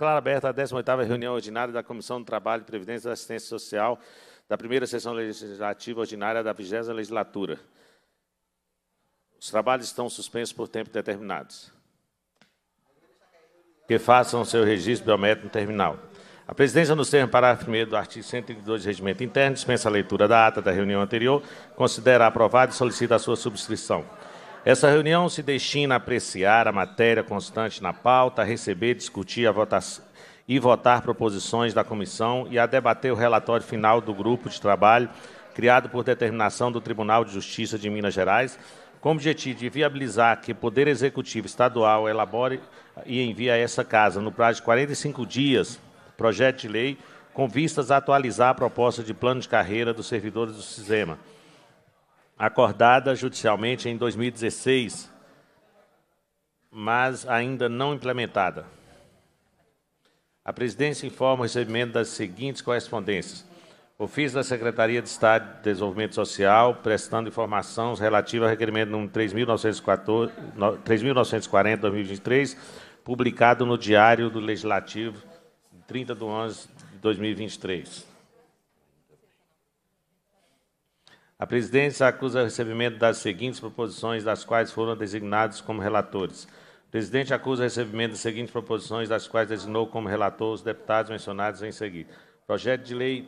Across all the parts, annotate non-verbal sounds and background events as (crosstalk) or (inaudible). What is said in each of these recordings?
declaro aberta a 18ª reunião ordinária da Comissão do Trabalho, Previdência e Assistência Social da primeira sessão legislativa ordinária da 20 legislatura. Os trabalhos estão suspensos por tempo determinado. Que façam seu registro biométrico no terminal. A presidência, nos termo parágrafo 1 do artigo 102 do Regimento Interno, dispensa a leitura da ata da reunião anterior, considera aprovada e solicita a sua subscrição. Essa reunião se destina a apreciar a matéria constante na pauta, a receber, discutir a votação e votar proposições da comissão e a debater o relatório final do grupo de trabalho criado por determinação do Tribunal de Justiça de Minas Gerais, com o objetivo de viabilizar que o Poder Executivo Estadual elabore e envie a essa casa, no prazo de 45 dias, projeto de lei com vistas a atualizar a proposta de plano de carreira dos servidores do SISEMA acordada judicialmente em 2016, mas ainda não implementada. A presidência informa o recebimento das seguintes correspondências. Ofício da Secretaria de Estado de Desenvolvimento Social, prestando informações relativas ao requerimento número 3.940-2023, publicado no Diário do Legislativo, 30 de 11 de 2023. A presidência acusa o recebimento das seguintes proposições, das quais foram designados como relatores. O presidente acusa o recebimento das seguintes proposições, das quais designou como relator os deputados mencionados em seguida. Projeto de lei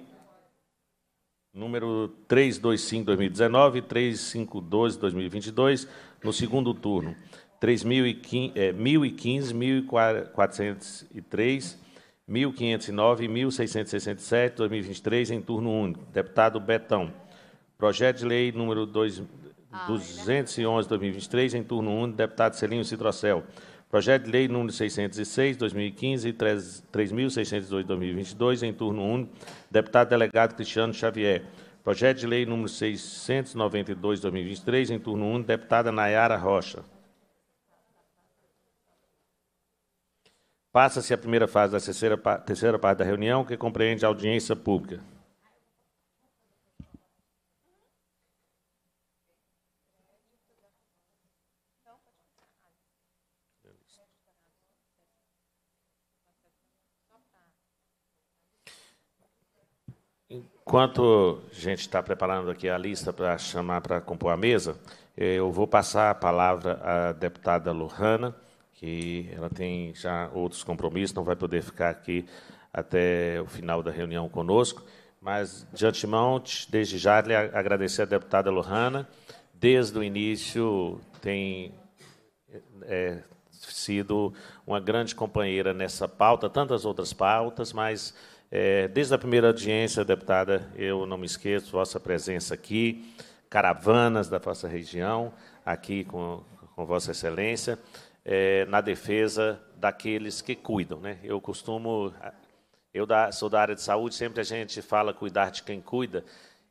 número 325-2019 e 3512-2022, no segundo turno. 1403, 1.509 e 1.667, 2023, é, em turno único. Deputado Betão. Projeto de Lei número 2, 211, 2023, em turno 1, deputado Celinho Citrocel. Projeto de Lei número 606, 2015 e 3.602, 2022, em turno 1, deputado delegado Cristiano Xavier. Projeto de Lei número 692, 2023, em turno 1, deputada Nayara Rocha. Passa-se a primeira fase da terceira, terceira parte da reunião, que compreende a audiência pública. Enquanto a gente está preparando aqui a lista para chamar para compor a mesa, eu vou passar a palavra à deputada Lohana, que ela tem já outros compromissos, não vai poder ficar aqui até o final da reunião conosco. Mas, de antemão, desde já, lhe agradecer à deputada Lohana. Desde o início, tem é, sido uma grande companheira nessa pauta, tantas outras pautas, mas é, desde a primeira audiência, deputada, eu não me esqueço vossa presença aqui, caravanas da vossa região, aqui com, com Vossa Excelência, é, na defesa daqueles que cuidam. Né? Eu costumo. Eu da, sou da área de saúde, sempre a gente fala cuidar de quem cuida,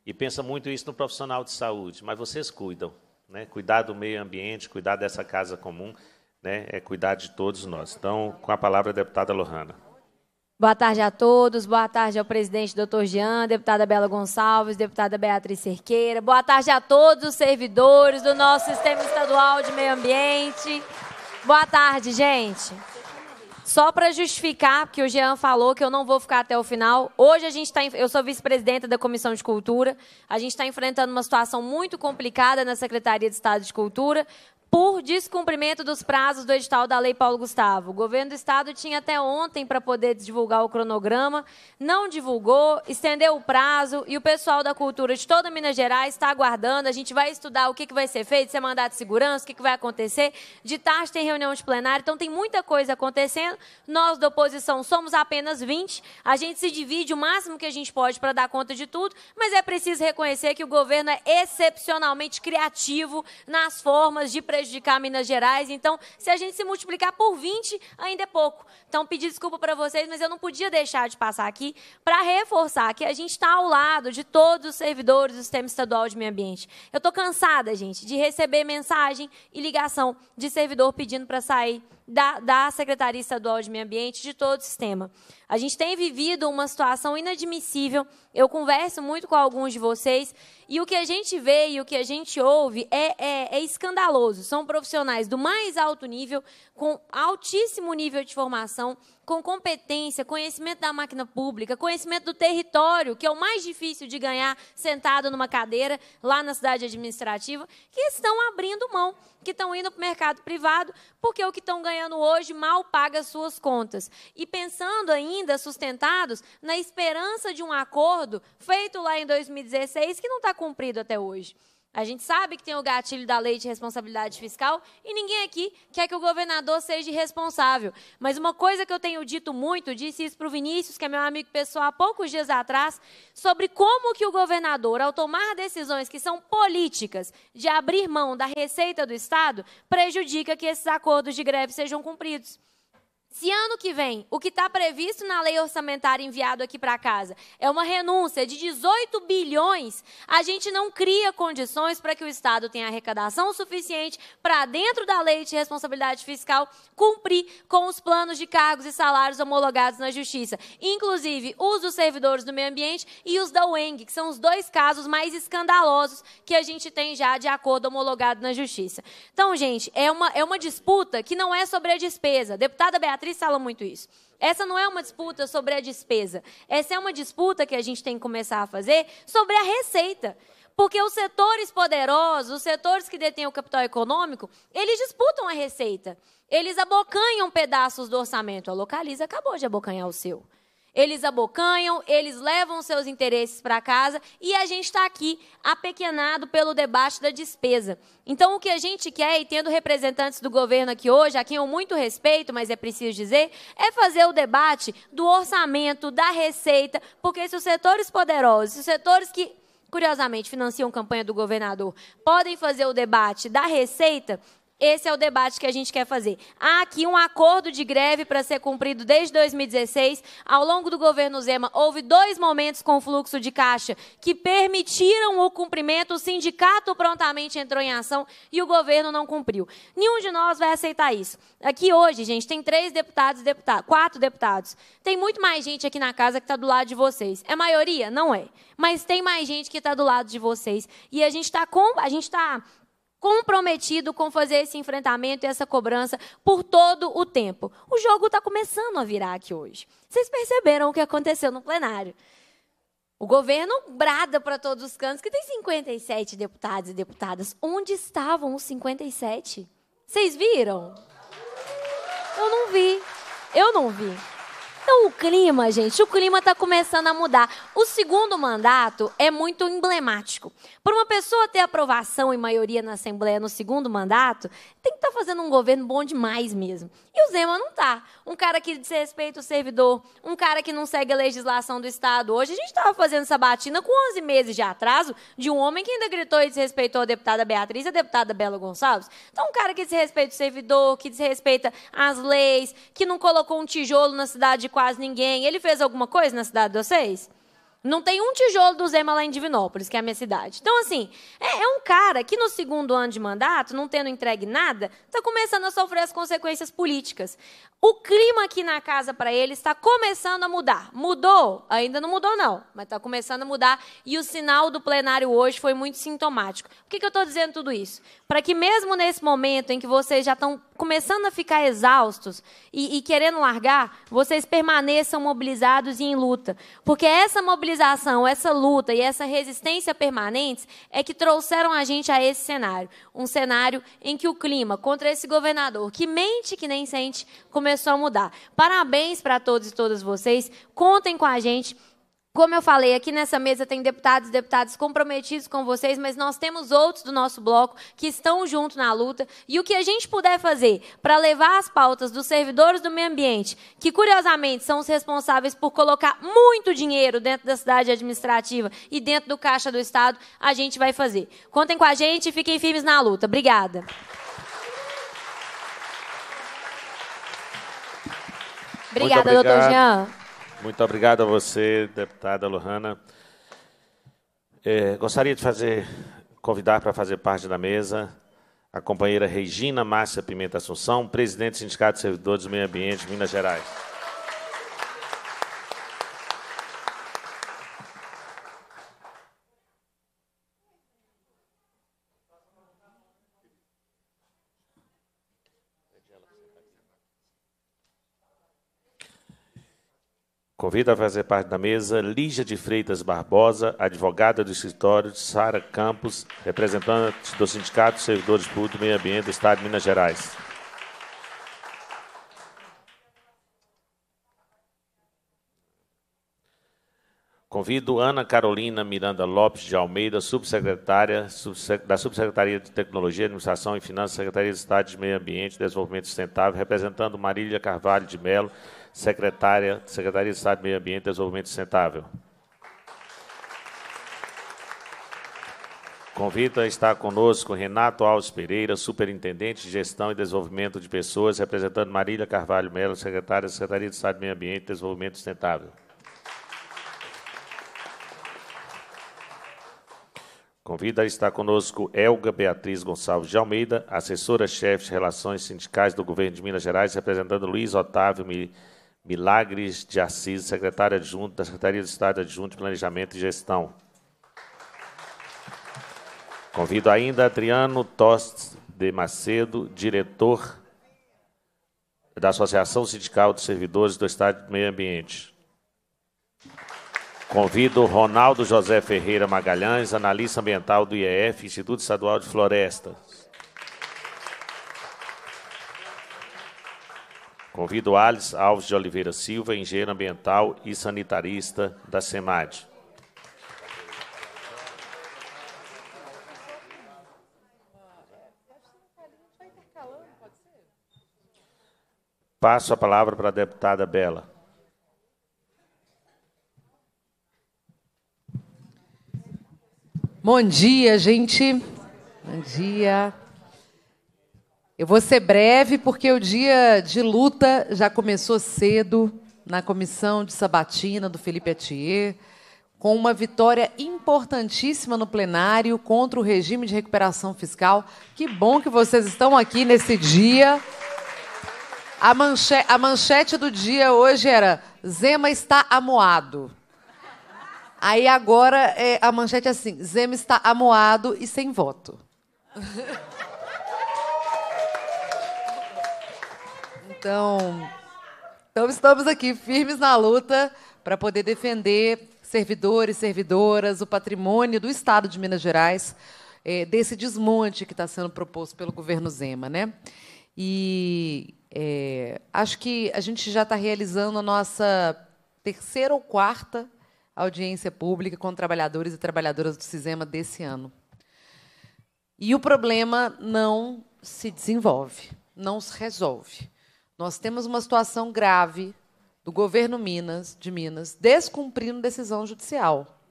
e pensa muito isso no profissional de saúde, mas vocês cuidam. Né? Cuidar do meio ambiente, cuidar dessa casa comum, né? é cuidar de todos nós. Então, com a palavra, deputada Lohana. Boa tarde a todos, boa tarde ao presidente Dr. Jean, deputada Bela Gonçalves, deputada Beatriz Cerqueira, boa tarde a todos os servidores do nosso Sistema Estadual de Meio Ambiente. Boa tarde, gente. Só para justificar, porque o Jean falou que eu não vou ficar até o final, hoje a gente está. Eu sou vice-presidenta da Comissão de Cultura, a gente está enfrentando uma situação muito complicada na Secretaria de Estado de Cultura, por descumprimento dos prazos do edital da Lei Paulo Gustavo. O governo do estado tinha até ontem para poder divulgar o cronograma, não divulgou, estendeu o prazo e o pessoal da cultura de toda Minas Gerais está aguardando. A gente vai estudar o que, que vai ser feito, se é mandato de segurança, o que, que vai acontecer. De tarde tem reunião de plenário, então tem muita coisa acontecendo. Nós da oposição somos apenas 20, a gente se divide o máximo que a gente pode para dar conta de tudo, mas é preciso reconhecer que o governo é excepcionalmente criativo nas formas de prejuízo prejudicar Minas Gerais. Então, se a gente se multiplicar por 20, ainda é pouco. Então, pedi desculpa para vocês, mas eu não podia deixar de passar aqui para reforçar que a gente está ao lado de todos os servidores do Sistema Estadual de Meio Ambiente. Eu estou cansada, gente, de receber mensagem e ligação de servidor pedindo para sair da, da Secretaria Estadual de Meio Ambiente, de todo o sistema. A gente tem vivido uma situação inadmissível. Eu converso muito com alguns de vocês e o que a gente vê e o que a gente ouve é, é, é escandaloso. São profissionais do mais alto nível, com altíssimo nível de formação, com competência, conhecimento da máquina pública, conhecimento do território, que é o mais difícil de ganhar sentado numa cadeira lá na cidade administrativa, que estão abrindo mão, que estão indo para o mercado privado, porque o que estão ganhando hoje mal paga suas contas. E pensando ainda, sustentados, na esperança de um acordo feito lá em 2016 que não está cumprido até hoje. A gente sabe que tem o gatilho da lei de responsabilidade fiscal e ninguém aqui quer que o governador seja responsável. Mas uma coisa que eu tenho dito muito, disse isso para o Vinícius, que é meu amigo pessoal, há poucos dias atrás, sobre como que o governador, ao tomar decisões que são políticas, de abrir mão da receita do Estado, prejudica que esses acordos de greve sejam cumpridos. Se ano que vem o que está previsto na lei orçamentária enviado aqui para casa é uma renúncia de 18 bilhões, a gente não cria condições para que o Estado tenha arrecadação suficiente para, dentro da lei de responsabilidade fiscal, cumprir com os planos de cargos e salários homologados na Justiça, inclusive os dos servidores do meio ambiente e os da UENG, que são os dois casos mais escandalosos que a gente tem já de acordo homologado na Justiça. Então, gente, é uma, é uma disputa que não é sobre a despesa. Deputada Beatriz, Beatriz fala muito isso. Essa não é uma disputa sobre a despesa. Essa é uma disputa que a gente tem que começar a fazer sobre a receita. Porque os setores poderosos, os setores que detêm o capital econômico, eles disputam a receita. Eles abocanham pedaços do orçamento. A Localiza acabou de abocanhar o seu. Eles abocanham, eles levam seus interesses para casa e a gente está aqui apequenado pelo debate da despesa. Então, o que a gente quer, e tendo representantes do governo aqui hoje, a quem eu muito respeito, mas é preciso dizer, é fazer o debate do orçamento, da receita, porque se os setores poderosos, se os setores que curiosamente, financiam campanha do governador, podem fazer o debate da receita, esse é o debate que a gente quer fazer. Há aqui um acordo de greve para ser cumprido desde 2016. Ao longo do governo Zema, houve dois momentos com fluxo de caixa que permitiram o cumprimento. O sindicato prontamente entrou em ação e o governo não cumpriu. Nenhum de nós vai aceitar isso. Aqui hoje, gente, tem três deputados, deputados quatro deputados. Tem muito mais gente aqui na casa que está do lado de vocês. É maioria? Não é. Mas tem mais gente que está do lado de vocês. E a gente está com. A gente está comprometido com fazer esse enfrentamento e essa cobrança por todo o tempo. O jogo está começando a virar aqui hoje. Vocês perceberam o que aconteceu no plenário. O governo brada para todos os cantos que tem 57 deputados e deputadas. Onde estavam os 57? Vocês viram? Eu não vi. Eu não vi. Então, o clima, gente, o clima está começando a mudar. O segundo mandato é muito emblemático. Para uma pessoa ter aprovação e maioria na Assembleia no segundo mandato, tem que estar tá fazendo um governo bom demais mesmo. E o Zema não está. Um cara que desrespeita o servidor, um cara que não segue a legislação do Estado. Hoje a gente estava fazendo sabatina com 11 meses de atraso de um homem que ainda gritou e desrespeitou a deputada Beatriz e a deputada Bela Gonçalves. Então, um cara que desrespeita o servidor, que desrespeita as leis, que não colocou um tijolo na cidade de quase ninguém. Ele fez alguma coisa na cidade de vocês? Não tem um tijolo do Zema lá em Divinópolis, que é a minha cidade. Então, assim, é, é um cara que no segundo ano de mandato, não tendo entregue nada, está começando a sofrer as consequências políticas o clima aqui na casa para ele está começando a mudar. Mudou? Ainda não mudou, não, mas está começando a mudar. E o sinal do plenário hoje foi muito sintomático. Por que, que eu estou dizendo tudo isso? Para que, mesmo nesse momento em que vocês já estão começando a ficar exaustos e, e querendo largar, vocês permaneçam mobilizados e em luta. Porque essa mobilização, essa luta e essa resistência permanentes é que trouxeram a gente a esse cenário. Um cenário em que o clima contra esse governador, que mente que nem sente, começou começou a mudar. Parabéns para todos e todas vocês. Contem com a gente. Como eu falei, aqui nessa mesa tem deputados e deputadas comprometidos com vocês, mas nós temos outros do nosso bloco que estão junto na luta. E o que a gente puder fazer para levar as pautas dos servidores do meio ambiente, que curiosamente são os responsáveis por colocar muito dinheiro dentro da cidade administrativa e dentro do caixa do Estado, a gente vai fazer. Contem com a gente e fiquem firmes na luta. Obrigada. Obrigada, Muito doutor Jean. Muito obrigado a você, deputada Lohana. É, gostaria de fazer, convidar para fazer parte da mesa a companheira Regina Márcia Pimenta Assunção, presidente do Sindicato de Servidores do Meio Ambiente de Minas Gerais. Convido a fazer parte da mesa Lígia de Freitas Barbosa, advogada do escritório Sara Campos, representante do Sindicato de Servidores Públicos do Meio Ambiente do Estado de Minas Gerais. Convido Ana Carolina Miranda Lopes de Almeida, subsecretária da Subsecretaria de Tecnologia, Administração e Finanças, Secretaria de Estado de Meio Ambiente e Desenvolvimento Sustentável, representando Marília Carvalho de Melo, secretária, Secretaria de Estado de Meio Ambiente e Desenvolvimento Sustentável. Convido a estar conosco Renato Alves Pereira, Superintendente de Gestão e Desenvolvimento de Pessoas, representando Marília Carvalho Melo, Secretária da Secretaria de Estado de Meio Ambiente e Desenvolvimento Sustentável. Convido a estar conosco Elga Beatriz Gonçalves de Almeida, assessora-chefe de Relações Sindicais do Governo de Minas Gerais, representando Luiz Otávio Miranda Milagres de Assis, secretária adjunta da Secretaria de Estado Adjunto de Planejamento e Gestão. Convido ainda Adriano Tostes de Macedo, diretor da Associação Sindical dos Servidores do Estado do Meio Ambiente. Convido Ronaldo José Ferreira Magalhães, analista ambiental do IEF, Instituto Estadual de Florestas. Convido Alice Alves de Oliveira Silva, engenheiro ambiental e sanitarista da SEMAD. Passo a palavra para a deputada Bela. Bom dia, gente. Bom dia. Eu vou ser breve porque o dia de luta já começou cedo na comissão de sabatina do Felipe Atier, com uma vitória importantíssima no plenário contra o regime de recuperação fiscal. Que bom que vocês estão aqui nesse dia. A, manche a manchete do dia hoje era Zema está amoado. Aí agora é, a manchete é assim: Zema está amoado e sem voto. (laughs) Então, então estamos aqui firmes na luta para poder defender servidores, servidoras, o patrimônio do Estado de Minas Gerais é, desse desmonte que está sendo proposto pelo governo Zema, né? E é, acho que a gente já está realizando a nossa terceira ou quarta audiência pública com trabalhadores e trabalhadoras do Cisema desse ano. E o problema não se desenvolve, não se resolve. Nós temos uma situação grave do governo Minas, de Minas descumprindo decisão judicial.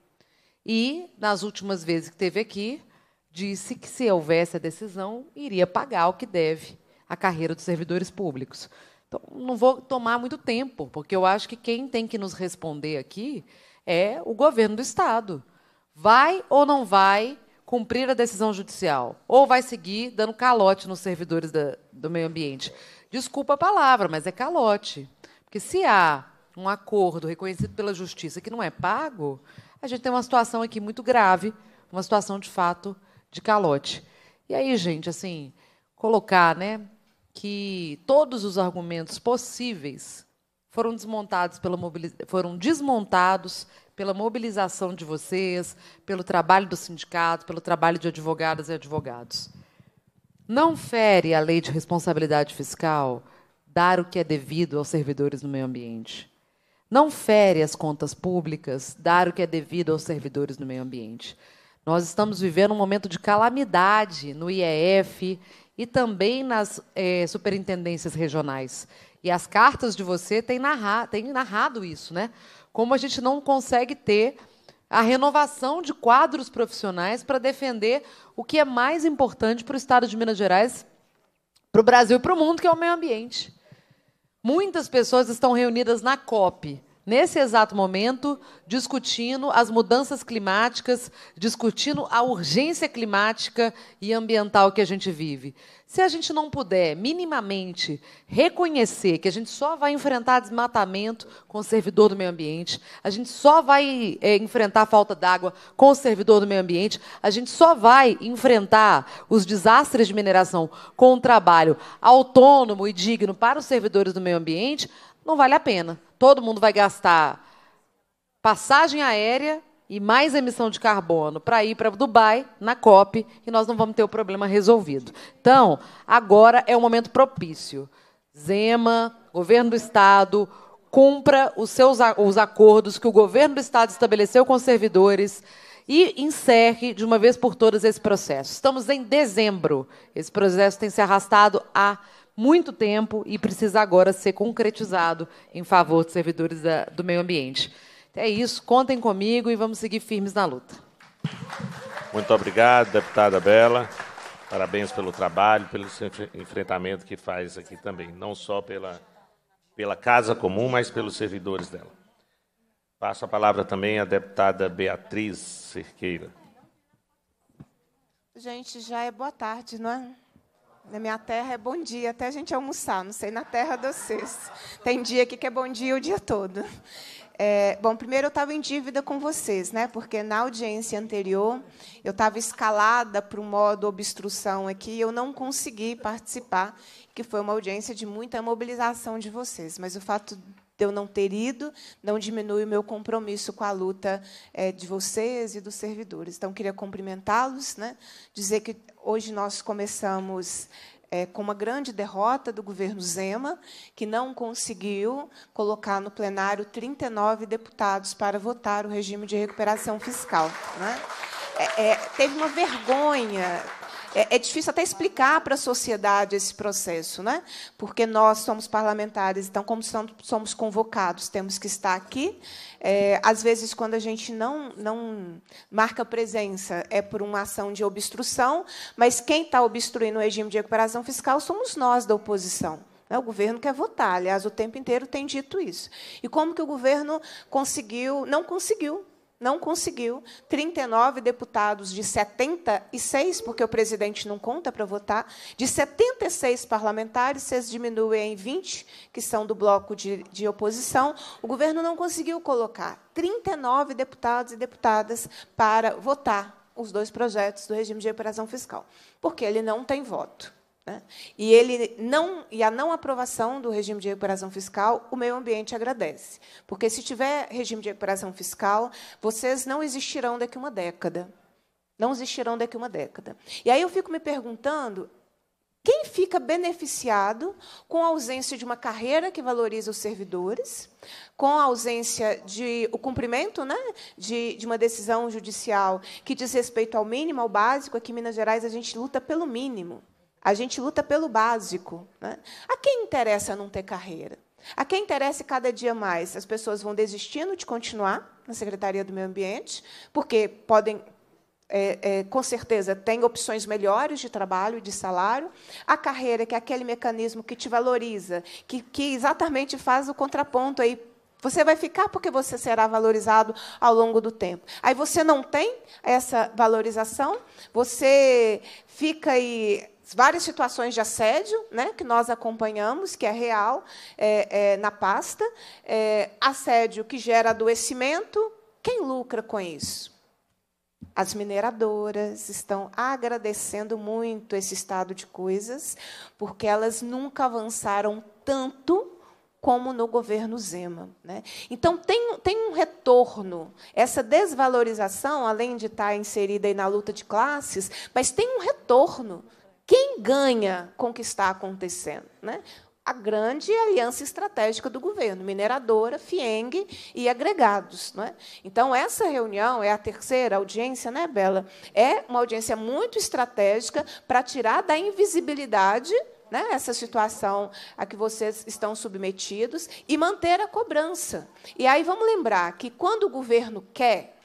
E, nas últimas vezes que teve aqui, disse que se houvesse a decisão, iria pagar o que deve a carreira dos servidores públicos. Então, não vou tomar muito tempo, porque eu acho que quem tem que nos responder aqui é o governo do Estado. Vai ou não vai cumprir a decisão judicial? Ou vai seguir dando calote nos servidores da, do meio ambiente? Desculpa a palavra, mas é calote. Porque se há um acordo reconhecido pela justiça que não é pago, a gente tem uma situação aqui muito grave, uma situação de fato de calote. E aí, gente, assim, colocar, né, que todos os argumentos possíveis foram desmontados pela foram desmontados pela mobilização de vocês, pelo trabalho do sindicato, pelo trabalho de advogadas e advogados. Não fere a lei de responsabilidade fiscal dar o que é devido aos servidores do meio ambiente. Não fere as contas públicas dar o que é devido aos servidores do meio ambiente. Nós estamos vivendo um momento de calamidade no IEF e também nas eh, superintendências regionais. E as cartas de você têm narrado, têm narrado isso, né? Como a gente não consegue ter a renovação de quadros profissionais para defender o que é mais importante para o Estado de Minas Gerais, para o Brasil e para o mundo, que é o meio ambiente. Muitas pessoas estão reunidas na COP nesse exato momento, discutindo as mudanças climáticas, discutindo a urgência climática e ambiental que a gente vive. Se a gente não puder minimamente reconhecer que a gente só vai enfrentar desmatamento com o servidor do meio ambiente, a gente só vai é, enfrentar falta d'água com o servidor do meio ambiente, a gente só vai enfrentar os desastres de mineração com um trabalho autônomo e digno para os servidores do meio ambiente, não vale a pena. Todo mundo vai gastar passagem aérea e mais emissão de carbono para ir para Dubai, na COP, e nós não vamos ter o problema resolvido. Então, agora é o momento propício. Zema, governo do Estado, cumpra os seus os acordos que o governo do Estado estabeleceu com os servidores e encerre de uma vez por todas esse processo. Estamos em dezembro. Esse processo tem se arrastado há a muito tempo e precisa agora ser concretizado em favor dos servidores da, do meio ambiente. É isso, contem comigo e vamos seguir firmes na luta. Muito obrigado, deputada Bela. Parabéns pelo trabalho, pelo enfrentamento que faz aqui também, não só pela, pela Casa Comum, mas pelos servidores dela. Passo a palavra também à deputada Beatriz Cerqueira. Gente, já é boa tarde, não é? Na minha terra é bom dia até a gente almoçar, não sei na terra de vocês. Tem dia aqui que é bom dia o dia todo. É, bom, primeiro eu estava em dívida com vocês, né? Porque na audiência anterior eu estava escalada para o modo obstrução aqui, eu não consegui participar, que foi uma audiência de muita mobilização de vocês. Mas o fato de eu não ter ido, não diminui o meu compromisso com a luta é, de vocês e dos servidores. Então, queria cumprimentá-los, né? dizer que hoje nós começamos é, com uma grande derrota do governo Zema, que não conseguiu colocar no plenário 39 deputados para votar o regime de recuperação fiscal. Né? É, é, teve uma vergonha é, é difícil até explicar para a sociedade esse processo, né? porque nós somos parlamentares, então, como somos convocados, temos que estar aqui. É, às vezes, quando a gente não, não marca presença, é por uma ação de obstrução, mas quem está obstruindo o regime de recuperação fiscal somos nós da oposição. Né? O governo quer votar, aliás, o tempo inteiro tem dito isso. E como que o governo conseguiu, não conseguiu não conseguiu. 39 deputados de 76, porque o presidente não conta para votar, de 76 parlamentares, vocês diminuem em 20, que são do bloco de, de oposição, o governo não conseguiu colocar 39 deputados e deputadas para votar os dois projetos do regime de operação fiscal, porque ele não tem voto. Né? E, ele não, e a não aprovação do regime de recuperação fiscal, o meio ambiente agradece. Porque se tiver regime de recuperação fiscal, vocês não existirão daqui uma década. Não existirão daqui uma década. E aí eu fico me perguntando. Quem fica beneficiado com a ausência de uma carreira que valoriza os servidores, com a ausência de o cumprimento né, de, de uma decisão judicial que diz respeito ao mínimo, ao básico, aqui em Minas Gerais a gente luta pelo mínimo. A gente luta pelo básico. Né? A quem interessa não ter carreira? A quem interessa cada dia mais? As pessoas vão desistindo de continuar na Secretaria do Meio Ambiente, porque podem é, é, com certeza têm opções melhores de trabalho e de salário. A carreira, que é aquele mecanismo que te valoriza, que, que exatamente faz o contraponto aí. Você vai ficar porque você será valorizado ao longo do tempo. Aí você não tem essa valorização, você fica aí várias situações de assédio, né, que nós acompanhamos, que é real é, é, na pasta, é, assédio que gera adoecimento. Quem lucra com isso? As mineradoras estão agradecendo muito esse estado de coisas, porque elas nunca avançaram tanto como no governo Zema. Né? Então, tem, tem um retorno. Essa desvalorização, além de estar inserida na luta de classes, mas tem um retorno quem ganha com o que está acontecendo? Né? A grande aliança estratégica do governo, mineradora, FIENG e agregados. Né? Então, essa reunião é a terceira audiência, né, Bela? É uma audiência muito estratégica para tirar da invisibilidade né, essa situação a que vocês estão submetidos e manter a cobrança. E aí vamos lembrar que quando o governo quer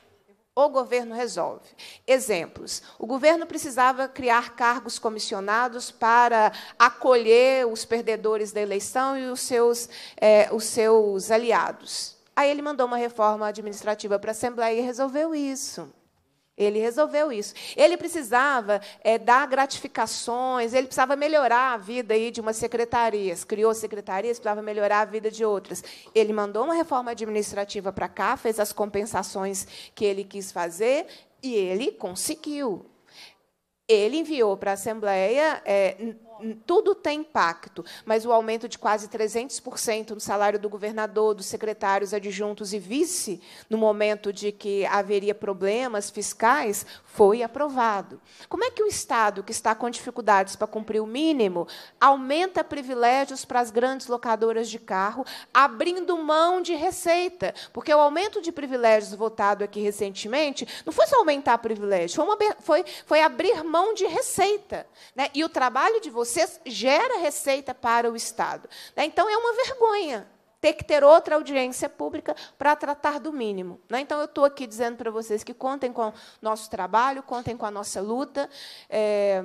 o governo resolve. Exemplos: o governo precisava criar cargos comissionados para acolher os perdedores da eleição e os seus, é, os seus aliados. Aí ele mandou uma reforma administrativa para a Assembleia e resolveu isso. Ele resolveu isso. Ele precisava é, dar gratificações, ele precisava melhorar a vida aí de umas secretarias. Criou secretarias, precisava melhorar a vida de outras. Ele mandou uma reforma administrativa para cá, fez as compensações que ele quis fazer e ele conseguiu. Ele enviou para a Assembleia é, tudo tem impacto, mas o aumento de quase 300% no salário do governador, dos secretários adjuntos e vice, no momento de que haveria problemas fiscais, foi aprovado. Como é que o Estado, que está com dificuldades para cumprir o mínimo, aumenta privilégios para as grandes locadoras de carro, abrindo mão de receita? Porque o aumento de privilégios votado aqui recentemente não foi só aumentar privilégios, foi, uma, foi, foi abrir mão de receita. Né? E o trabalho de vocês você gera receita para o Estado. Né? Então, é uma vergonha ter que ter outra audiência pública para tratar do mínimo. Né? Então, eu estou aqui dizendo para vocês que contem com o nosso trabalho, contem com a nossa luta. É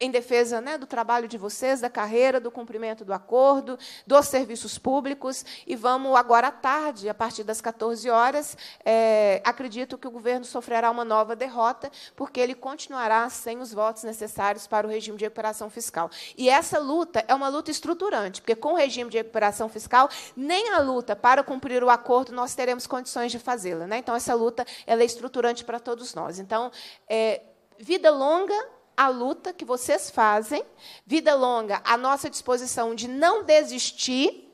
em defesa né, do trabalho de vocês, da carreira, do cumprimento do acordo, dos serviços públicos. E vamos agora à tarde, a partir das 14 horas. É, acredito que o governo sofrerá uma nova derrota, porque ele continuará sem os votos necessários para o regime de recuperação fiscal. E essa luta é uma luta estruturante, porque com o regime de recuperação fiscal, nem a luta para cumprir o acordo nós teremos condições de fazê-la. Né? Então, essa luta ela é estruturante para todos nós. Então, é, vida longa a luta que vocês fazem. Vida longa, a nossa disposição de não desistir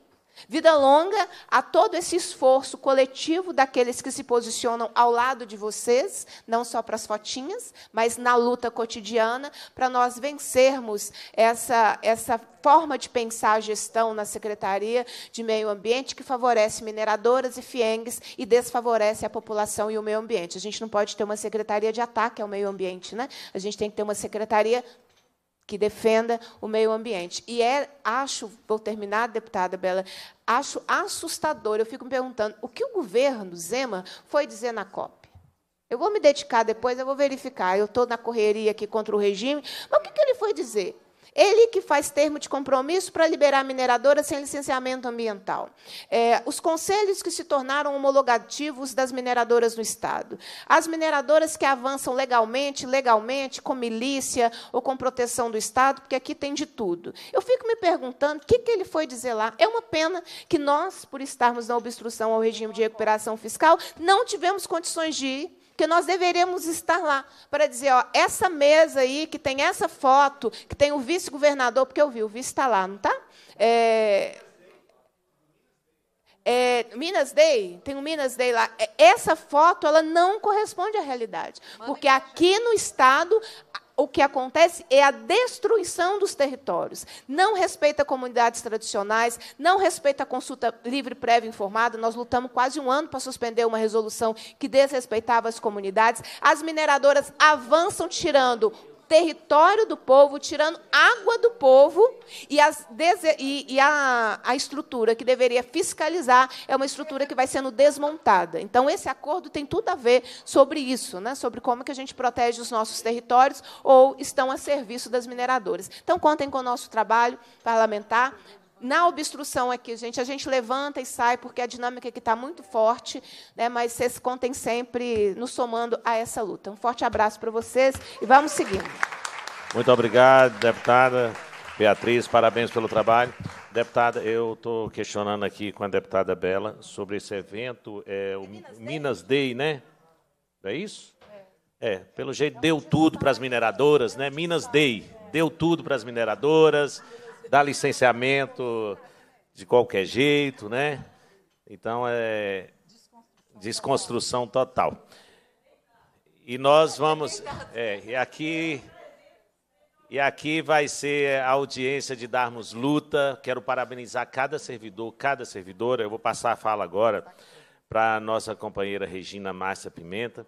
Vida longa a todo esse esforço coletivo daqueles que se posicionam ao lado de vocês, não só para as fotinhas, mas na luta cotidiana, para nós vencermos essa, essa forma de pensar a gestão na Secretaria de Meio Ambiente que favorece mineradoras e fiengues e desfavorece a população e o meio ambiente. A gente não pode ter uma secretaria de ataque ao meio ambiente, né? A gente tem que ter uma secretaria que defenda o meio ambiente. E é, acho, vou terminar, deputada Bela, acho assustador. Eu fico me perguntando o que o governo Zema foi dizer na COP. Eu vou me dedicar depois, eu vou verificar. Eu estou na correria aqui contra o regime, mas o que, que ele foi dizer? Ele que faz termo de compromisso para liberar mineradoras sem licenciamento ambiental. É, os conselhos que se tornaram homologativos das mineradoras no Estado. As mineradoras que avançam legalmente, legalmente, com milícia ou com proteção do Estado, porque aqui tem de tudo. Eu fico me perguntando o que, que ele foi dizer lá. É uma pena que nós, por estarmos na obstrução ao regime de recuperação fiscal, não tivemos condições de ir. Porque nós deveríamos estar lá para dizer, ó, essa mesa aí que tem essa foto, que tem o vice-governador, porque eu vi, o vice está lá, não está? É, é, Minas Day, tem o Minas Day lá. É, essa foto ela não corresponde à realidade, porque aqui no estado o que acontece é a destruição dos territórios. Não respeita comunidades tradicionais, não respeita a consulta livre, prévia informada. Nós lutamos quase um ano para suspender uma resolução que desrespeitava as comunidades. As mineradoras avançam tirando território do povo, tirando água do povo, e, as, e, e a, a estrutura que deveria fiscalizar é uma estrutura que vai sendo desmontada. Então, esse acordo tem tudo a ver sobre isso, né? sobre como que a gente protege os nossos territórios ou estão a serviço das mineradoras. Então, contem com o nosso trabalho parlamentar na obstrução aqui, gente, a gente levanta e sai, porque a dinâmica aqui está muito forte, né, mas vocês contem sempre nos somando a essa luta. Um forte abraço para vocês e vamos seguindo. Muito obrigado, deputada Beatriz, parabéns pelo trabalho. Deputada, eu estou questionando aqui com a deputada Bela sobre esse evento, é, o Minas, é Minas Day, Day né? É isso? É, é pelo jeito deu tudo para as mineradoras, né? Minas Day, deu tudo para as mineradoras dá licenciamento de qualquer jeito, né? Então é desconstrução total. E nós vamos. É, e aqui. E aqui vai ser a audiência de darmos luta. Quero parabenizar cada servidor, cada servidora. Eu vou passar a fala agora para a nossa companheira Regina Márcia Pimenta.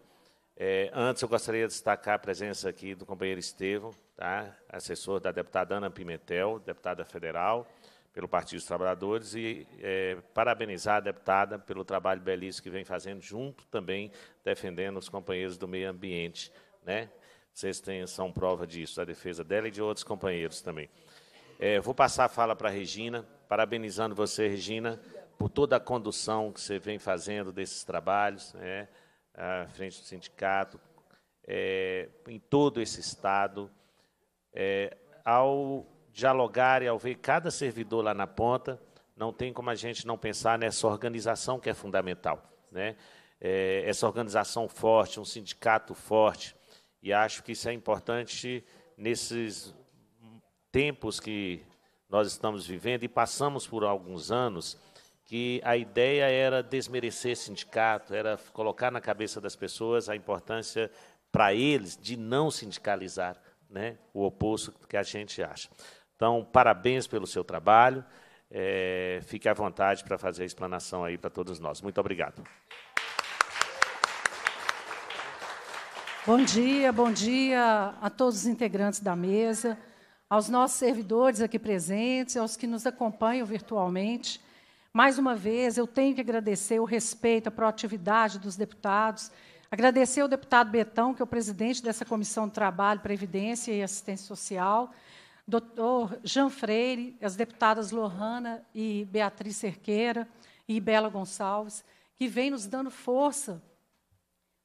É, antes, eu gostaria de destacar a presença aqui do companheiro Estevam, tá? assessor da deputada Ana Pimentel, deputada federal pelo Partido dos Trabalhadores, e é, parabenizar a deputada pelo trabalho belíssimo que vem fazendo, junto também defendendo os companheiros do meio ambiente. Né? Vocês têm, são prova disso, da defesa dela e de outros companheiros também. É, vou passar a fala para a Regina, parabenizando você, Regina, por toda a condução que você vem fazendo desses trabalhos. Né? à frente do sindicato, é, em todo esse Estado, é, ao dialogar e ao ver cada servidor lá na ponta, não tem como a gente não pensar nessa organização que é fundamental. Né? É, essa organização forte, um sindicato forte, e acho que isso é importante nesses tempos que nós estamos vivendo e passamos por alguns anos que a ideia era desmerecer sindicato, era colocar na cabeça das pessoas a importância para eles de não sindicalizar, né? o oposto que a gente acha. Então, parabéns pelo seu trabalho. É, fique à vontade para fazer a explanação aí para todos nós. Muito obrigado. Bom dia, bom dia a todos os integrantes da mesa, aos nossos servidores aqui presentes, aos que nos acompanham virtualmente. Mais uma vez, eu tenho que agradecer o respeito, a proatividade dos deputados, agradecer ao deputado Betão, que é o presidente dessa Comissão de Trabalho, Previdência e Assistência Social, doutor Jean Freire, as deputadas Lohana e Beatriz Cerqueira e Bela Gonçalves, que vem nos dando força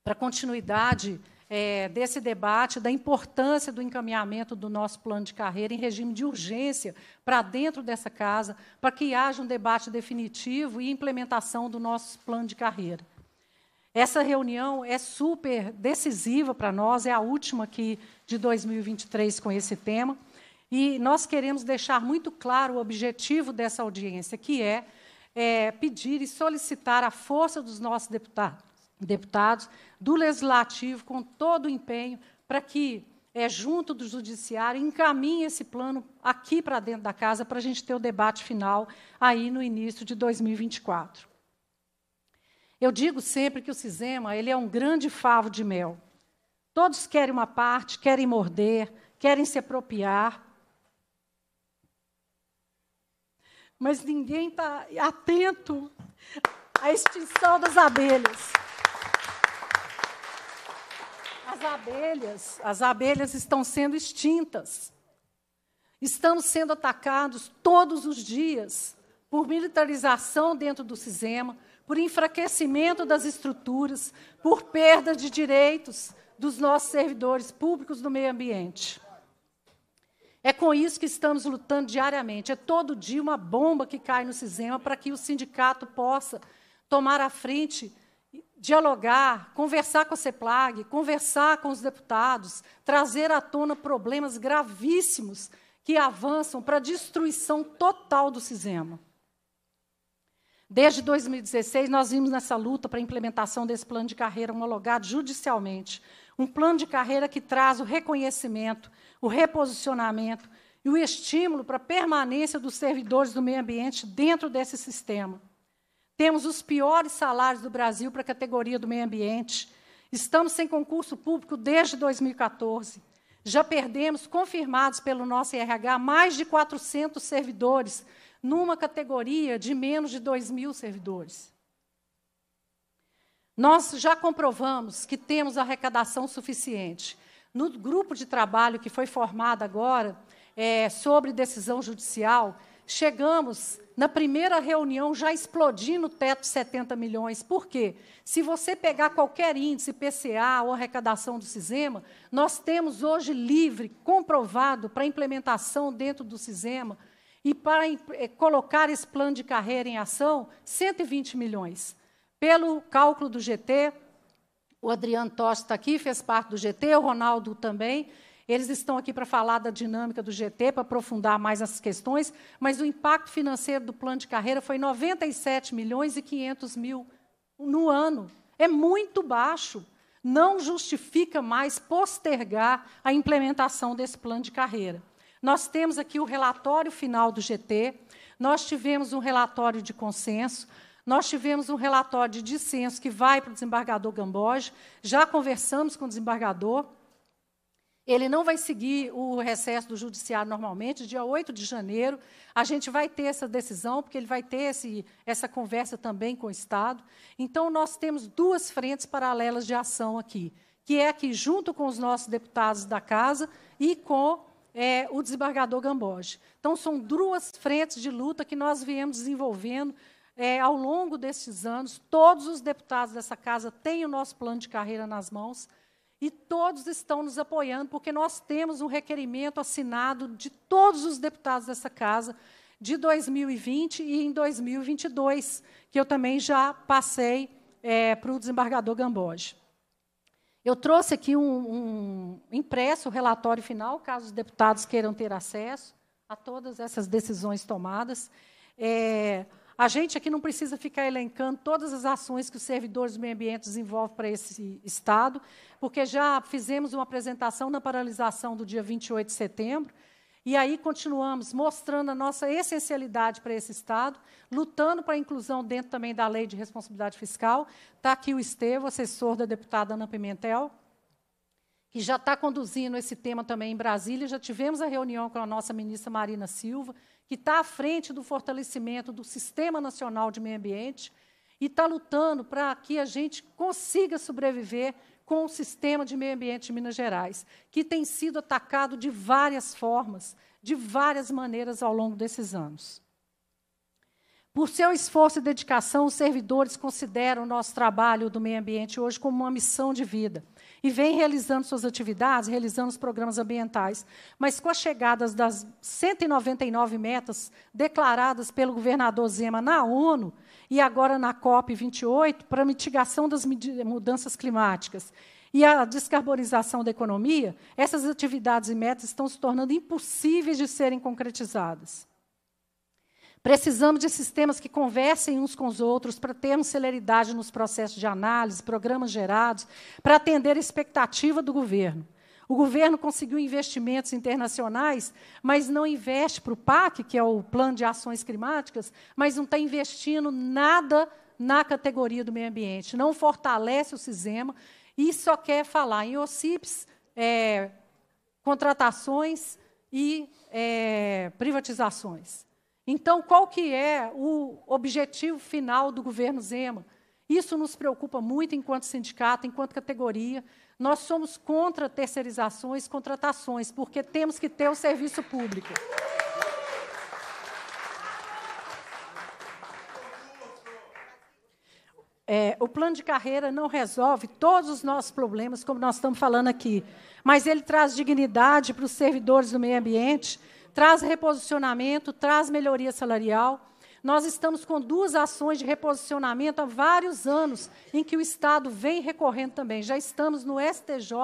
para a continuidade é, desse debate, da importância do encaminhamento do nosso plano de carreira em regime de urgência para dentro dessa casa, para que haja um debate definitivo e implementação do nosso plano de carreira. Essa reunião é super decisiva para nós, é a última aqui de 2023 com esse tema, e nós queremos deixar muito claro o objetivo dessa audiência, que é, é pedir e solicitar a força dos nossos deputados, deputados do legislativo com todo o empenho para que, é, junto do judiciário, encaminhe esse plano aqui para dentro da casa para a gente ter o debate final aí no início de 2024. Eu digo sempre que o Cisema ele é um grande favo de mel. Todos querem uma parte, querem morder, querem se apropriar. Mas ninguém está atento à extinção das abelhas as abelhas. As abelhas estão sendo extintas. Estamos sendo atacados todos os dias por militarização dentro do sistema, por enfraquecimento das estruturas, por perda de direitos dos nossos servidores públicos do meio ambiente. É com isso que estamos lutando diariamente. É todo dia uma bomba que cai no sistema para que o sindicato possa tomar a frente dialogar, conversar com a CEPLAG, conversar com os deputados, trazer à tona problemas gravíssimos que avançam para a destruição total do Cisema. Desde 2016, nós vimos nessa luta para a implementação desse plano de carreira homologado judicialmente. Um plano de carreira que traz o reconhecimento, o reposicionamento e o estímulo para a permanência dos servidores do meio ambiente dentro desse sistema. Temos os piores salários do Brasil para a categoria do meio ambiente. Estamos sem concurso público desde 2014. Já perdemos, confirmados pelo nosso IRH, mais de 400 servidores, numa categoria de menos de 2 mil servidores. Nós já comprovamos que temos arrecadação suficiente. No grupo de trabalho que foi formado agora, é, sobre decisão judicial, Chegamos na primeira reunião já explodindo o teto de 70 milhões. Por quê? Se você pegar qualquer índice, PCA ou arrecadação do Cisema, nós temos hoje livre, comprovado para implementação dentro do Cisema e para eh, colocar esse plano de carreira em ação, 120 milhões. Pelo cálculo do GT, o Adriano Tosta está aqui, fez parte do GT, o Ronaldo também. Eles estão aqui para falar da dinâmica do GT, para aprofundar mais essas questões, mas o impacto financeiro do plano de carreira foi 97 milhões e 500 mil no ano. É muito baixo. Não justifica mais postergar a implementação desse plano de carreira. Nós temos aqui o relatório final do GT, nós tivemos um relatório de consenso, nós tivemos um relatório de dissenso que vai para o desembargador Gamboge, já conversamos com o desembargador. Ele não vai seguir o recesso do judiciário normalmente, dia 8 de janeiro. A gente vai ter essa decisão, porque ele vai ter esse, essa conversa também com o Estado. Então, nós temos duas frentes paralelas de ação aqui, que é que, junto com os nossos deputados da Casa e com é, o desembargador Gamboge. Então, são duas frentes de luta que nós viemos desenvolvendo é, ao longo destes anos. Todos os deputados dessa Casa têm o nosso plano de carreira nas mãos. E todos estão nos apoiando, porque nós temos um requerimento assinado de todos os deputados dessa casa de 2020 e em 2022, que eu também já passei é, para o desembargador Gamboge. Eu trouxe aqui um, um impresso, o relatório final, caso os deputados queiram ter acesso a todas essas decisões tomadas. É, a gente aqui não precisa ficar elencando todas as ações que os servidores do meio ambiente desenvolvem para esse Estado, porque já fizemos uma apresentação na paralisação do dia 28 de setembro, e aí continuamos mostrando a nossa essencialidade para esse Estado, lutando para a inclusão dentro também da lei de responsabilidade fiscal. Está aqui o Estevam, assessor da deputada Ana Pimentel, que já está conduzindo esse tema também em Brasília. Já tivemos a reunião com a nossa ministra Marina Silva, que está à frente do fortalecimento do Sistema Nacional de Meio Ambiente e está lutando para que a gente consiga sobreviver com o sistema de meio ambiente de Minas Gerais, que tem sido atacado de várias formas, de várias maneiras ao longo desses anos. Por seu esforço e dedicação, os servidores consideram o nosso trabalho do meio ambiente hoje como uma missão de vida e vem realizando suas atividades, realizando os programas ambientais. Mas com as chegadas das 199 metas declaradas pelo governador Zema na ONU e agora na COP28 para mitigação das mudanças climáticas e a descarbonização da economia, essas atividades e metas estão se tornando impossíveis de serem concretizadas. Precisamos de sistemas que conversem uns com os outros para termos celeridade nos processos de análise, programas gerados, para atender a expectativa do governo. O governo conseguiu investimentos internacionais, mas não investe para o PAC, que é o Plano de Ações Climáticas, mas não está investindo nada na categoria do meio ambiente. Não fortalece o SISEMA e só quer falar em OCIPs, é, contratações e é, privatizações. Então, qual que é o objetivo final do governo Zema? Isso nos preocupa muito enquanto sindicato, enquanto categoria. Nós somos contra terceirizações, contratações, porque temos que ter o serviço público. É, o plano de carreira não resolve todos os nossos problemas, como nós estamos falando aqui, mas ele traz dignidade para os servidores do meio ambiente, traz reposicionamento, traz melhoria salarial. Nós estamos com duas ações de reposicionamento há vários anos, em que o Estado vem recorrendo também. Já estamos no STJ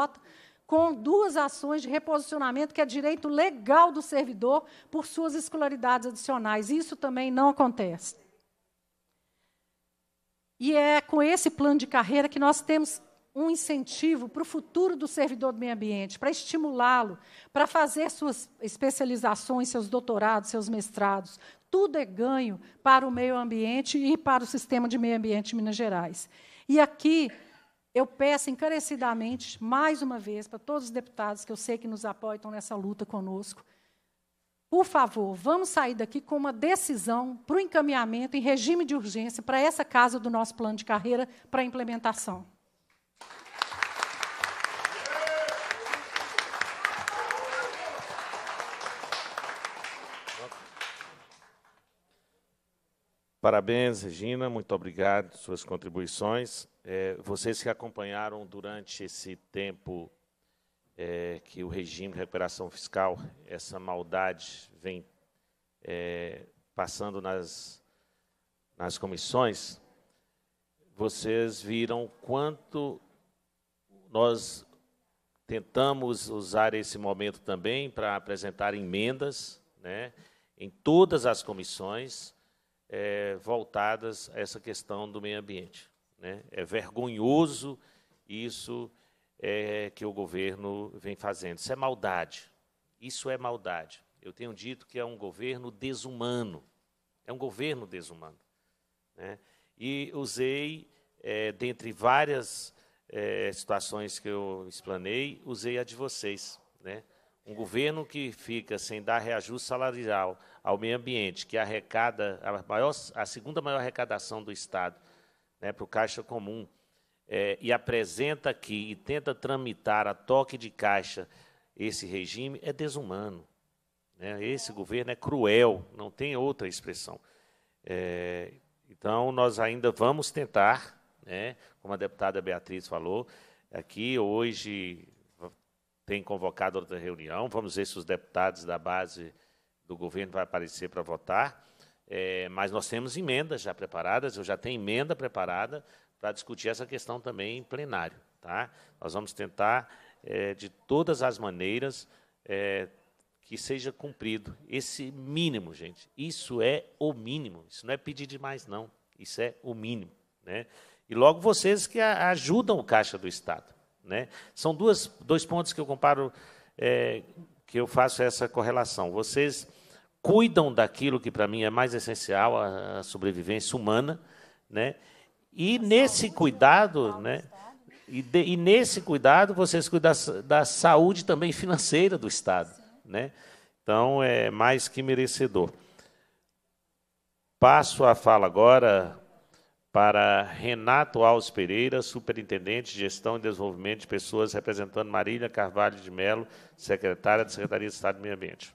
com duas ações de reposicionamento, que é direito legal do servidor por suas escolaridades adicionais. Isso também não acontece. E é com esse plano de carreira que nós temos um incentivo para o futuro do servidor do meio ambiente, para estimulá-lo, para fazer suas especializações, seus doutorados, seus mestrados. Tudo é ganho para o meio ambiente e para o sistema de meio ambiente de Minas Gerais. E aqui eu peço encarecidamente, mais uma vez, para todos os deputados que eu sei que nos apoiam nessa luta conosco, por favor, vamos sair daqui com uma decisão para o encaminhamento em regime de urgência para essa casa do nosso plano de carreira para implementação. Parabéns, Regina, muito obrigado por suas contribuições. É, vocês que acompanharam durante esse tempo é, que o regime de recuperação fiscal, essa maldade vem é, passando nas, nas comissões, vocês viram quanto nós tentamos usar esse momento também para apresentar emendas né, em todas as comissões é, voltadas a essa questão do meio ambiente. Né? É vergonhoso isso é, que o governo vem fazendo. Isso é maldade. Isso é maldade. Eu tenho dito que é um governo desumano. É um governo desumano. Né? E usei, é, dentre várias é, situações que eu explanei, usei a de vocês. Né? Um governo que fica sem dar reajuste salarial ao meio ambiente, que arrecada a, maior, a segunda maior arrecadação do Estado né, para o Caixa Comum, é, e apresenta aqui e tenta tramitar a toque de caixa esse regime, é desumano. Né? Esse governo é cruel, não tem outra expressão. É, então, nós ainda vamos tentar, né, como a deputada Beatriz falou, aqui hoje tem convocado outra reunião. Vamos ver se os deputados da base do governo vão aparecer para votar. É, mas nós temos emendas já preparadas, eu já tenho emenda preparada para discutir essa questão também em plenário. Tá? Nós vamos tentar, é, de todas as maneiras, é, que seja cumprido esse mínimo, gente. Isso é o mínimo, isso não é pedir demais, não. Isso é o mínimo. Né? E logo vocês que ajudam o Caixa do Estado. Né? São duas, dois pontos que eu comparo, é, que eu faço essa correlação. Vocês cuidam daquilo que para mim é mais essencial, a, a sobrevivência humana, né? E nesse cuidado, né? né? E, de, e, nesse cuidado vocês cuidam da, da saúde também financeira do Estado, né? Então é mais que merecedor. Passo a fala agora para Renato Alves Pereira, Superintendente de Gestão e Desenvolvimento de Pessoas, representando Marília Carvalho de Melo, secretária da Secretaria de Estado do Meio Ambiente.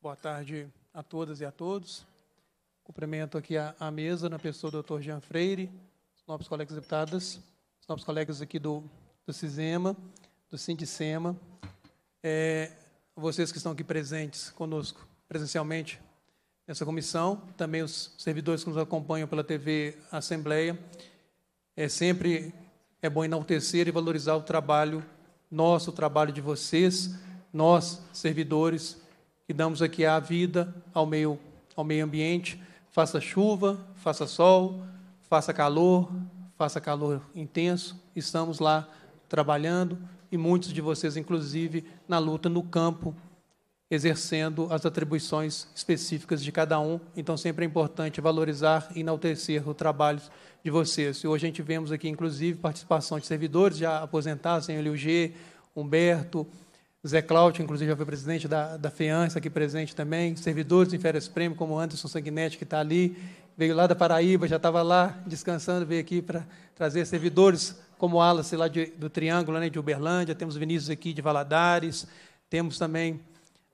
Boa tarde a todas e a todos. Cumprimento aqui a, a mesa na pessoa do Dr. Jean Freire, nobres colegas deputadas, os nobres colegas aqui do, do CISEMA, do Sindicema, é, vocês que estão aqui presentes conosco, presencialmente, nessa comissão, também os servidores que nos acompanham pela TV Assembleia. É sempre é bom enaltecer e valorizar o trabalho nosso, o trabalho de vocês, nós, servidores, que damos aqui a vida ao meio, ao meio ambiente, faça chuva, faça sol, faça calor, faça calor intenso, estamos lá trabalhando e muitos de vocês, inclusive, na luta no campo, exercendo as atribuições específicas de cada um. Então, sempre é importante valorizar e enaltecer o trabalho de vocês. E hoje a gente vemos aqui, inclusive, participação de servidores já aposentados, em Eliu G, Humberto, Zé Cláudio, inclusive já foi presidente da, da FEAN, está aqui presente também, servidores em férias prêmio, como Anderson Sanguinetti, que está ali, veio lá da Paraíba, já estava lá descansando, veio aqui para trazer servidores como Alas lá de, do Triângulo, né, de Uberlândia, temos Vinícius aqui de Valadares, temos também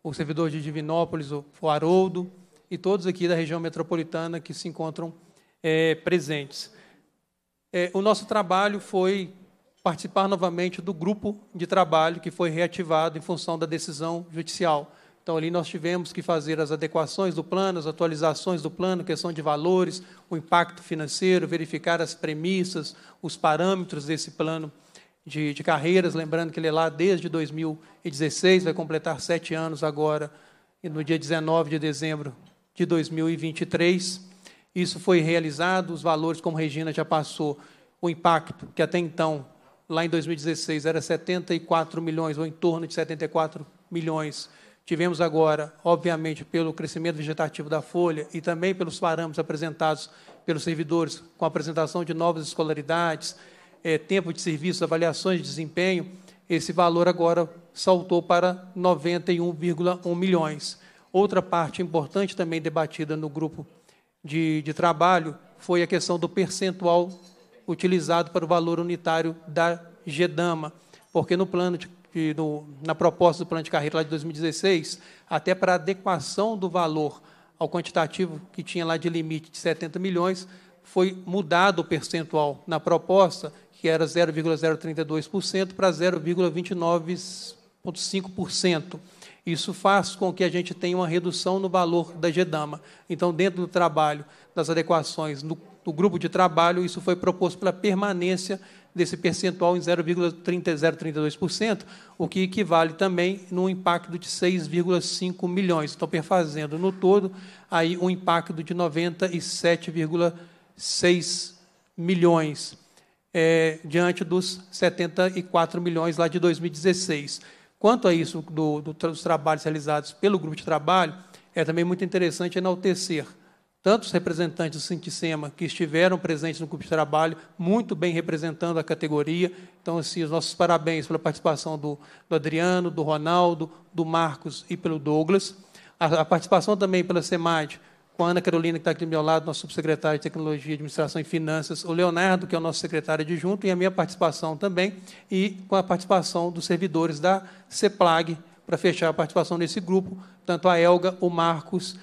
o servidor de Divinópolis, o, o Haroldo, e todos aqui da região metropolitana que se encontram é, presentes. É, o nosso trabalho foi participar novamente do grupo de trabalho que foi reativado em função da decisão judicial. Então, ali nós tivemos que fazer as adequações do plano, as atualizações do plano, questão de valores, o impacto financeiro, verificar as premissas, os parâmetros desse plano de, de carreiras. Lembrando que ele é lá desde 2016, vai completar sete anos agora, no dia 19 de dezembro de 2023. Isso foi realizado, os valores, como Regina já passou, o impacto que até então, lá em 2016, era 74 milhões, ou em torno de 74 milhões Tivemos agora, obviamente, pelo crescimento vegetativo da folha e também pelos parâmetros apresentados pelos servidores, com a apresentação de novas escolaridades, é, tempo de serviço, avaliações de desempenho, esse valor agora saltou para 91,1 milhões. Outra parte importante também debatida no grupo de, de trabalho foi a questão do percentual utilizado para o valor unitário da GEDAMA, porque no plano de que no, na proposta do plano de carreira lá de 2016, até para adequação do valor ao quantitativo que tinha lá de limite de 70 milhões, foi mudado o percentual na proposta, que era 0,032% para 0,29,5%. Isso faz com que a gente tenha uma redução no valor da GEDAMA. Então, dentro do trabalho das adequações no, grupo de trabalho, isso foi proposto pela permanência desse percentual em 0,032%, o que equivale também num impacto de 6,5 milhões. Então, perfazendo no todo, aí um impacto de 97,6 milhões, é, diante dos 74 milhões lá de 2016. Quanto a isso do, do, dos trabalhos realizados pelo grupo de trabalho, é também muito interessante enaltecer tantos representantes do Sintissema que estiveram presentes no grupo de Trabalho, muito bem representando a categoria. Então, assim, os nossos parabéns pela participação do, do Adriano, do Ronaldo, do Marcos e pelo Douglas. A, a participação também pela SEMAD, com a Ana Carolina, que está aqui do meu lado, nosso subsecretário de Tecnologia, Administração e Finanças, o Leonardo, que é o nosso secretário adjunto, e a minha participação também, e com a participação dos servidores da CEPLAG, para fechar a participação nesse grupo, tanto a Elga, o Marcos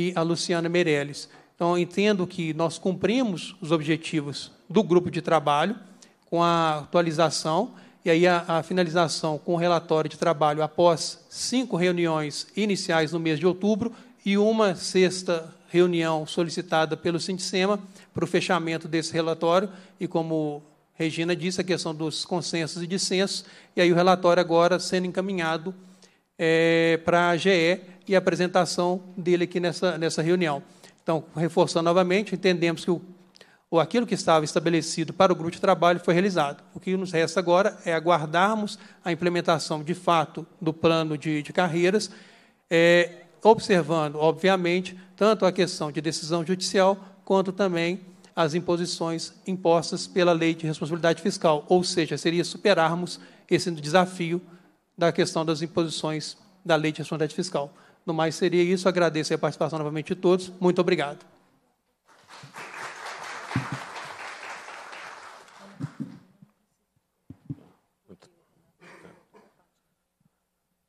e a Luciana Meirelles. Então, entendo que nós cumprimos os objetivos do grupo de trabalho com a atualização e aí a, a finalização com o relatório de trabalho após cinco reuniões iniciais no mês de outubro e uma sexta reunião solicitada pelo Sindicema para o fechamento desse relatório e como Regina disse a questão dos consensos e dissensos e aí o relatório agora sendo encaminhado é, para a GE e a apresentação dele aqui nessa, nessa reunião. Então, reforçando novamente, entendemos que o, o, aquilo que estava estabelecido para o grupo de trabalho foi realizado. O que nos resta agora é aguardarmos a implementação de fato do plano de, de carreiras, é, observando, obviamente, tanto a questão de decisão judicial, quanto também as imposições impostas pela lei de responsabilidade fiscal, ou seja, seria superarmos esse desafio da questão das imposições da lei de responsabilidade fiscal. No mais, seria isso. Agradeço a participação novamente de todos. Muito obrigado.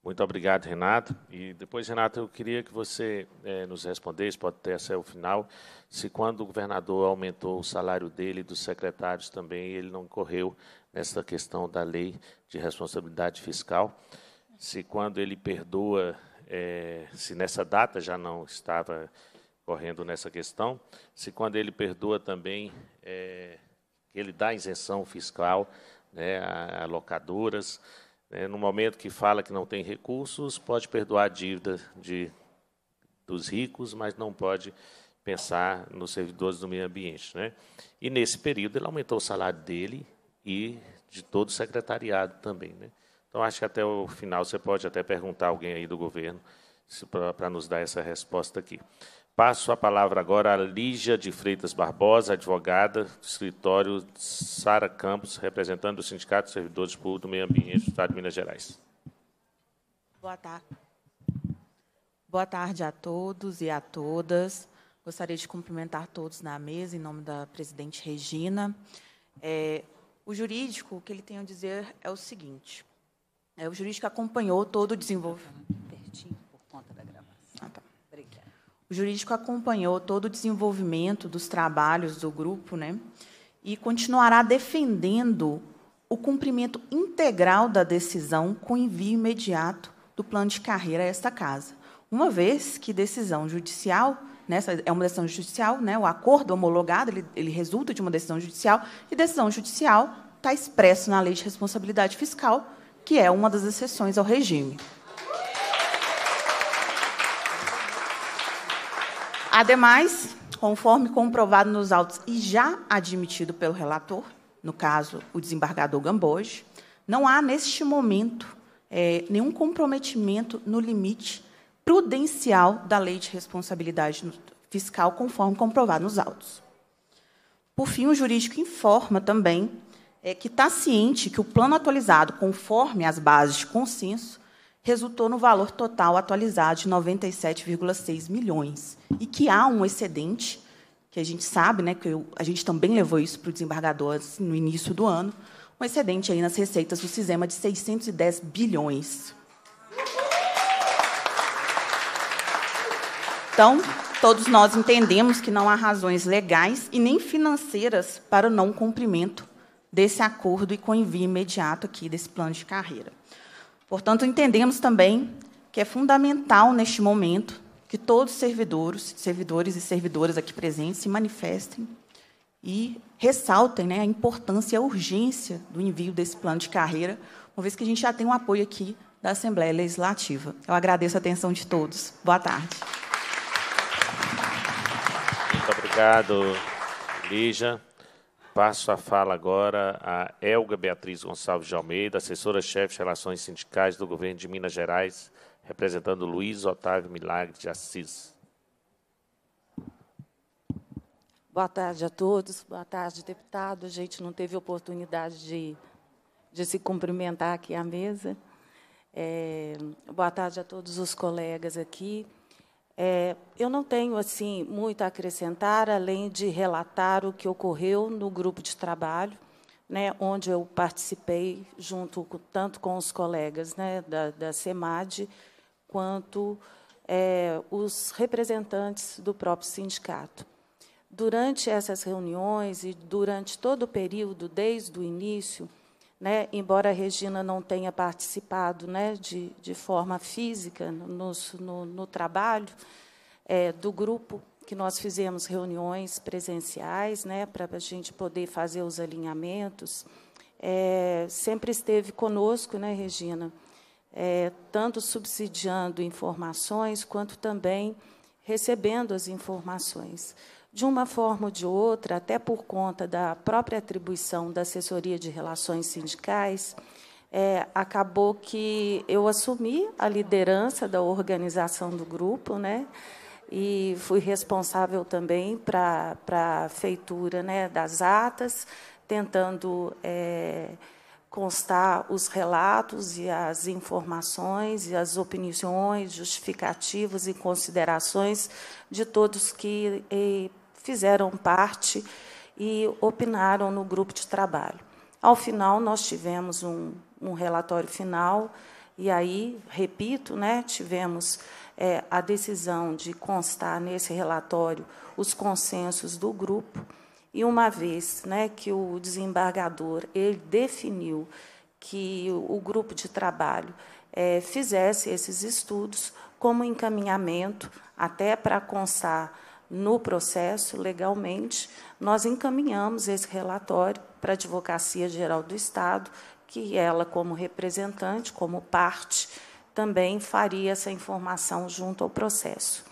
Muito obrigado, Renato. E depois, Renato, eu queria que você é, nos respondesse, pode ter até o final, se quando o governador aumentou o salário dele e dos secretários também, ele não correu nessa questão da lei de responsabilidade fiscal, se quando ele perdoa é, se nessa data já não estava correndo nessa questão, se quando ele perdoa também, é, ele dá isenção fiscal né, a, a locadoras. Né, no momento que fala que não tem recursos, pode perdoar a dívida de, dos ricos, mas não pode pensar nos servidores do meio ambiente. Né? E nesse período ele aumentou o salário dele e de todo o secretariado também. Né? Então, acho que até o final você pode até perguntar a alguém aí do governo para nos dar essa resposta aqui. Passo a palavra agora a Lígia de Freitas Barbosa, advogada do escritório Sara Campos, representando o Sindicato de Servidores Públicos do Meio Ambiente do Estado de Minas Gerais. Boa tarde. Boa tarde a todos e a todas. Gostaria de cumprimentar todos na mesa, em nome da presidente Regina. É, o jurídico, o que ele tem a dizer é o seguinte: é, o jurídico acompanhou todo o desenvolvimento. Ah, tá. O jurídico acompanhou todo o desenvolvimento dos trabalhos do grupo, né? E continuará defendendo o cumprimento integral da decisão com envio imediato do plano de carreira a esta casa, uma vez que decisão judicial né, é uma decisão judicial, né? o acordo homologado ele, ele, resulta de uma decisão judicial, e decisão judicial está expresso na lei de responsabilidade fiscal, que é uma das exceções ao regime. Ademais, conforme comprovado nos autos e já admitido pelo relator, no caso, o desembargador Gamboge, não há, neste momento, é, nenhum comprometimento no limite prudencial da lei de responsabilidade fiscal, conforme comprovado nos autos. Por fim, o jurídico informa também é, que está ciente que o plano atualizado, conforme as bases de consenso, resultou no valor total atualizado de 97,6 milhões e que há um excedente que a gente sabe, né, que eu, a gente também levou isso para o desembargador assim, no início do ano, um excedente aí nas receitas do Cisema de 610 bilhões. Então, todos nós entendemos que não há razões legais e nem financeiras para o não cumprimento desse acordo e com envio imediato aqui desse plano de carreira. Portanto, entendemos também que é fundamental neste momento que todos os servidores, servidores e servidoras aqui presentes se manifestem e ressaltem né, a importância e a urgência do envio desse plano de carreira, uma vez que a gente já tem um apoio aqui da Assembleia Legislativa. Eu agradeço a atenção de todos. Boa tarde. Muito obrigado, Lígia. Passo a fala agora a Elga Beatriz Gonçalves de Almeida, assessora-chefe de Relações Sindicais do Governo de Minas Gerais, representando Luiz Otávio Milagre de Assis. Boa tarde a todos, boa tarde, deputado. A gente não teve oportunidade de, de se cumprimentar aqui à mesa. É, boa tarde a todos os colegas aqui. É, eu não tenho assim muito a acrescentar, além de relatar o que ocorreu no grupo de trabalho, né, onde eu participei junto com, tanto com os colegas né, da, da SEMAD, quanto é, os representantes do próprio sindicato. Durante essas reuniões e durante todo o período, desde o início, né, embora a Regina não tenha participado né, de, de, forma física no, no, no trabalho é, do grupo, que nós fizemos reuniões presenciais né, para a gente poder fazer os alinhamentos, é, sempre esteve conosco, né, Regina, é, tanto subsidiando informações, quanto também recebendo as informações de uma forma ou de outra, até por conta da própria atribuição da assessoria de relações sindicais, é, acabou que eu assumi a liderança da organização do grupo, né? E fui responsável também para a feitura né, das atas, tentando é, constar os relatos e as informações e as opiniões, justificativas e considerações de todos que fizeram parte e opinaram no grupo de trabalho. Ao final, nós tivemos um, um relatório final, e aí, repito, né, tivemos é, a decisão de constar nesse relatório os consensos do grupo, e uma vez né, que o desembargador ele definiu que o, o grupo de trabalho é, fizesse esses estudos como encaminhamento até para constar no processo legalmente, nós encaminhamos esse relatório para a Advocacia Geral do Estado, que ela, como representante, como parte, também faria essa informação junto ao processo.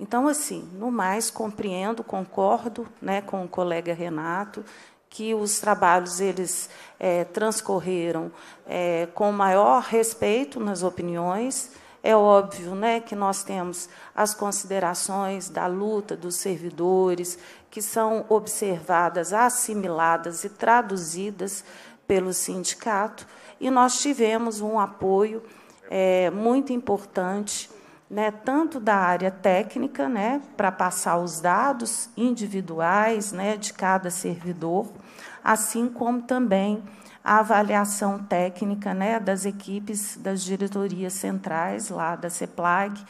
Então, assim, no mais, compreendo, concordo né, com o colega Renato que os trabalhos eles é, transcorreram é, com maior respeito nas opiniões, é óbvio né, que nós temos as considerações da luta dos servidores, que são observadas, assimiladas e traduzidas pelo sindicato, e nós tivemos um apoio é, muito importante. Né, tanto da área técnica, né, para passar os dados individuais né, de cada servidor, assim como também a avaliação técnica né, das equipes das diretorias centrais lá da CEPLAG,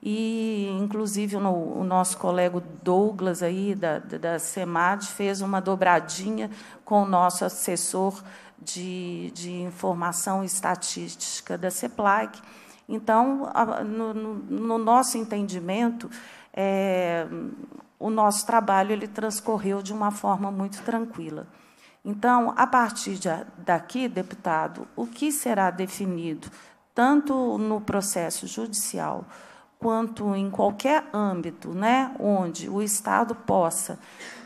e inclusive o nosso colega Douglas aí da, da CEMAD fez uma dobradinha com o nosso assessor de, de informação estatística da Ceplag. Então, no, no nosso entendimento, é, o nosso trabalho ele transcorreu de uma forma muito tranquila. Então, a partir de, daqui, deputado, o que será definido, tanto no processo judicial quanto em qualquer âmbito né, onde o Estado possa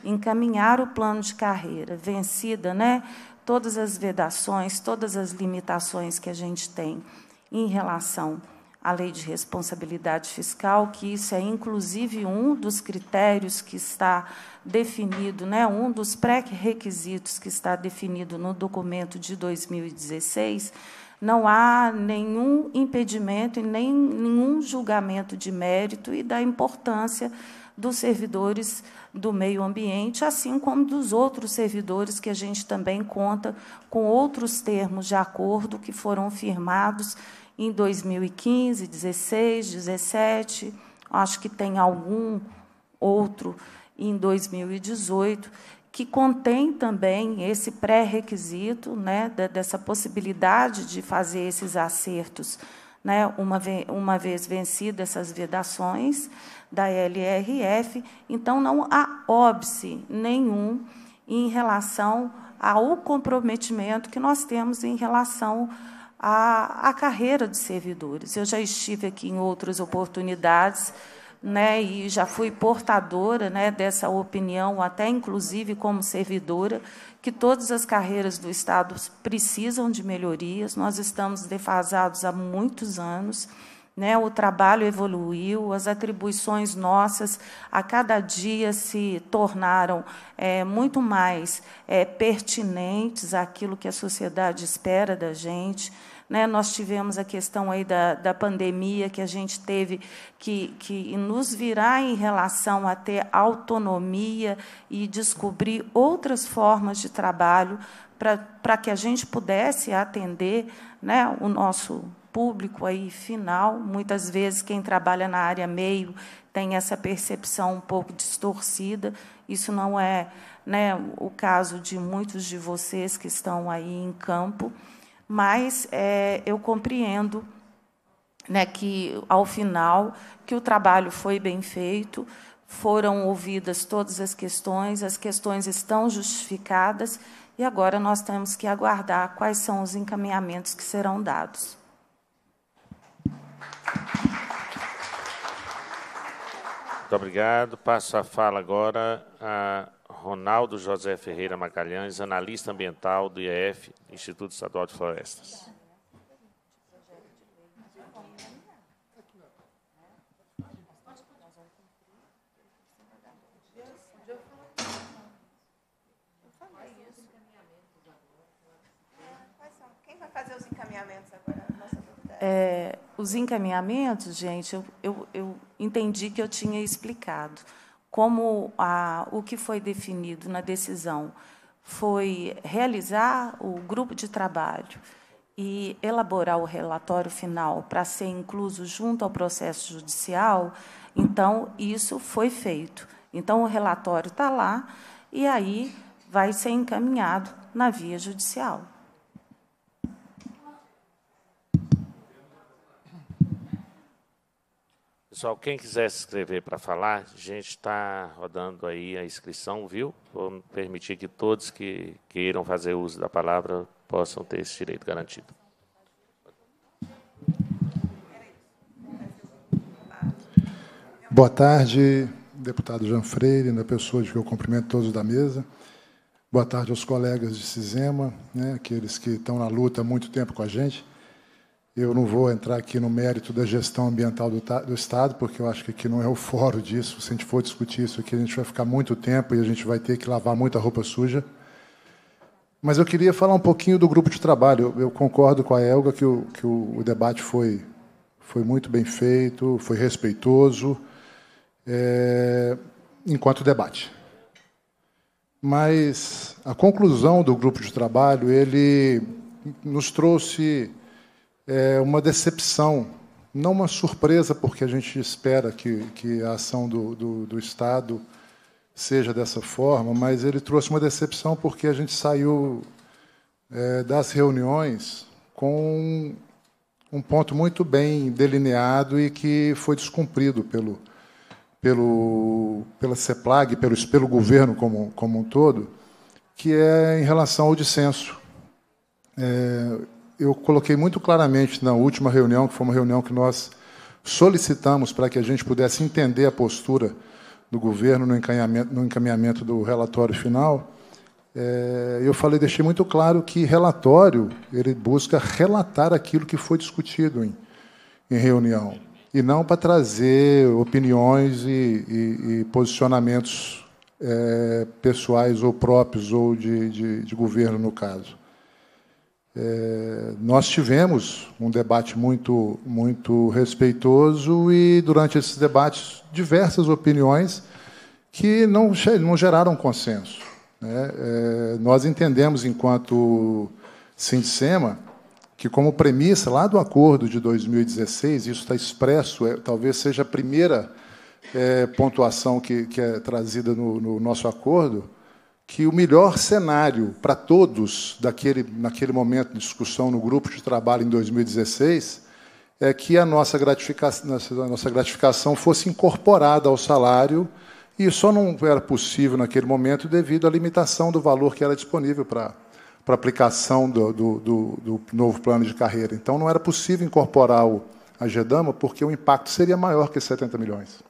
encaminhar o plano de carreira, vencida né, todas as vedações, todas as limitações que a gente tem em relação a lei de responsabilidade fiscal, que isso é inclusive um dos critérios que está definido, né, um dos pré-requisitos que está definido no documento de 2016, não há nenhum impedimento e nem nenhum julgamento de mérito e da importância dos servidores do meio ambiente, assim como dos outros servidores que a gente também conta com outros termos de acordo que foram firmados em 2015, 16, 17, acho que tem algum outro em 2018, que contém também esse pré-requisito né, dessa possibilidade de fazer esses acertos, né, uma, uma vez vencidas essas vedações da LRF. Então, não há óbice nenhum em relação ao comprometimento que nós temos em relação a, a carreira de servidores. Eu já estive aqui em outras oportunidades. Né, e já fui portadora né, dessa opinião, até inclusive como servidora, que todas as carreiras do Estado precisam de melhorias, nós estamos defasados há muitos anos. Né, o trabalho evoluiu, as atribuições nossas a cada dia se tornaram é, muito mais é, pertinentes àquilo que a sociedade espera da gente. Né? Nós tivemos a questão aí da, da pandemia, que a gente teve que, que nos virar em relação a ter autonomia e descobrir outras formas de trabalho para que a gente pudesse atender né, o nosso público aí final. Muitas vezes quem trabalha na área meio tem essa percepção um pouco distorcida. Isso não é né, o caso de muitos de vocês que estão aí em campo mas é, eu compreendo né, que, ao final, que o trabalho foi bem feito, foram ouvidas todas as questões, as questões estão justificadas e agora nós temos que aguardar quais são os encaminhamentos que serão dados. Muito obrigado. Passo a fala agora a Ronaldo José Ferreira Magalhães, analista ambiental do IEF, Instituto Estadual de Florestas. É, os encaminhamentos, gente, eu, eu, eu entendi que eu tinha explicado como a, o que foi definido na decisão foi realizar o grupo de trabalho e elaborar o relatório final para ser incluso junto ao processo judicial, então isso foi feito. Então o relatório está lá e aí vai ser encaminhado na via judicial. Pessoal, quem quiser se inscrever para falar, a gente está rodando aí a inscrição, viu? Vou permitir que todos que queiram fazer uso da palavra possam ter esse direito garantido. Boa tarde, deputado Jean Freire, na né, pessoa de que eu cumprimento todos da mesa. Boa tarde aos colegas de Cisema, né, aqueles que estão na luta há muito tempo com a gente. Eu não vou entrar aqui no mérito da gestão ambiental do, do, Estado, porque eu acho que aqui não é o fórum disso. Se a gente for discutir isso aqui, a gente vai ficar muito tempo e a gente vai ter que lavar muita roupa suja. Mas eu queria falar um pouquinho do grupo de trabalho. Eu, eu concordo com a Elga que o, que o, o debate foi, foi muito bem feito, foi respeitoso, é, enquanto debate. Mas a conclusão do grupo de trabalho, ele nos trouxe é uma decepção, não uma surpresa, porque a gente espera que, que a ação do, do, do Estado seja dessa forma, mas ele trouxe uma decepção porque a gente saiu é, das reuniões com um ponto muito bem delineado e que foi descumprido pelo, pelo, pela CEPLAG, pelo, pelo governo como, como um todo, que é em relação ao dissenso. É, eu coloquei muito claramente na última reunião, que foi uma reunião que nós solicitamos para que a gente pudesse entender a postura do governo no encaminhamento, no encaminhamento do relatório final, é, eu falei, deixei muito claro que relatório ele busca relatar aquilo que foi discutido em, em reunião e não para trazer opiniões e, e, e posicionamentos é, pessoais ou próprios ou de, de, de governo no caso. É, nós tivemos um debate muito, muito respeitoso e, durante esses debates, diversas opiniões que não, não geraram consenso. Né? É, nós entendemos, enquanto Sindicema, que, como premissa lá do acordo de 2016, isso está expresso, é, talvez seja a primeira é, pontuação que, que é trazida no, no nosso acordo, que o melhor cenário para todos daquele, naquele momento de discussão no grupo de trabalho em 2016 é que a nossa gratificação, a nossa gratificação fosse incorporada ao salário e só não era possível naquele momento devido à limitação do valor que era disponível para para aplicação do, do, do, do, novo plano de carreira. Então, não era possível incorporar o, a GEDAMA, porque o impacto seria maior que 70 milhões.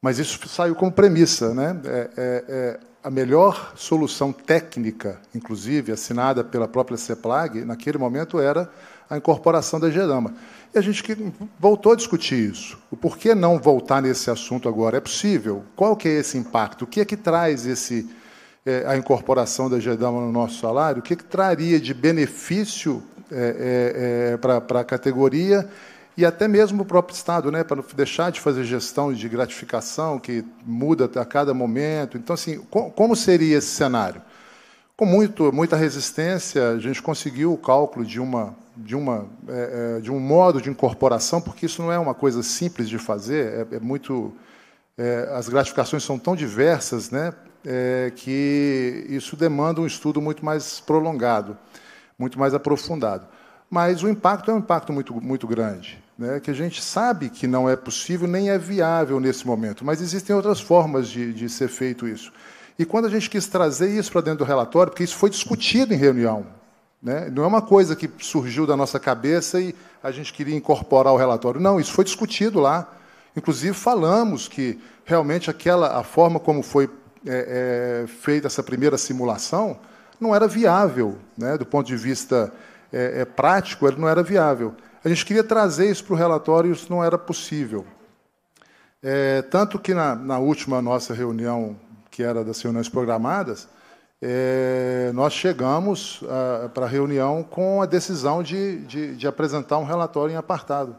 Mas isso saiu como premissa. Né? É, é, é, a melhor solução técnica, inclusive assinada pela própria CEPLAG, naquele momento era a incorporação da Gerama. E a gente voltou a discutir isso. O porquê não voltar nesse assunto agora? É possível? Qual que é esse impacto? O que é que traz esse, é, a incorporação da Gerama no nosso salário? O que, é que traria de benefício é, é, é para a categoria e até mesmo o próprio Estado, né, para deixar de fazer gestão de gratificação que muda a cada momento. Então, assim, como seria esse cenário? Com muito, muita resistência, a gente conseguiu o cálculo de, uma, de, uma, é, é, de um modo de incorporação, porque isso não é uma coisa simples de fazer, é, é muito. É, as gratificações são tão diversas né, é, que isso demanda um estudo muito mais prolongado, muito mais aprofundado mas o impacto é um impacto muito, muito grande né, que a gente sabe que não é possível nem é viável nesse momento, mas existem outras formas de, de ser feito isso. E quando a gente quis trazer isso para dentro do relatório, porque isso foi discutido em reunião, né, não é uma coisa que surgiu da nossa cabeça e a gente queria incorporar ao relatório. Não, isso foi discutido lá. Inclusive falamos que realmente aquela a forma como foi é, é, feita essa primeira simulação não era viável, né, do ponto de vista é, é prático, ele não era viável. A gente queria trazer isso para o relatório e isso não era possível. É, tanto que na, na, última nossa reunião, que era das reuniões programadas, é, nós chegamos ah, para a reunião com a decisão de, de, de apresentar um relatório em apartado.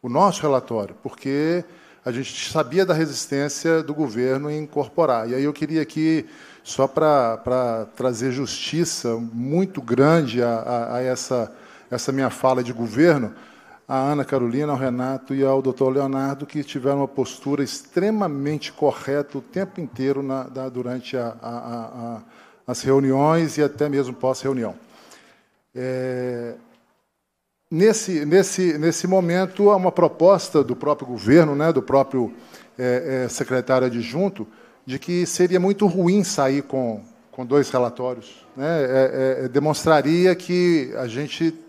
O nosso relatório, porque a gente sabia da resistência do governo em incorporar. E aí eu queria aqui, só para trazer justiça muito grande a, a, a, essa essa minha fala de governo à Ana Carolina, ao Renato e ao doutor Leonardo, que tiveram uma postura extremamente correta o tempo inteiro na, da, durante a, a, a, as reuniões e até mesmo pós-reunião. É, nesse, nesse, nesse momento, há uma proposta do próprio governo, né, do próprio é, é, secretário adjunto, de que seria muito ruim sair com, com dois relatórios. Né? É, é, é demonstraria que a gente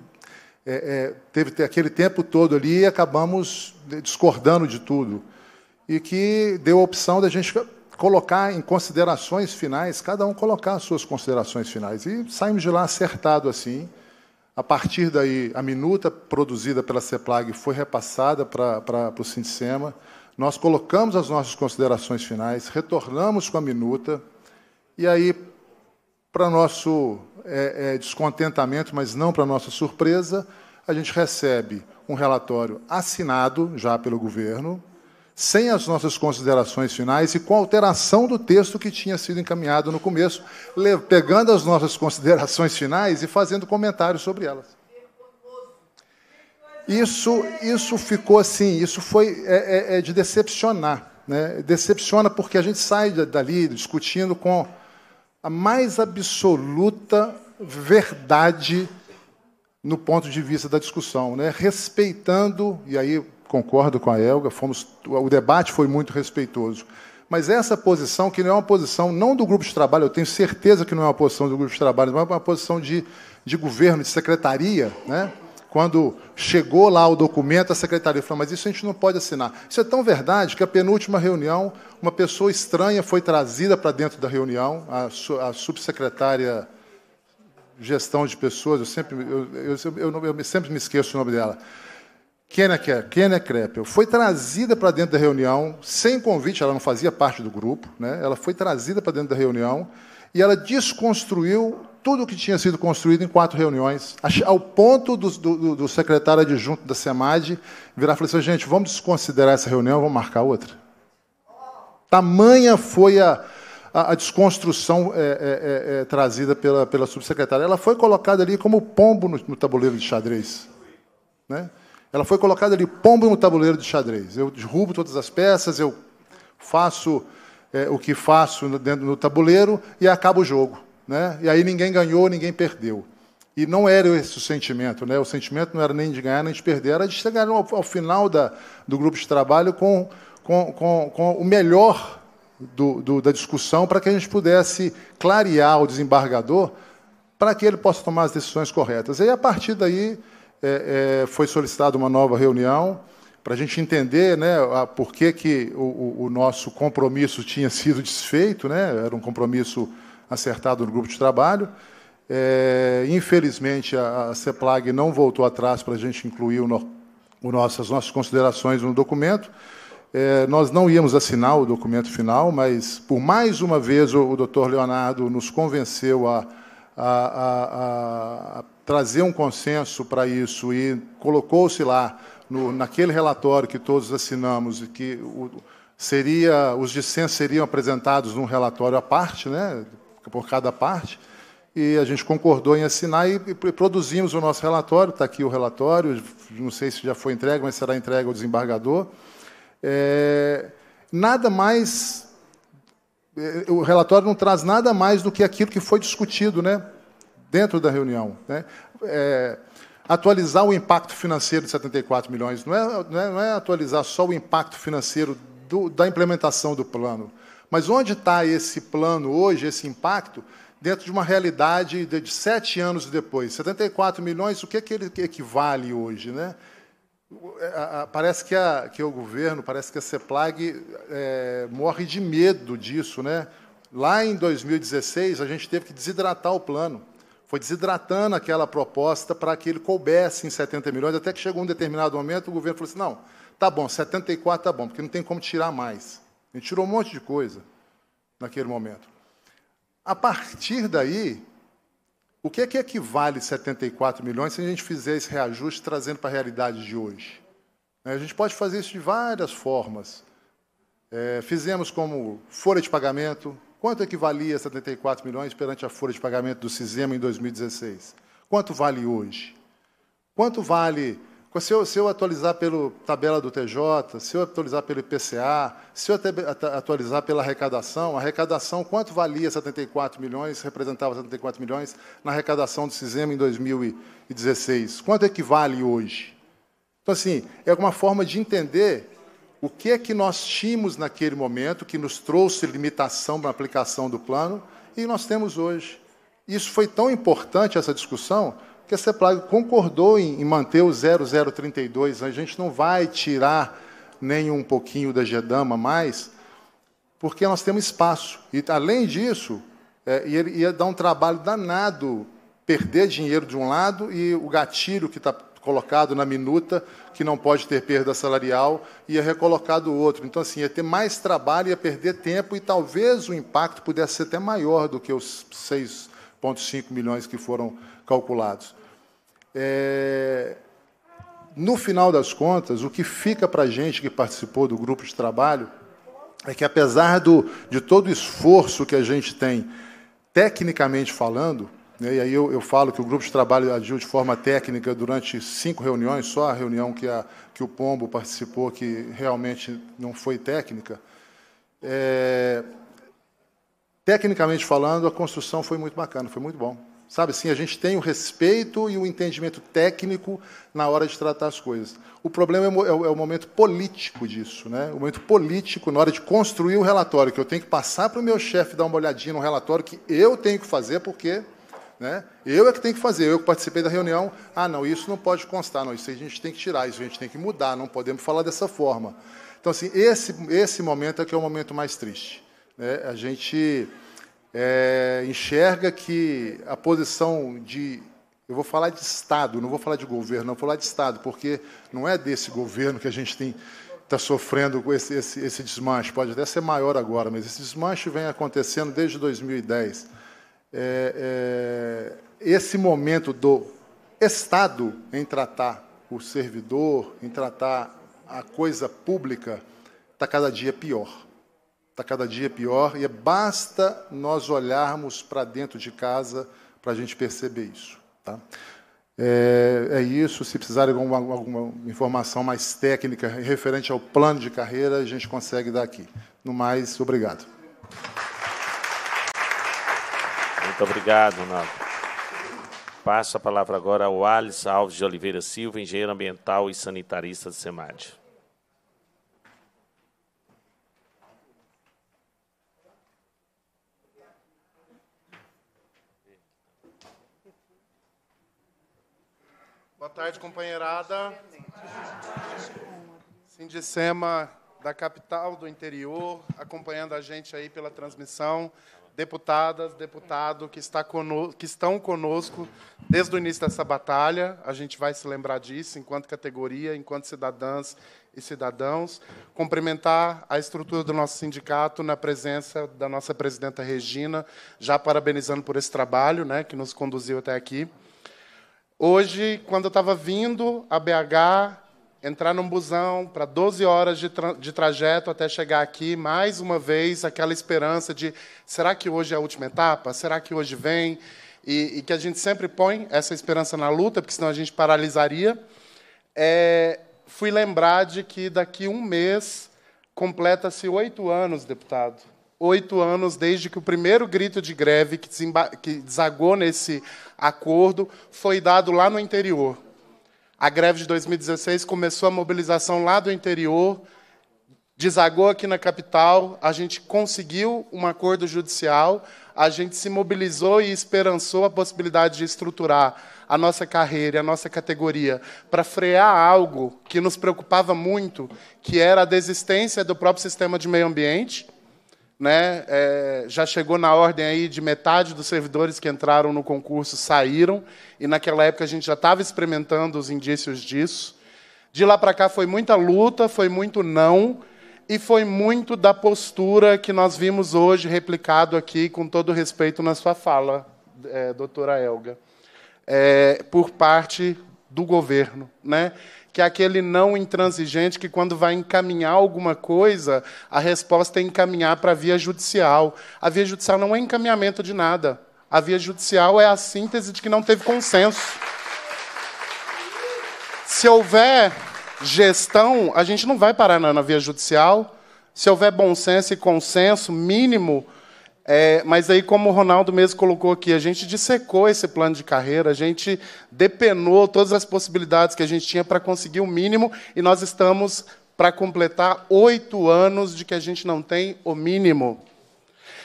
é, é, teve aquele tempo todo ali e acabamos discordando de tudo. E que deu a opção da gente colocar em considerações finais, cada um colocar as suas considerações finais. E saímos de lá acertado assim. A partir daí, a minuta produzida pela CEPLAG foi repassada para o Sindicema. Nós colocamos as nossas considerações finais, retornamos com a minuta, e aí, para nosso é, é, descontentamento, mas não para nossa surpresa, a gente recebe um relatório assinado já pelo governo, sem as nossas considerações finais e com alteração do texto que tinha sido encaminhado no começo, pegando as nossas (laughs) considerações finais e fazendo comentários sobre elas. Isso, isso ficou assim, isso foi é, é, é de decepcionar. Né? Decepciona porque a gente sai dali discutindo com a mais absoluta verdade no ponto de vista da discussão, né? respeitando, e aí concordo com a Elga, fomos, o debate foi muito respeitoso, mas essa posição, que não é uma posição não do grupo de trabalho, eu tenho certeza que não é uma posição do grupo de trabalho, mas é uma posição de, de governo, de secretaria, né? Quando chegou lá o documento, a secretaria falou: Mas isso a gente não pode assinar. Isso é tão verdade que a penúltima reunião, uma pessoa estranha foi trazida para dentro da reunião, a, subsecretária gestão de pessoas, eu sempre, eu, eu, eu, eu sempre me esqueço o nome dela. Kenia Kreppel foi trazida para dentro da reunião, sem convite, ela não fazia parte do grupo, né? ela foi trazida para dentro da reunião e ela desconstruiu tudo o que tinha sido construído em quatro reuniões, ao ponto do, do, do secretário adjunto da SEMAD virar e falar assim, gente, vamos desconsiderar essa reunião, vamos marcar outra. Tamanha foi a, a, a desconstrução é, é, é, é, trazida pela, pela subsecretária. Ela foi colocada ali como pombo no, no tabuleiro de xadrez. Né? Ela foi colocada ali, pombo no tabuleiro de xadrez. Eu derrubo todas as peças, eu faço é, o que faço dentro do tabuleiro e acaba o jogo né? e aí ninguém ganhou, ninguém perdeu. E não era esse o sentimento, né? o sentimento não era nem de ganhar nem de perder, era de chegar ao, ao final da, do grupo de trabalho com, com, com, com o melhor do, do, da discussão para que a gente pudesse clarear o desembargador para que ele possa tomar as decisões corretas. E a partir daí é, é, foi solicitada uma nova reunião para a gente entender né, a, por que, que o, o, nosso compromisso tinha sido desfeito, né, era um compromisso acertado no grupo de trabalho. É, infelizmente, a, a CEPLAG não voltou atrás para a gente incluir o no, o nosso, as nossas considerações no documento. É, nós não íamos assinar o documento final, mas, por mais uma vez, o, o doutor Leonardo nos convenceu a, a, a, a trazer um consenso para isso e colocou-se lá, no, naquele relatório que todos assinamos, e que o, seria, os dissensos seriam apresentados num relatório à parte, né, por cada parte, e a gente concordou em assinar e, e produzimos o nosso relatório, está aqui o relatório, não sei se já foi entregue, mas será entregue ao desembargador. É, nada mais, é, o relatório não traz nada mais do que aquilo que foi discutido né, dentro da reunião. Né? É, atualizar o impacto financeiro de 74 milhões, não é, não é, não é atualizar só o impacto financeiro do, da implementação do plano, mas onde está esse plano hoje, esse impacto, dentro de uma realidade de, de sete anos depois? 74 milhões, o que, é que ele equivale hoje? Né? É, parece que, a, que o governo, parece que a CEPLAG é, morre de medo disso. Né? Lá em 2016, a gente teve que desidratar o plano. Foi desidratando aquela proposta para que ele coubesse em 70 milhões, até que chegou um determinado momento, o governo falou assim, não, tá bom, 74 tá bom, porque não tem como tirar mais. A gente tirou um monte de coisa naquele momento. A partir daí, o que é que equivale 74 milhões se a gente fizer esse reajuste trazendo para a realidade de hoje? Né, a gente pode fazer isso de várias formas. É, fizemos como folha de pagamento. Quanto equivalia 74 milhões perante a folha de pagamento do Cisema em 2016? Quanto vale hoje? Quanto vale se eu, se eu atualizar pela tabela do TJ, se eu atualizar pelo IPCA, se eu atualizar pela arrecadação, a arrecadação, quanto valia 74 milhões, representava 74 milhões na arrecadação do CISEMA em 2016? Quanto equivale é hoje? Então, assim, é uma forma de entender o que é que nós tínhamos naquele momento que nos trouxe limitação na aplicação do plano e nós temos hoje. Isso foi tão importante, essa discussão, que a CEPLAG concordou em, manter o 0032, a gente não vai tirar nem um pouquinho da GEDAMA mais, porque nós temos espaço. E, além disso, é, ia, ia dar um trabalho danado perder dinheiro de um lado e o gatilho que está colocado na minuta, que não pode ter perda salarial, ia recolocar do outro. Então, assim, ia ter mais trabalho, ia perder tempo e talvez o impacto pudesse ser até maior do que os 6,5 milhões que foram calculados. É, no final das contas, o que fica para a gente que participou do grupo de trabalho é que, apesar do, de todo o esforço que a gente tem, tecnicamente falando, né, e aí eu, eu, falo que o grupo de trabalho agiu de forma técnica durante cinco reuniões, só a reunião que, a, que o Pombo participou, que realmente não foi técnica. É, tecnicamente falando, a construção foi muito bacana, foi muito bom. Sabe assim, a gente tem o respeito e o entendimento técnico na hora de tratar as coisas. O problema é o, é o, é momento político disso, né? O momento político na hora de construir o relatório, que eu tenho que passar para o meu chefe dar uma olhadinha no relatório que eu tenho que fazer, porque né? Eu é que tenho que fazer, eu que participei da reunião. Ah, não, isso não pode constar, não, isso a gente tem que tirar, isso a gente tem que mudar, não podemos falar dessa forma. Então, assim, esse, esse momento é que é o momento mais triste. Né? A gente é, enxerga que a posição de. Eu vou falar de Estado, não vou falar de governo, não vou falar de Estado, porque não é desse governo que a gente tem está sofrendo esse, esse, esse desmanche. Pode até ser maior agora, mas esse desmanche vem acontecendo desde 2010. É, é, esse momento do Estado em tratar o servidor, em tratar a coisa pública, está cada dia pior está cada dia pior, e basta nós olharmos para dentro de casa para a gente perceber isso. Tá? É, é, isso. Se precisarem de alguma, alguma, informação mais técnica referente ao plano de carreira, a gente consegue dar aqui. No mais, obrigado. Muito obrigado, Ronaldo. Passo a palavra agora ao Alice Alves de Oliveira Silva, engenheiro ambiental e sanitarista de SEMAD. Boa tarde, companheirada. Sindicema da capital, do interior, acompanhando a gente aí pela transmissão. Deputadas, deputado que, está conosco, que estão conosco desde o início dessa batalha. A gente vai se lembrar disso enquanto categoria, enquanto cidadãs e cidadãos. Cumprimentar a estrutura do nosso sindicato na presença da nossa presidenta Regina, já parabenizando por esse trabalho né, que nos conduziu até aqui. Hoje, quando eu estava vindo a BH, entrar num busão para 12 horas de, tra de trajeto até chegar aqui, mais uma vez, aquela esperança de será que hoje é a última etapa? Será que hoje vem? E, e que a gente sempre põe essa esperança na luta, porque senão a gente paralisaria. É, fui lembrar de que daqui um mês completa-se oito anos, deputado. Oito anos desde que o primeiro grito de greve que, que desagou nesse acordo foi dado lá no interior. A greve de 2016 começou a mobilização lá do interior, desagou aqui na capital, a gente conseguiu um acordo judicial, a gente se mobilizou e esperançou a possibilidade de estruturar a nossa carreira, a nossa categoria, para frear algo que nos preocupava muito, que era a desistência do próprio sistema de meio ambiente né, é, já chegou na ordem aí de metade dos servidores que entraram no concurso saíram, e naquela época a gente já estava experimentando os indícios disso. De lá para cá foi muita luta, foi muito não, e foi muito da postura que nós vimos hoje replicado aqui, com todo respeito na sua fala, é, doutora Elga, é, por parte do governo. Né? que é aquele não intransigente que, quando vai encaminhar alguma coisa, a resposta é encaminhar para a via judicial. A via judicial não é encaminhamento de nada. A via judicial é a síntese de que não teve consenso. Se houver gestão, a gente não vai parar na, na via judicial. Se houver bom senso e consenso mínimo, é, mas aí, como o Ronaldo mesmo colocou aqui, a gente dissecou esse plano de carreira, a gente depenou todas as possibilidades que a gente tinha para conseguir o mínimo, e nós estamos para completar oito anos de que a gente não tem o mínimo.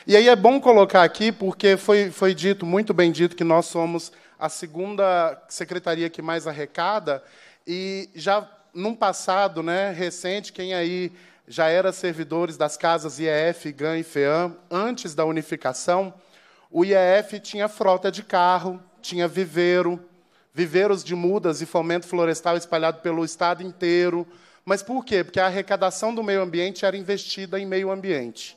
E aí é bom colocar aqui, porque foi, foi dito, muito bem dito, que nós somos a segunda secretaria que mais arrecada, e já num passado né, recente, quem aí já eram servidores das casas IEF, GAN e FEAM, antes da unificação, o IEF tinha frota de carro, tinha viveiro, viveiros de mudas e fomento florestal espalhado pelo estado inteiro. Mas por quê? Porque a arrecadação do meio ambiente era investida em meio ambiente.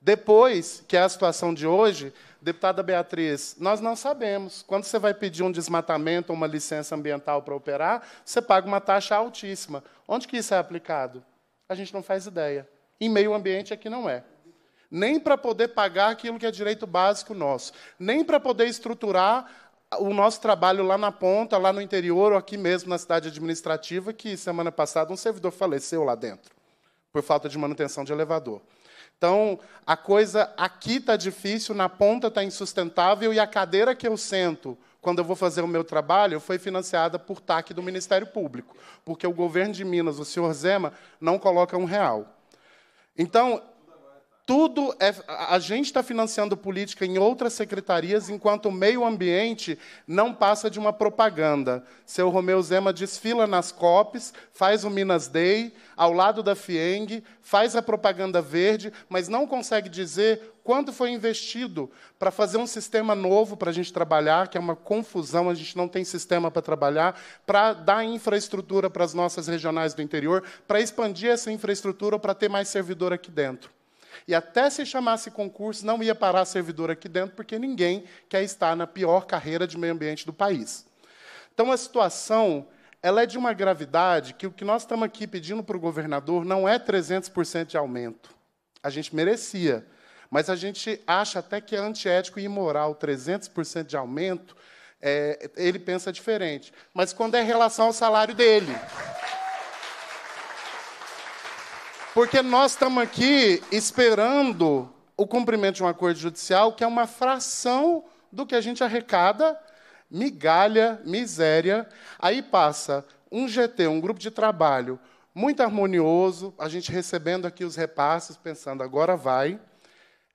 Depois, que é a situação de hoje, deputada Beatriz, nós não sabemos. Quando você vai pedir um desmatamento ou uma licença ambiental para operar, você paga uma taxa altíssima. Onde que isso é aplicado? a gente não faz ideia. Em meio ambiente aqui não é. Nem para poder pagar aquilo que é direito básico nosso, nem para poder estruturar o nosso trabalho lá na ponta, lá no interior, ou aqui mesmo na cidade administrativa, que semana passada um servidor faleceu lá dentro, por falta de manutenção de elevador. Então, a coisa aqui está difícil, na ponta está insustentável, e a cadeira que eu sento quando eu vou fazer o meu trabalho, foi financiada por TAC do Ministério Público, porque o governo de Minas, o senhor Zema, não coloca um real. Então, tudo é, a gente está financiando política em outras secretarias, enquanto o meio ambiente não passa de uma propaganda. Seu Romeu Zema desfila nas COPs, faz o Minas Day, ao lado da FIENG, faz a propaganda verde, mas não consegue dizer quanto foi investido para fazer um sistema novo para a gente trabalhar, que é uma confusão, a gente não tem sistema para trabalhar, para dar infraestrutura para as nossas regionais do interior, para expandir essa infraestrutura para ter mais servidor aqui dentro e até se chamasse concurso, não ia parar servidor aqui dentro, porque ninguém quer estar na pior carreira de meio ambiente do país. Então, a situação ela é de uma gravidade que o que nós estamos aqui pedindo para o governador não é 300% de aumento. A gente merecia, mas a gente acha até que é antiético e imoral 300% de aumento, é, ele pensa diferente. Mas quando é em relação ao salário dele. Porque nós estamos aqui esperando o cumprimento de um acordo judicial que é uma fração do que a gente arrecada, migalha, miséria. Aí passa um GT, um grupo de trabalho muito harmonioso, a gente recebendo aqui os repasses, pensando agora vai.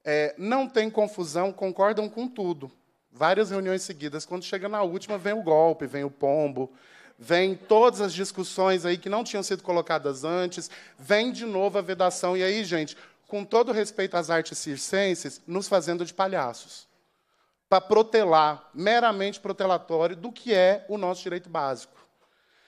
É, não tem confusão, concordam com tudo. Várias reuniões seguidas. Quando chega na última, vem o golpe, vem o pombo vem todas as discussões aí que não tinham sido colocadas antes, vem de novo a vedação. E aí, gente, com todo respeito às artes circenses, nos fazendo de palhaços. Para protelar, meramente protelatório, do que é o nosso direito básico.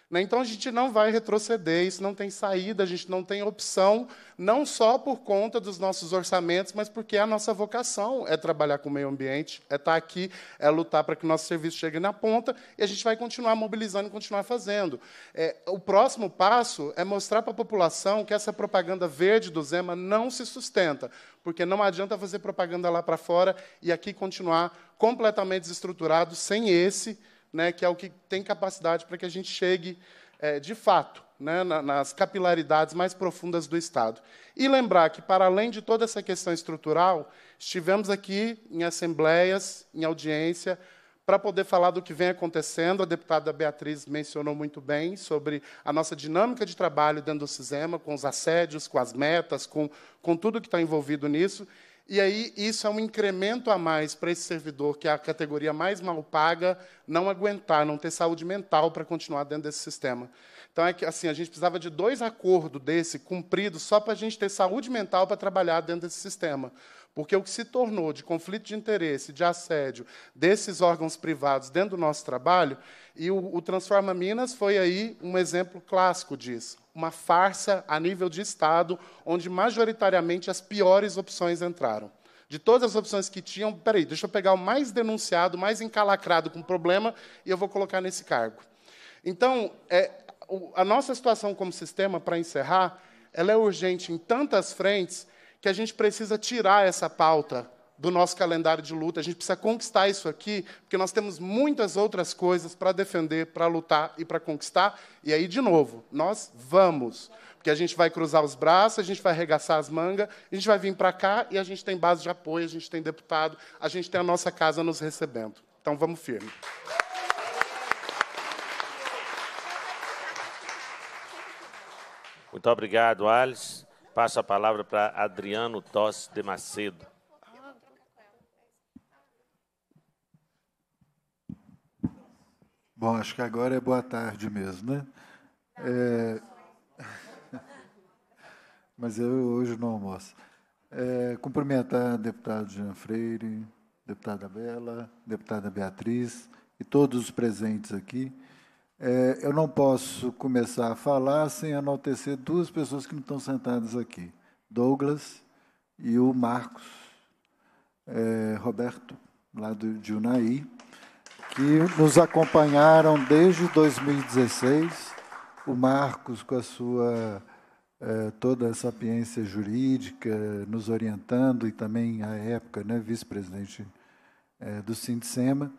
Né? Então a gente não vai retroceder, isso não tem saída, a gente não tem opção, não só por conta dos nossos orçamentos, mas porque é a nossa vocação é trabalhar com o meio ambiente, é estar tá aqui, é lutar para que o nosso serviço chegue na ponta e a gente vai continuar mobilizando e continuar fazendo. É, o próximo passo é mostrar para a população que essa propaganda verde do Zema não se sustenta, porque não adianta fazer propaganda lá para fora e aqui continuar completamente desestruturado sem esse né, que é o que tem capacidade para que a gente chegue, é, de fato, né, nas capilaridades mais profundas do Estado. E lembrar que, para além de toda essa questão estrutural, estivemos aqui em assembleias, em audiência, para poder falar do que vem acontecendo. A deputada Beatriz mencionou muito bem sobre a nossa dinâmica de trabalho dentro do SISEMA, com os assédios, com as metas, com, com tudo que está envolvido nisso. E aí isso é um incremento a mais para esse servidor, que é a categoria mais mal paga, não aguentar, não ter saúde mental para continuar dentro desse sistema. Então é que assim, a gente precisava de dois acordos desse cumpridos só para a gente ter saúde mental para trabalhar dentro desse sistema. Porque o que se tornou de conflito de interesse, de assédio desses órgãos privados dentro do nosso trabalho, e o, o Transforma Minas foi aí um exemplo clássico disso uma farsa a nível de Estado, onde majoritariamente as piores opções entraram. De todas as opções que tinham, peraí, deixa eu pegar o mais denunciado, mais encalacrado com problema, e eu vou colocar nesse cargo. Então, é, a nossa situação como sistema, para encerrar, ela é urgente em tantas frentes que a gente precisa tirar essa pauta do nosso calendário de luta. A gente precisa conquistar isso aqui, porque nós temos muitas outras coisas para defender, para lutar e para conquistar. E aí, de novo, nós vamos. Porque a gente vai cruzar os braços, a gente vai arregaçar as mangas, a gente vai vir para cá e a gente tem base de apoio, a gente tem deputado, a gente tem a nossa casa nos recebendo. Então, vamos firme. Muito obrigado, Alice. Passo a palavra para Adriano Tosse de Macedo. Bom, acho que agora é boa tarde mesmo, né? É... (laughs) Mas eu hoje não almoço. É, cumprimentar deputado Jean Freire, deputada Bela, deputada Beatriz e todos os presentes aqui. É, eu não posso começar a falar sem enaltecer duas pessoas que não estão sentadas aqui: Douglas e o Marcos é, Roberto, lá de Unaí que nos acompanharam desde 2016, o Marcos com a sua eh, toda a sapiência jurídica, nos orientando e também à época, né, vice-presidente eh, do Sindicema,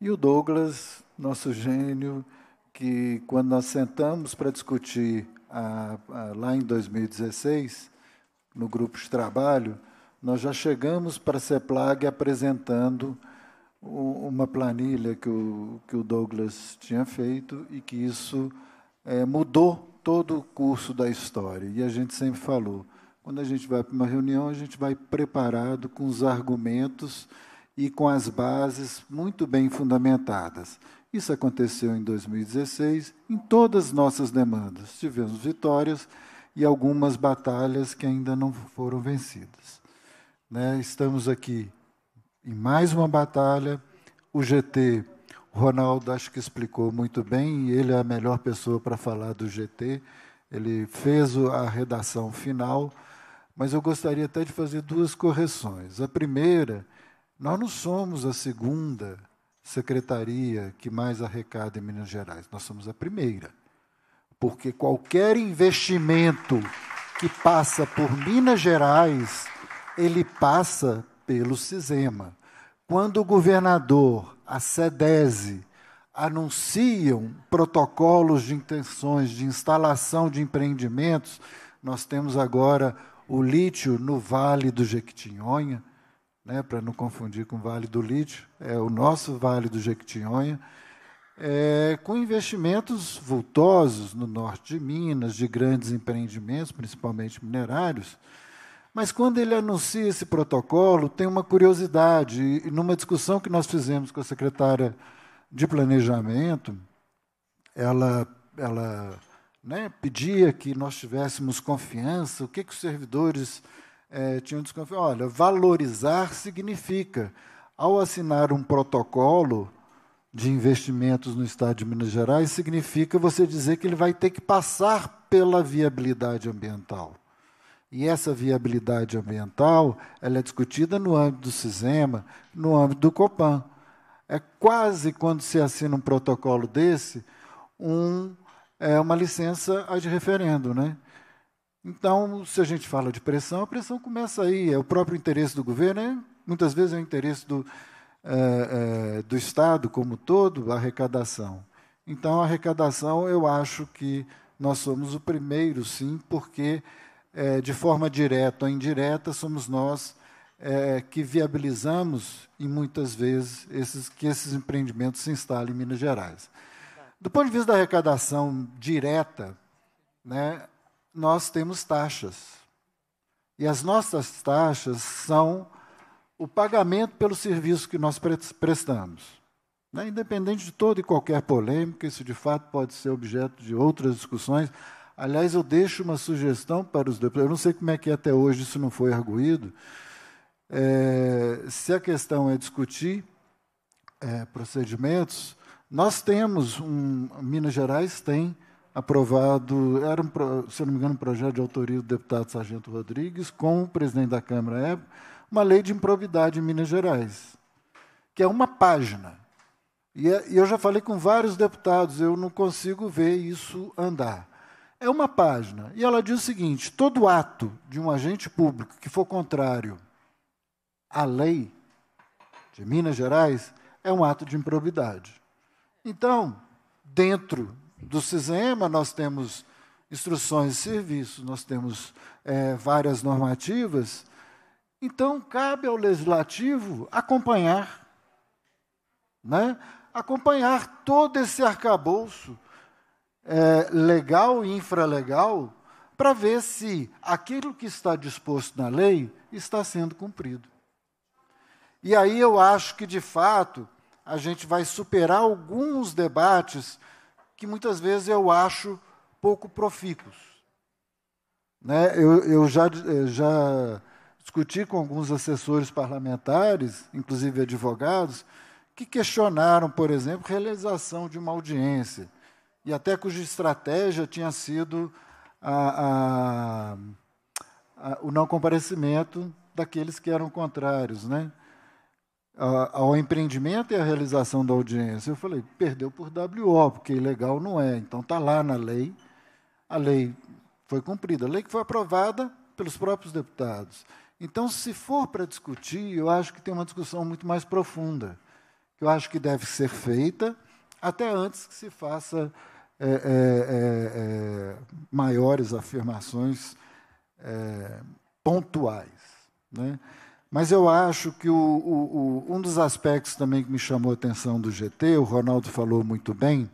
e o Douglas, nosso gênio, que quando nós sentamos para discutir a, a, lá em 2016 no grupo de trabalho, nós já chegamos para a CEPLAG apresentando uma planilha que o, que o Douglas tinha feito e que isso é, mudou todo o curso da história. E a gente sempre falou: quando a gente vai para uma reunião, a gente vai preparado com os argumentos e com as bases muito bem fundamentadas. Isso aconteceu em 2016, em todas as nossas demandas. Tivemos vitórias e algumas batalhas que ainda não foram vencidas. Né? Estamos aqui em mais uma batalha, o GT, o Ronaldo acho que explicou muito bem, e ele é a melhor pessoa para falar do GT. Ele fez a redação final, mas eu gostaria até de fazer duas correções. A primeira, nós não somos a segunda secretaria que mais arrecada em Minas Gerais, nós somos a primeira. Porque qualquer investimento que passa por Minas Gerais, ele passa pelo Cisema. Quando o governador, a SEDESE, anunciam protocolos de intenções de instalação de empreendimentos, nós temos agora o lítio no Vale do Jequitinhonha, né, para não confundir com o Vale do Lítio, é o nosso Vale do Jequitinhonha, é, com investimentos vultosos no norte de Minas, de grandes empreendimentos, principalmente minerários, mas quando ele anuncia esse protocolo, tem uma curiosidade. E numa discussão que nós fizemos com a secretária de Planejamento, ela, ela né, pedia que nós tivéssemos confiança. O que, que os servidores é, tinham desconfiança? Olha, valorizar significa, ao assinar um protocolo de investimentos no Estado de Minas Gerais, significa você dizer que ele vai ter que passar pela viabilidade ambiental. E essa viabilidade ambiental ela é discutida no âmbito do CISEMA, no âmbito do COPAN. É quase quando se assina um protocolo desse, um, é uma licença de referendo. Né? Então, se a gente fala de pressão, a pressão começa aí. É o próprio interesse do governo, né? muitas vezes é o interesse do, é, é, do Estado como todo, a arrecadação. Então, a arrecadação, eu acho que nós somos o primeiro, sim, porque é, de forma direta ou indireta, somos nós é, que viabilizamos, e muitas vezes, esses, que esses empreendimentos se instalem em Minas Gerais. Do ponto de vista da arrecadação direta, né, nós temos taxas. E as nossas taxas são o pagamento pelo serviço que nós prestamos. Né, independente de toda e qualquer polêmica, isso de fato pode ser objeto de outras discussões, Aliás, eu deixo uma sugestão para os deputados. Eu não sei como é que é até hoje isso não foi arguído. É, se a questão é discutir é, procedimentos, nós temos, um, Minas Gerais tem aprovado, era, um, se não me engano, um projeto de autoria do deputado Sargento Rodrigues, com o presidente da Câmara é uma lei de improvidade em Minas Gerais, que é uma página. É, e eu já falei com vários deputados, eu não consigo ver isso andar. É uma página. E ela diz o seguinte: todo ato de um agente público que for contrário à lei de Minas Gerais é um ato de improbidade. Então, dentro do CISEMA, nós temos instruções de serviços, nós temos é, várias normativas. Então, cabe ao legislativo acompanhar, né? acompanhar todo esse arcabouço é, legal e infralegal para ver se aquilo que está disposto na lei está sendo cumprido. E aí eu acho que, de fato, a gente vai superar alguns debates que muitas vezes eu acho pouco profícuos. Né? Eu, eu já, eh, já discuti com alguns assessores parlamentares, inclusive advogados, que questionaram, por exemplo, a realização de uma audiência e até cuja estratégia tinha sido a, a, a, o não comparecimento daqueles que eram contrários, né? ao empreendimento e à realização da audiência. Eu falei, perdeu por WO, porque ilegal não é. Então está lá na lei. A lei foi cumprida, a lei que foi aprovada pelos próprios deputados. Então, se for para discutir, eu acho que tem uma discussão muito mais profunda, que eu acho que deve ser feita até antes que se faça é, é, é, é maiores afirmações é, pontuais. Né? Mas eu acho que o, o, o, um dos aspectos também que me chamou a atenção do GT, o Ronaldo falou muito bem,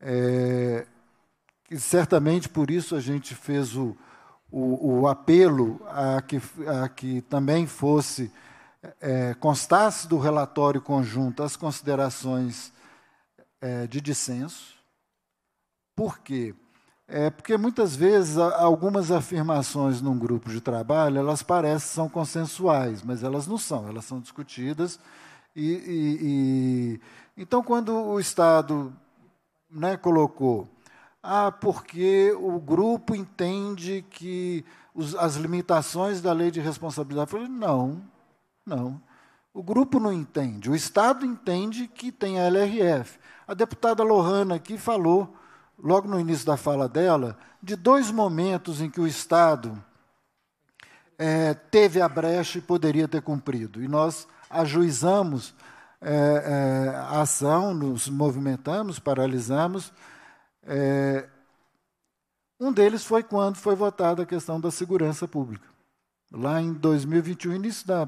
é, e certamente por isso a gente fez o, o, o apelo a que, a que também fosse, é, constasse do relatório conjunto as considerações é, de dissenso. Por quê? É porque muitas vezes algumas afirmações num grupo de trabalho elas parecem são consensuais, mas elas não são. Elas são discutidas e, e, e então quando o Estado né, colocou ah, porque o grupo entende que os, as limitações da lei de responsabilidade. falei, não, não. O grupo não entende. O Estado entende que tem a LRF. A deputada Lohana aqui falou, logo no início da fala dela, de dois momentos em que o Estado é, teve a brecha e poderia ter cumprido. E nós ajuizamos é, é, a ação, nos movimentamos, paralisamos. É, um deles foi quando foi votada a questão da segurança pública. Lá em 2021, início da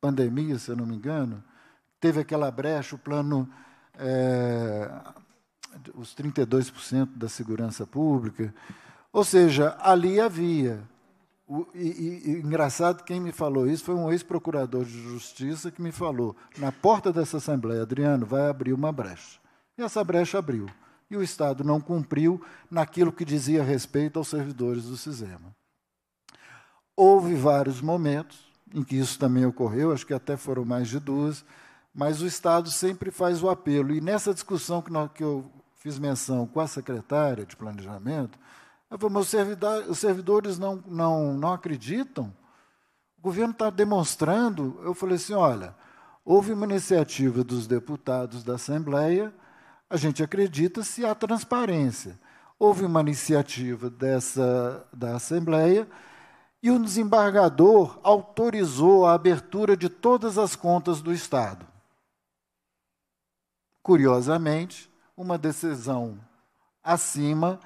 pandemia, se eu não me engano, teve aquela brecha, o plano é, os 32% da segurança pública. Ou seja, ali havia. O, e, e, engraçado, quem me falou isso foi um ex-procurador de justiça que me falou, na porta dessa Assembleia, Adriano, vai abrir uma brecha. E essa brecha abriu. E o Estado não cumpriu naquilo que dizia respeito aos servidores do SISEMA. Houve vários momentos em que isso também ocorreu, acho que até foram mais de duas, mas o Estado sempre faz o apelo. E nessa discussão que, nós, que eu fiz menção com a secretária de Planejamento, ela falou, mas os, os servidores não, não, não acreditam? O governo está demonstrando. Eu falei assim: olha, houve uma iniciativa dos deputados da Assembleia, a gente acredita se há transparência. Houve uma iniciativa dessa da Assembleia e o desembargador autorizou a abertura de todas as contas do Estado. Curiosamente, uma decisão acima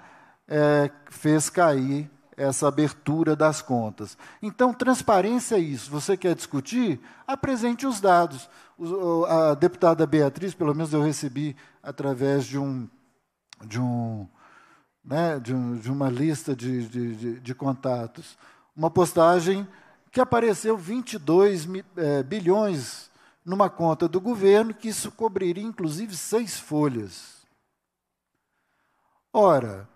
é, fez cair essa abertura das contas. Então, transparência é isso. Você quer discutir? Apresente os dados. a deputada Beatriz, pelo menos eu recebi através de um de um né, de, de uma lista de, de, de, contatos, uma postagem que apareceu 22 é, bilhões numa conta do governo, que isso cobriria inclusive seis folhas. Ora,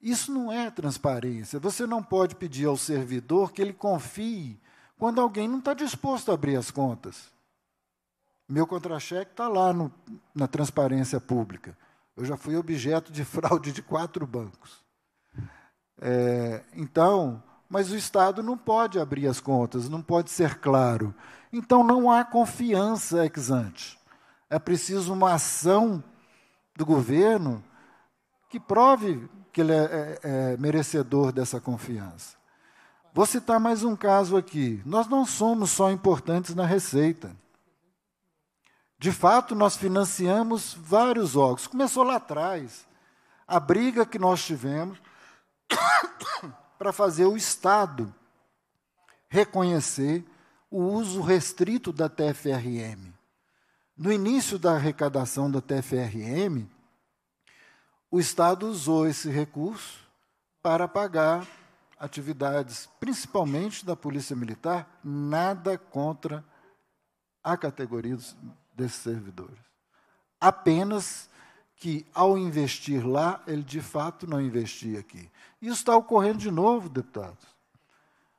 isso não é transparência. Você não pode pedir ao servidor que ele confie quando alguém não está disposto a abrir as contas. Meu contra-cheque está lá no, na transparência pública. Eu já fui objeto de (laughs) fraude de quatro bancos. É, então, mas o Estado não pode abrir as contas, não pode ser claro. Então não há confiança ex ante. É preciso uma ação do governo que prove que ele é, é, é merecedor dessa confiança. Vou citar mais um caso aqui. Nós não somos só importantes na Receita. De fato, nós financiamos vários órgãos. Começou lá atrás. A briga que nós tivemos (coughs) para fazer o Estado reconhecer o uso restrito da TFRM. No início da arrecadação da TFRM, o Estado usou esse recurso para pagar atividades, principalmente da Polícia Militar, nada contra a categoria desses servidores. Apenas que, ao investir lá, ele de fato não investia aqui. Isso está ocorrendo de novo, deputados.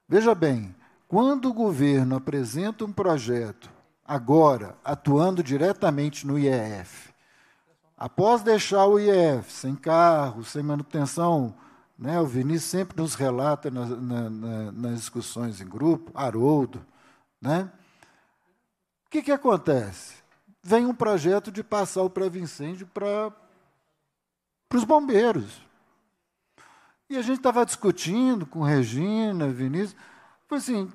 Veja bem, quando o governo apresenta um projeto, agora atuando diretamente no IEF, após deixar o IEF sem carro, sem manutenção, né, o Vinícius sempre nos relata na, na, na, nas discussões em grupo, Haroldo, né? o que, que acontece? Vem um projeto de passar o pré-incêndio para os bombeiros. E a gente estava discutindo com Regina, Vinícius Falei assim,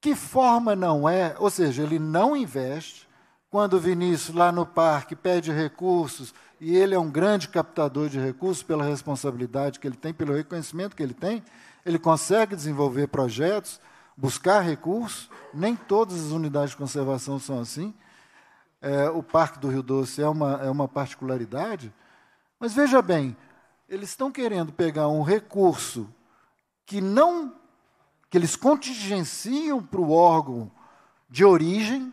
que forma não é? Ou seja, ele não investe. Quando o Vinícius, lá no parque, pede recursos, e ele é um grande captador de recursos pela responsabilidade que ele tem, pelo reconhecimento que ele tem, ele consegue desenvolver projetos, buscar recursos. Nem todas as unidades de conservação são assim. É, o Parque do Rio Doce é uma, é uma particularidade. Mas veja bem, eles estão querendo pegar um recurso que não que eles contingenciam para o órgão de origem,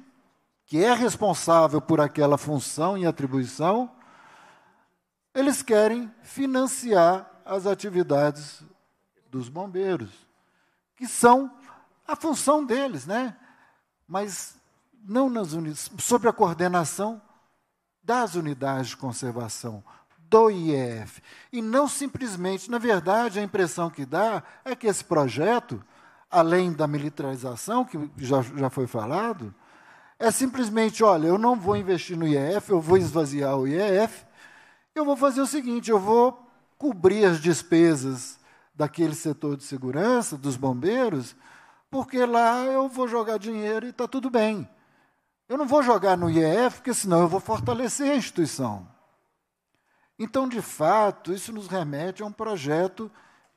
que é responsável por aquela função e atribuição, eles querem financiar as atividades dos bombeiros, que são a função deles, né? Mas não nas unidades, sobre a coordenação das unidades de conservação, do IEF. E não simplesmente, na verdade, a impressão que dá é que esse projeto além da militarização, que já, já foi falado, é simplesmente, olha, eu não vou investir no IEF, eu vou esvaziar o IEF, eu vou fazer o seguinte, eu vou cobrir as despesas daquele setor de segurança, dos bombeiros, porque lá eu vou jogar dinheiro e está tudo bem. Eu não vou jogar no IEF, porque senão eu vou fortalecer a instituição. Então, de fato, isso nos remete a um projeto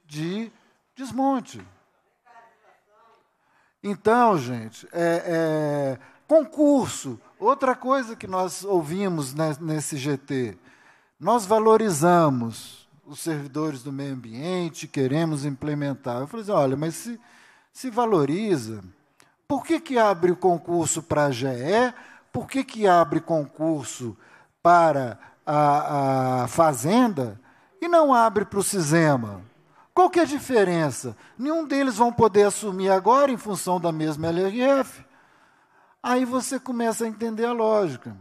de desmonte. Então, gente, é, é, concurso. Outra coisa que nós ouvimos nesse GT. Nós valorizamos os servidores do meio ambiente, queremos implementar. Eu falei assim, olha, mas se, se valoriza, por que, que abre o concurso para a GE? Por que, que abre concurso para a, a Fazenda e não abre para o Cisema? Qual que é a diferença? Nenhum deles vão poder assumir agora em função da mesma LRF. Aí você começa a entender a lógica.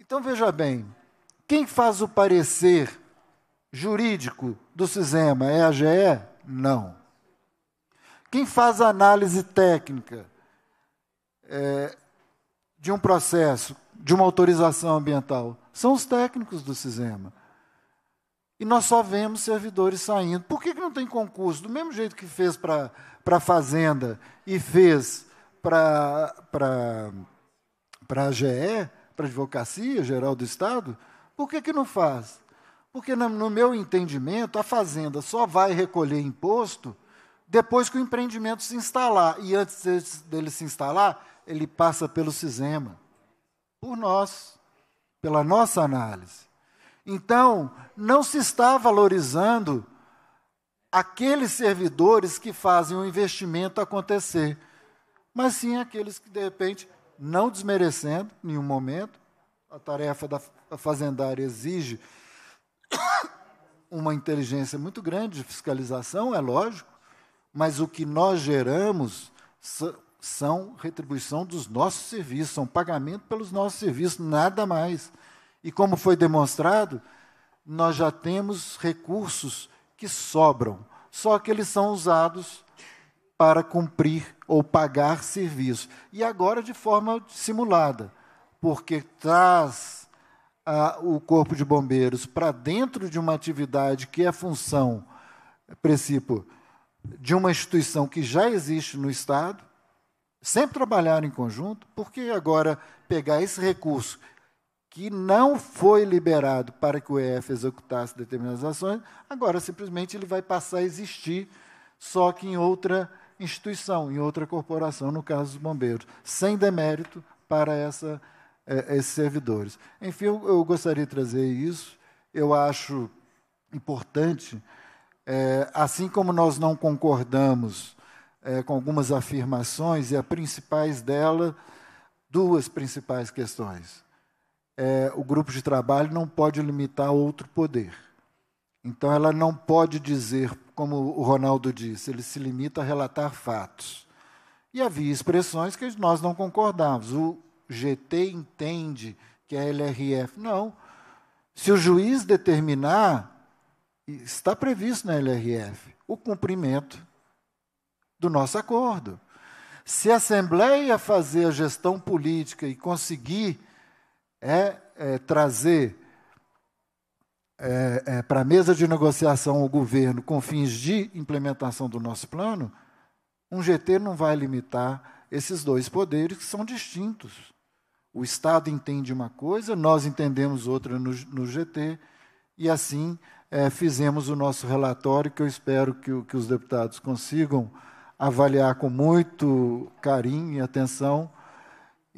Então veja bem, quem faz o parecer jurídico do SISEMA é a GE? Não. Quem faz a análise técnica é, de um processo, de uma autorização ambiental? São os técnicos do SISEMA. E nós só vemos servidores saindo. Por que, que não tem concurso? Do mesmo jeito que fez para a Fazenda e fez para a GE, para a Advocacia Geral do Estado, por que, que não faz? Porque, no meu entendimento, a Fazenda só vai recolher imposto depois que o empreendimento se instalar. E antes dele se instalar, ele passa pelo Cisema. Por nós, pela nossa análise. Então, não se está valorizando aqueles servidores que fazem o investimento acontecer, mas sim aqueles que, de repente, não desmerecendo em nenhum momento, a tarefa da fazendária exige (coughs) uma inteligência muito grande de fiscalização, é lógico, mas o que nós geramos são retribuição dos nossos serviços, são pagamento pelos nossos serviços, nada mais. E como foi demonstrado, nós já temos recursos que sobram, só que eles são usados para cumprir ou pagar serviços. E agora de forma simulada, porque traz a, ah, o Corpo de Bombeiros para dentro de uma atividade que é função, princípio, de uma instituição que já existe no Estado, sempre trabalhar em conjunto, porque agora pegar esse recurso que não foi liberado para que o EF executasse determinadas ações, agora simplesmente ele vai passar a existir, só que em outra instituição, em outra corporação, no caso dos bombeiros, sem demérito para essa, eh, esses servidores. Enfim, eu, eu, gostaria de trazer isso. Eu acho importante, eh, assim como nós não concordamos eh, com algumas afirmações, e as principais delas, duas principais questões é, o grupo de trabalho não pode limitar outro poder. Então, ela não pode dizer, como o Ronaldo disse, ele se limita a relatar fatos. E havia expressões que nós não concordávamos. O GT entende que a LRF. Não. Se o juiz determinar, está previsto na LRF o cumprimento do nosso acordo. Se a Assembleia fazer a gestão política e conseguir é, é trazer é, é, para a mesa de negociação o governo com fins de implementação do nosso plano, um GT não vai limitar esses dois poderes que são distintos. O Estado entende uma coisa, nós entendemos outra no, no GT, e assim é, fizemos o nosso relatório, que eu espero que, que os deputados consigam avaliar com muito carinho e atenção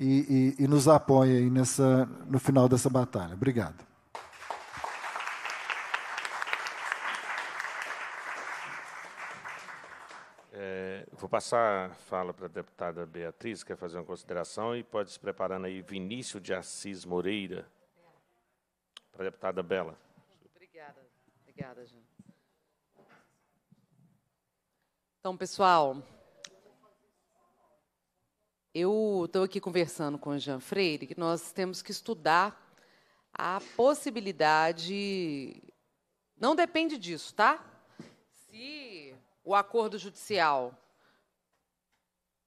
e, e, e nos apoiem nessa, no final dessa batalha. Obrigado. É, vou passar a fala para a deputada Beatriz, que quer fazer uma consideração, e pode se preparando aí Vinícius de Assis Moreira, para a deputada Bela. Obrigada, obrigada, gente. Então, pessoal, eu estou aqui conversando com o Jean Freire que nós temos que estudar a possibilidade. Não depende disso, tá? Se o acordo judicial,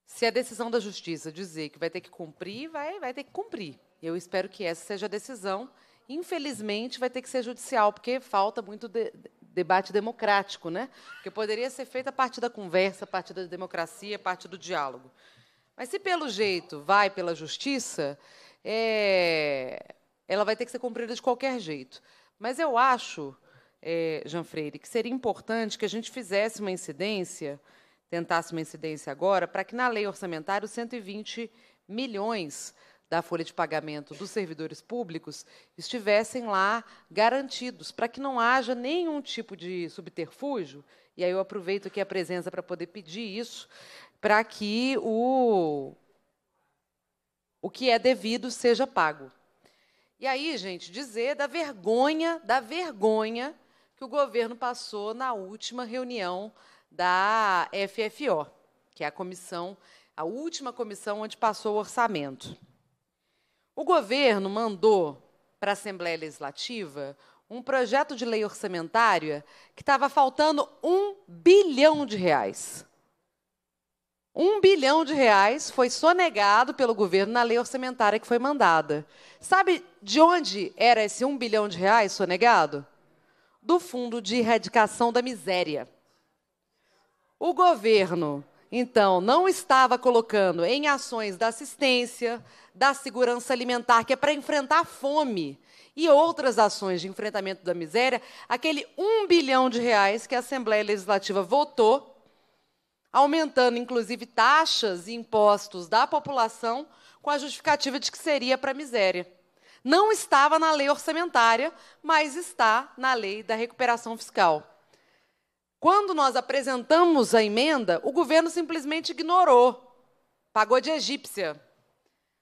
se a decisão da justiça dizer que vai ter que cumprir, vai, vai ter que cumprir. Eu espero que essa seja a decisão. Infelizmente, vai ter que ser judicial, porque falta muito de, debate democrático, né? Porque poderia ser feito a partir da conversa, a partir da democracia, a partir do diálogo. Mas se pelo jeito vai pela justiça, é... ela vai ter que ser cumprida de qualquer jeito. Mas eu acho, é, Jean Freire, que seria importante que a gente fizesse uma incidência, tentasse uma incidência agora, para que na lei orçamentária os 120 milhões da folha de pagamento dos servidores públicos estivessem lá garantidos, para que não haja nenhum tipo de subterfúgio. E aí eu aproveito aqui a presença para poder pedir isso, para que o, o que é devido seja pago. E aí, gente, dizer da vergonha, da vergonha que o governo passou na última reunião da FFO, que é a comissão, a última comissão onde passou o orçamento. O governo mandou para a Assembleia Legislativa um projeto de lei orçamentária que estava faltando um bilhão de reais. Um bilhão de reais foi sonegado pelo governo na lei orçamentária que foi mandada. Sabe de onde era esse um bilhão de reais sonegado? Do Fundo de Erradicação da Miséria. O governo, então, não estava colocando em ações da assistência, da segurança alimentar, que é para enfrentar a fome, e outras ações de enfrentamento da miséria, aquele um bilhão de reais que a Assembleia Legislativa votou aumentando inclusive taxas e impostos da população com a justificativa de que seria para a miséria. Não estava na lei orçamentária, mas está na lei da recuperação fiscal. Quando nós apresentamos a emenda, o governo simplesmente ignorou, pagou de egípcia.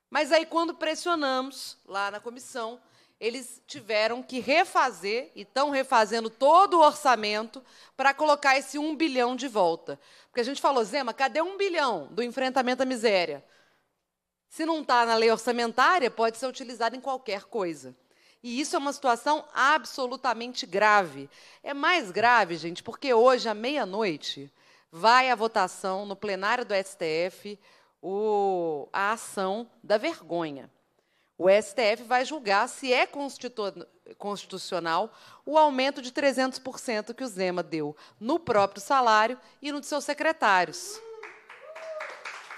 Mas aí, quando pressionamos lá na comissão, eles tiveram que refazer e estão refazendo todo o orçamento para colocar esse um bilhão de volta. Porque a gente falou, Zema, cadê um bilhão do enfrentamento à miséria? Se não está na lei orçamentária, pode ser utilizado em qualquer coisa. E isso é uma situação absolutamente grave. É mais grave, gente, porque hoje, à meia-noite, vai à votação no plenário do STF o, a ação da vergonha. O STF vai julgar se é constitucional o aumento de 300% que o Zema deu no próprio salário e no de seus secretários.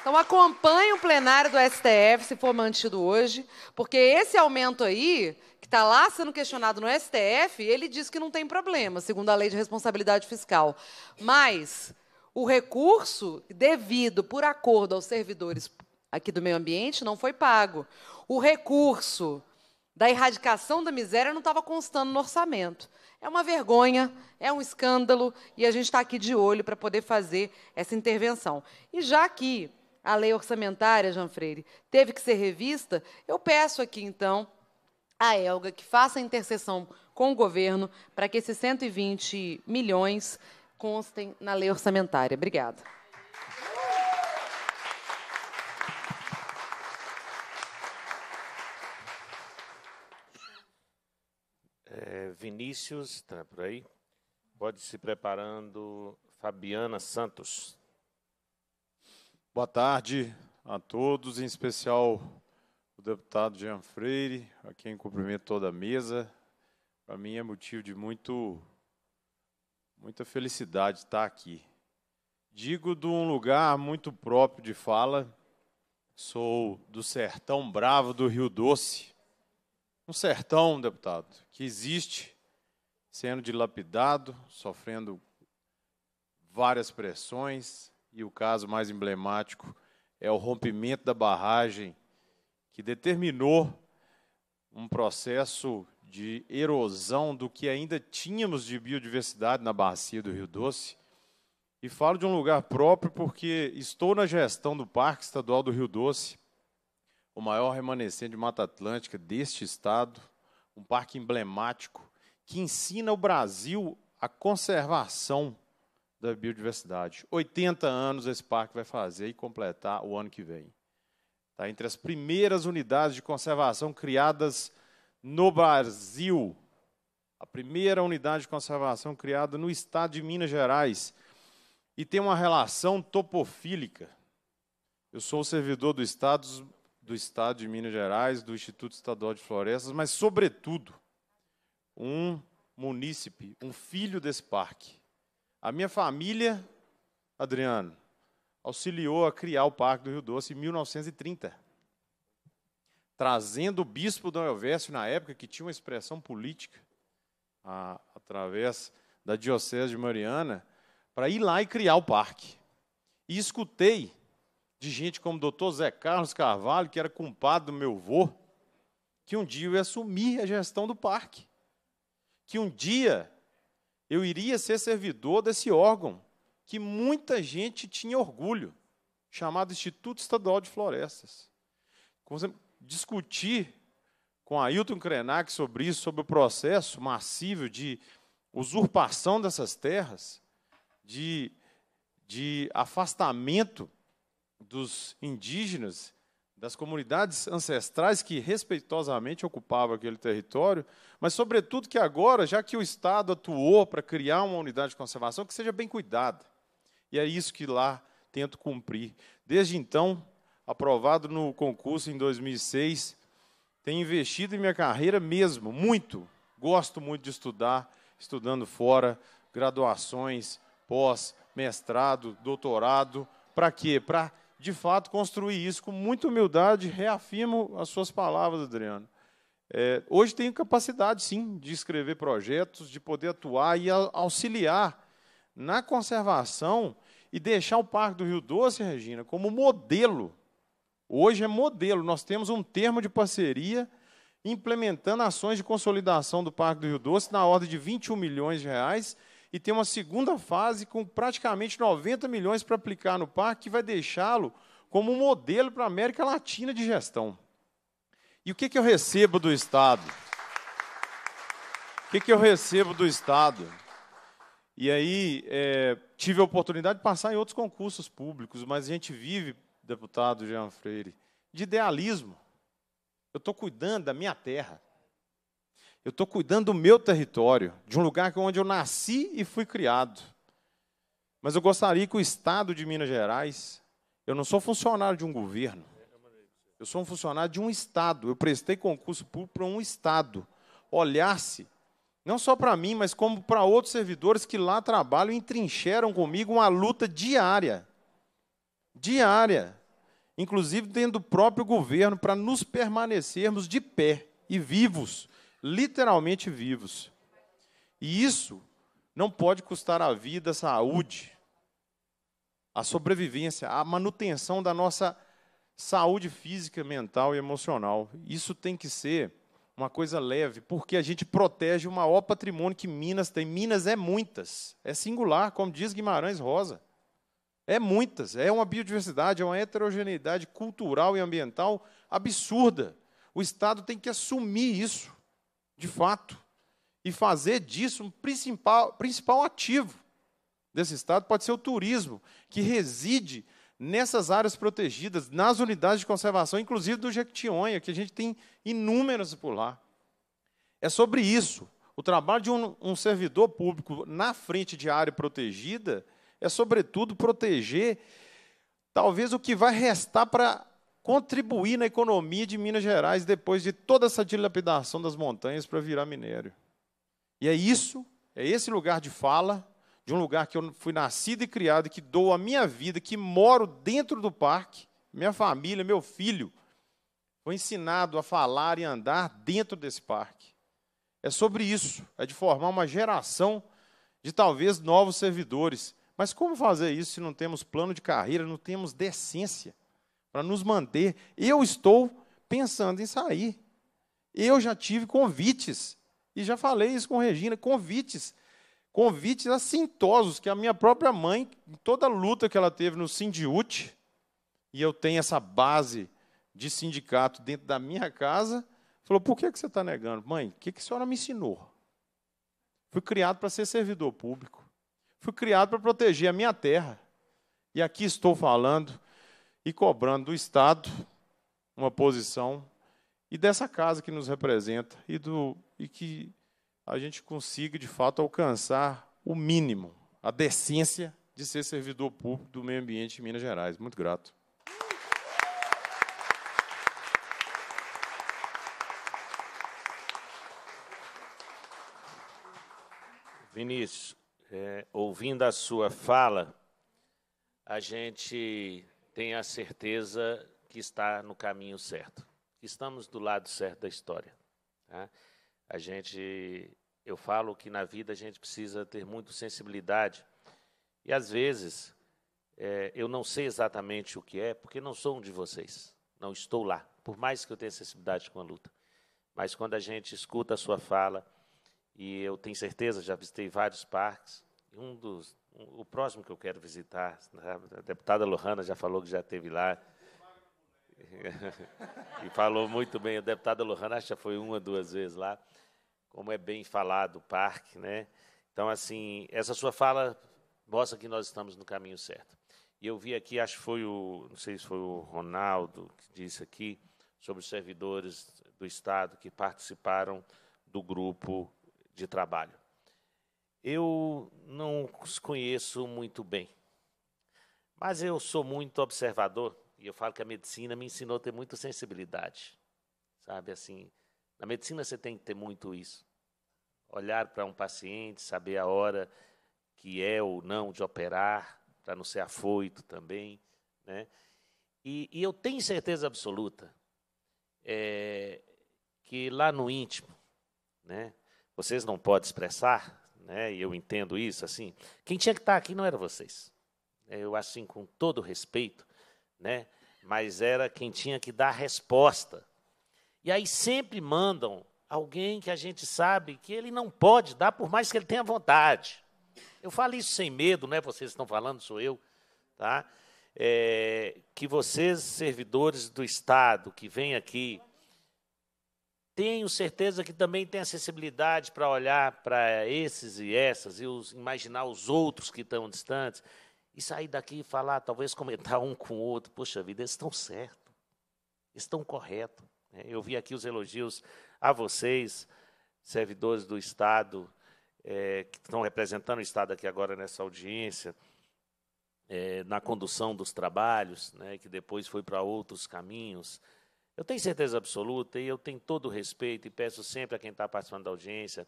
Então acompanhe o plenário do STF, se for mantido hoje, porque esse aumento aí, que está lá sendo questionado no STF, ele diz que não tem problema, segundo a lei de responsabilidade fiscal. Mas o recurso devido por acordo aos servidores aqui do meio ambiente não foi pago. O recurso da erradicação da miséria não estava constando no orçamento. É uma vergonha, é um escândalo, e a gente está aqui de olho para poder fazer essa intervenção. E já que a lei orçamentária, Jean Freire, teve que ser revista, eu peço aqui, então, à Elga que faça a intercessão com o governo para que esses 120 milhões constem na lei orçamentária. Obrigada. Vinícius, está por aí? Pode se preparando, Fabiana Santos. Boa tarde a todos, em especial o deputado Jean Freire, a quem cumprimento toda a mesa. Para mim é motivo de muito, muita felicidade estar aqui. Digo de um lugar muito próprio de fala, sou do sertão bravo do Rio Doce, um sertão, deputado, que existe, sendo dilapidado, sofrendo várias pressões, e o caso mais emblemático é o rompimento da barragem que determinou um processo de erosão do que ainda tínhamos de biodiversidade na bacia do Rio Doce. E falo de um lugar próprio porque estou na gestão do Parque Estadual do Rio Doce o maior remanescente de Mata Atlântica deste estado, um parque emblemático que ensina o Brasil a conservação da biodiversidade. 80 anos esse parque vai fazer e completar o ano que vem. Está entre as primeiras unidades de conservação criadas no Brasil. A primeira unidade de conservação criada no estado de Minas Gerais. E tem uma relação topofílica. Eu sou servidor do Estado, do Estado de Minas Gerais, do Instituto Estadual de Florestas, mas, sobretudo, um munícipe, um filho desse parque. A minha família, Adriano, auxiliou a criar o Parque do Rio Doce em 1930, trazendo o bispo Dom Elvésio, na época, que tinha uma expressão política, a, através da Diocese de Mariana, para ir lá e criar o parque. E escutei de gente como o doutor Zé Carlos Carvalho, que era cumpado do meu avô, que um dia eu ia assumir a gestão do parque. Que um dia eu iria ser servidor desse órgão que muita gente tinha orgulho, chamado Instituto Estadual de Florestas. Discutir com Ailton Krenak sobre isso, sobre o processo massivo de usurpação dessas terras, de, de afastamento dos indígenas, das comunidades ancestrais que respeitosamente ocupavam aquele território, mas, sobretudo, que agora, já que o Estado atuou para criar uma unidade de conservação, que seja bem cuidada. E é isso que lá tento cumprir. Desde então, aprovado no concurso em 2006, tenho investido em minha carreira mesmo, muito. Gosto muito de estudar, estudando fora, graduações, pós, mestrado, doutorado. Para quê? Para de fato, construir isso com muita humildade. Reafirmo as suas palavras, Adriano. É, hoje tenho capacidade, sim, de escrever projetos, de poder atuar e auxiliar na conservação e deixar o Parque do Rio Doce, Regina, como modelo. Hoje é modelo. Nós temos um termo de parceria implementando ações de consolidação do Parque do Rio Doce na ordem de 21 milhões de reais e tem uma segunda fase com praticamente 90 milhões para aplicar no parque, que vai deixá-lo como um modelo para a América Latina de gestão. E o que, que eu recebo do Estado? O que, que eu recebo do Estado? E aí, é, tive a oportunidade de passar em outros concursos públicos, mas a gente vive, deputado Jean Freire, de idealismo. Eu estou cuidando da minha terra. Eu estou cuidando do meu território, de um lugar é onde eu nasci e fui criado. Mas eu gostaria que o Estado de Minas Gerais, eu não sou funcionário de um governo, eu sou um funcionário de um Estado. Eu prestei concurso público para um Estado. Olhasse, não só para mim, mas como para outros servidores que lá trabalham e trincheram comigo uma luta diária. Diária. Inclusive dentro do próprio governo, para nos permanecermos de pé e vivos literalmente vivos. E isso não pode custar a vida, a saúde, a sobrevivência, a manutenção da nossa saúde física, mental e emocional. Isso tem que ser uma coisa leve, porque a gente protege o maior patrimônio que Minas tem. Minas é muitas, é singular, como diz Guimarães Rosa. É muitas, é uma biodiversidade, é uma heterogeneidade cultural e ambiental absurda. O Estado tem que assumir isso de fato, e fazer disso um principal, principal ativo desse Estado pode ser o turismo, que reside nessas áreas protegidas, nas unidades de conservação, inclusive do Jequitinhonha, que a gente tem inúmeras por lá. É sobre isso. O trabalho de um, um servidor público na frente de área protegida é, sobretudo, proteger talvez o que vai restar para contribuir na economia de Minas Gerais depois de toda essa dilapidação das montanhas para virar minério. E é isso, é esse lugar de fala, de um lugar que eu fui nascido e criado, que dou a minha vida, que moro dentro do parque, minha família, meu filho, foi ensinado a falar e andar dentro desse parque. É sobre isso, é de formar uma geração de talvez novos servidores. Mas como fazer isso se não temos plano de carreira, não temos decência? para nos manter. Eu estou pensando em sair. Eu já tive convites, e já falei isso com Regina, convites, convites assintosos, que a minha própria mãe, em toda a luta que ela teve no Sindiute, e eu tenho essa base de sindicato dentro da minha casa, falou, por que, que você está negando? Mãe, o que, que a senhora me ensinou? Fui criado para ser servidor público. Fui criado para proteger a minha terra. E aqui estou falando e cobrando do Estado uma posição e dessa casa que nos representa e, do, e que a gente consiga, de fato, alcançar o mínimo, a decência de ser servidor público do meio ambiente em Minas Gerais. Muito grato. Vinícius, é, ouvindo a sua fala, a gente tenha a certeza que está no caminho certo. Estamos do lado certo da história. Tá? A gente, eu falo que na vida a gente precisa ter muita sensibilidade e às vezes é, eu não sei exatamente o que é porque não sou um de vocês, não estou lá, por mais que eu tenha sensibilidade com a luta. Mas quando a gente escuta a sua fala e eu tenho certeza, já visitei vários parques, um dos o próximo que eu quero visitar. Né? A deputada Lohana já falou que já esteve lá. (laughs) e falou muito bem. A deputada Lohana acho que já foi uma, duas vezes lá. Como é bem falado o parque, né? Então, assim, essa sua fala mostra que nós estamos no caminho certo. E eu vi aqui, acho que foi o, não sei se foi o Ronaldo que disse aqui, sobre os servidores do Estado que participaram do grupo de trabalho. Eu não os conheço muito bem, mas eu sou muito observador e eu falo que a medicina me ensinou a ter muita sensibilidade, sabe? Assim, na medicina você tem que ter muito isso, olhar para um paciente, saber a hora que é ou não de operar, para não ser afoito também, né? E, e eu tenho certeza absoluta é, que lá no íntimo, né? Vocês não podem expressar, né? E eu entendo isso assim. Quem tinha que estar tá aqui não era vocês. É, eu assim com todo respeito, né? Mas era quem tinha que dar a resposta. E aí sempre mandam alguém que a gente sabe que ele não pode dar, por mais que ele tenha vontade. Eu falo isso sem medo, não é? Vocês estão falando, sou eu, tá? É, que vocês servidores do Estado que vêm aqui tenho certeza que também tem acessibilidade para olhar para esses e essas e os, imaginar os outros que estão distantes e sair daqui e falar, talvez comentar um com o outro, poxa vida, eles estão certo, estão correto. Né? Eu vi aqui os elogios a vocês, servidores do Estado, é, que estão representando o Estado aqui agora nessa audiência, é, na condução dos trabalhos, né, que depois foi para outros caminhos. Eu tenho certeza absoluta e eu tenho todo o respeito e peço sempre a quem está participando da audiência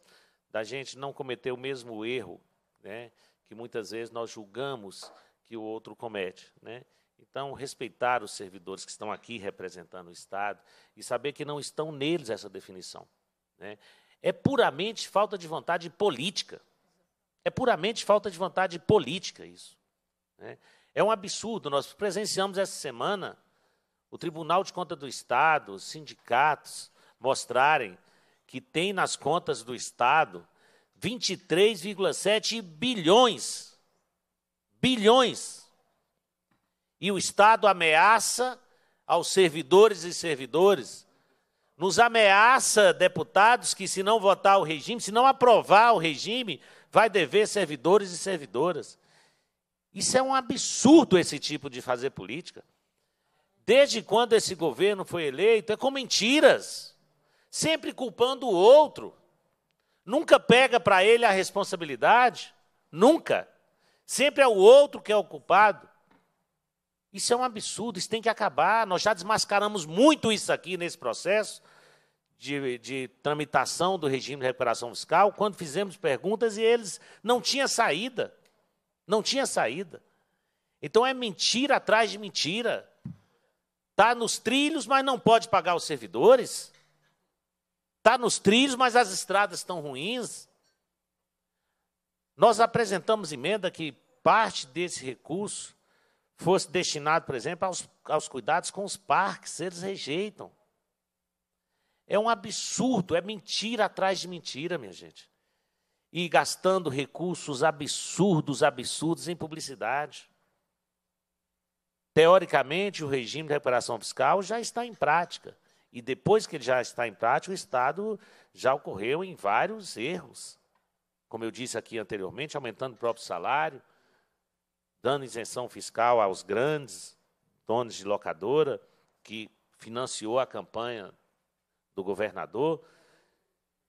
da gente não cometer o mesmo erro, né, que muitas vezes nós julgamos que o outro comete, né? Então, respeitar os servidores que estão aqui representando o Estado e saber que não estão neles essa definição, né? É puramente falta de vontade política. É puramente falta de vontade política isso. Né? É um absurdo. Nós presenciamos essa semana o Tribunal de Contas do Estado, os sindicatos mostrarem que tem nas contas do Estado 23,7 bilhões. Bilhões. E o Estado ameaça aos servidores e servidores, nos ameaça deputados que, se não votar o regime, se não aprovar o regime, vai dever servidores e servidoras. Isso é um absurdo esse tipo de fazer política. Desde quando esse governo foi eleito, é com mentiras, sempre culpando o outro. Nunca pega para ele a responsabilidade, nunca. Sempre é o outro que é o culpado. Isso é um absurdo, isso tem que acabar. Nós já desmascaramos muito isso aqui nesse processo de, de tramitação do regime de recuperação fiscal, quando fizemos perguntas e eles não tinham saída. Não tinha saída. Então é mentira atrás de mentira. Está nos trilhos, mas não pode pagar os servidores. Está nos trilhos, mas as estradas estão ruins. Nós apresentamos emenda que parte desse recurso fosse destinado, por exemplo, aos, aos cuidados com os parques. Eles rejeitam. É um absurdo, é mentira atrás de mentira, minha gente. E gastando recursos absurdos, absurdos em publicidade. Teoricamente, o regime de recuperação fiscal já está em prática. E depois que ele já está em prática, o Estado já ocorreu em vários erros. Como eu disse aqui anteriormente, aumentando o próprio salário, dando isenção fiscal aos grandes donos de locadora, que financiou a campanha do governador.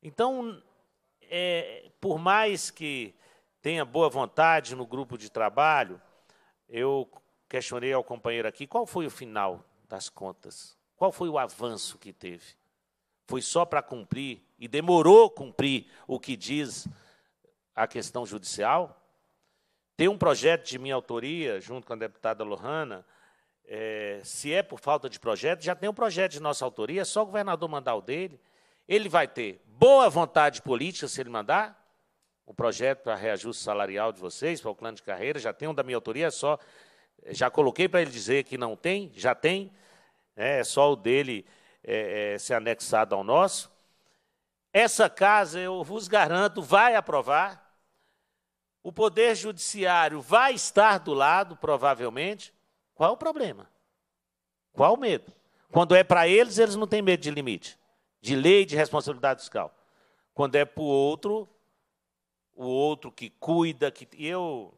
Então, é, por mais que tenha boa vontade no grupo de trabalho, eu questionei ao companheiro aqui qual foi o final das contas, qual foi o avanço que teve. Foi só para cumprir e demorou cumprir o que diz a questão judicial? Tem um projeto de minha autoria, junto com a deputada Lohana. É, se é por falta de projeto, já tem um projeto de nossa autoria, é só o governador mandar o dele. Ele vai ter boa vontade política se ele mandar o projeto para reajuste salarial de vocês, para o plano de carreira, já tem um da minha autoria, é só já coloquei para ele dizer que não tem, já tem, né? é só o dele é, é, ser anexado ao nosso. Essa casa, eu vos garanto, vai aprovar. O Poder Judiciário vai estar do lado, provavelmente. Qual o problema? Qual o medo? Quando é para eles, eles não têm medo de limite, de lei de responsabilidade fiscal. Quando é para o outro, o outro que cuida, que eu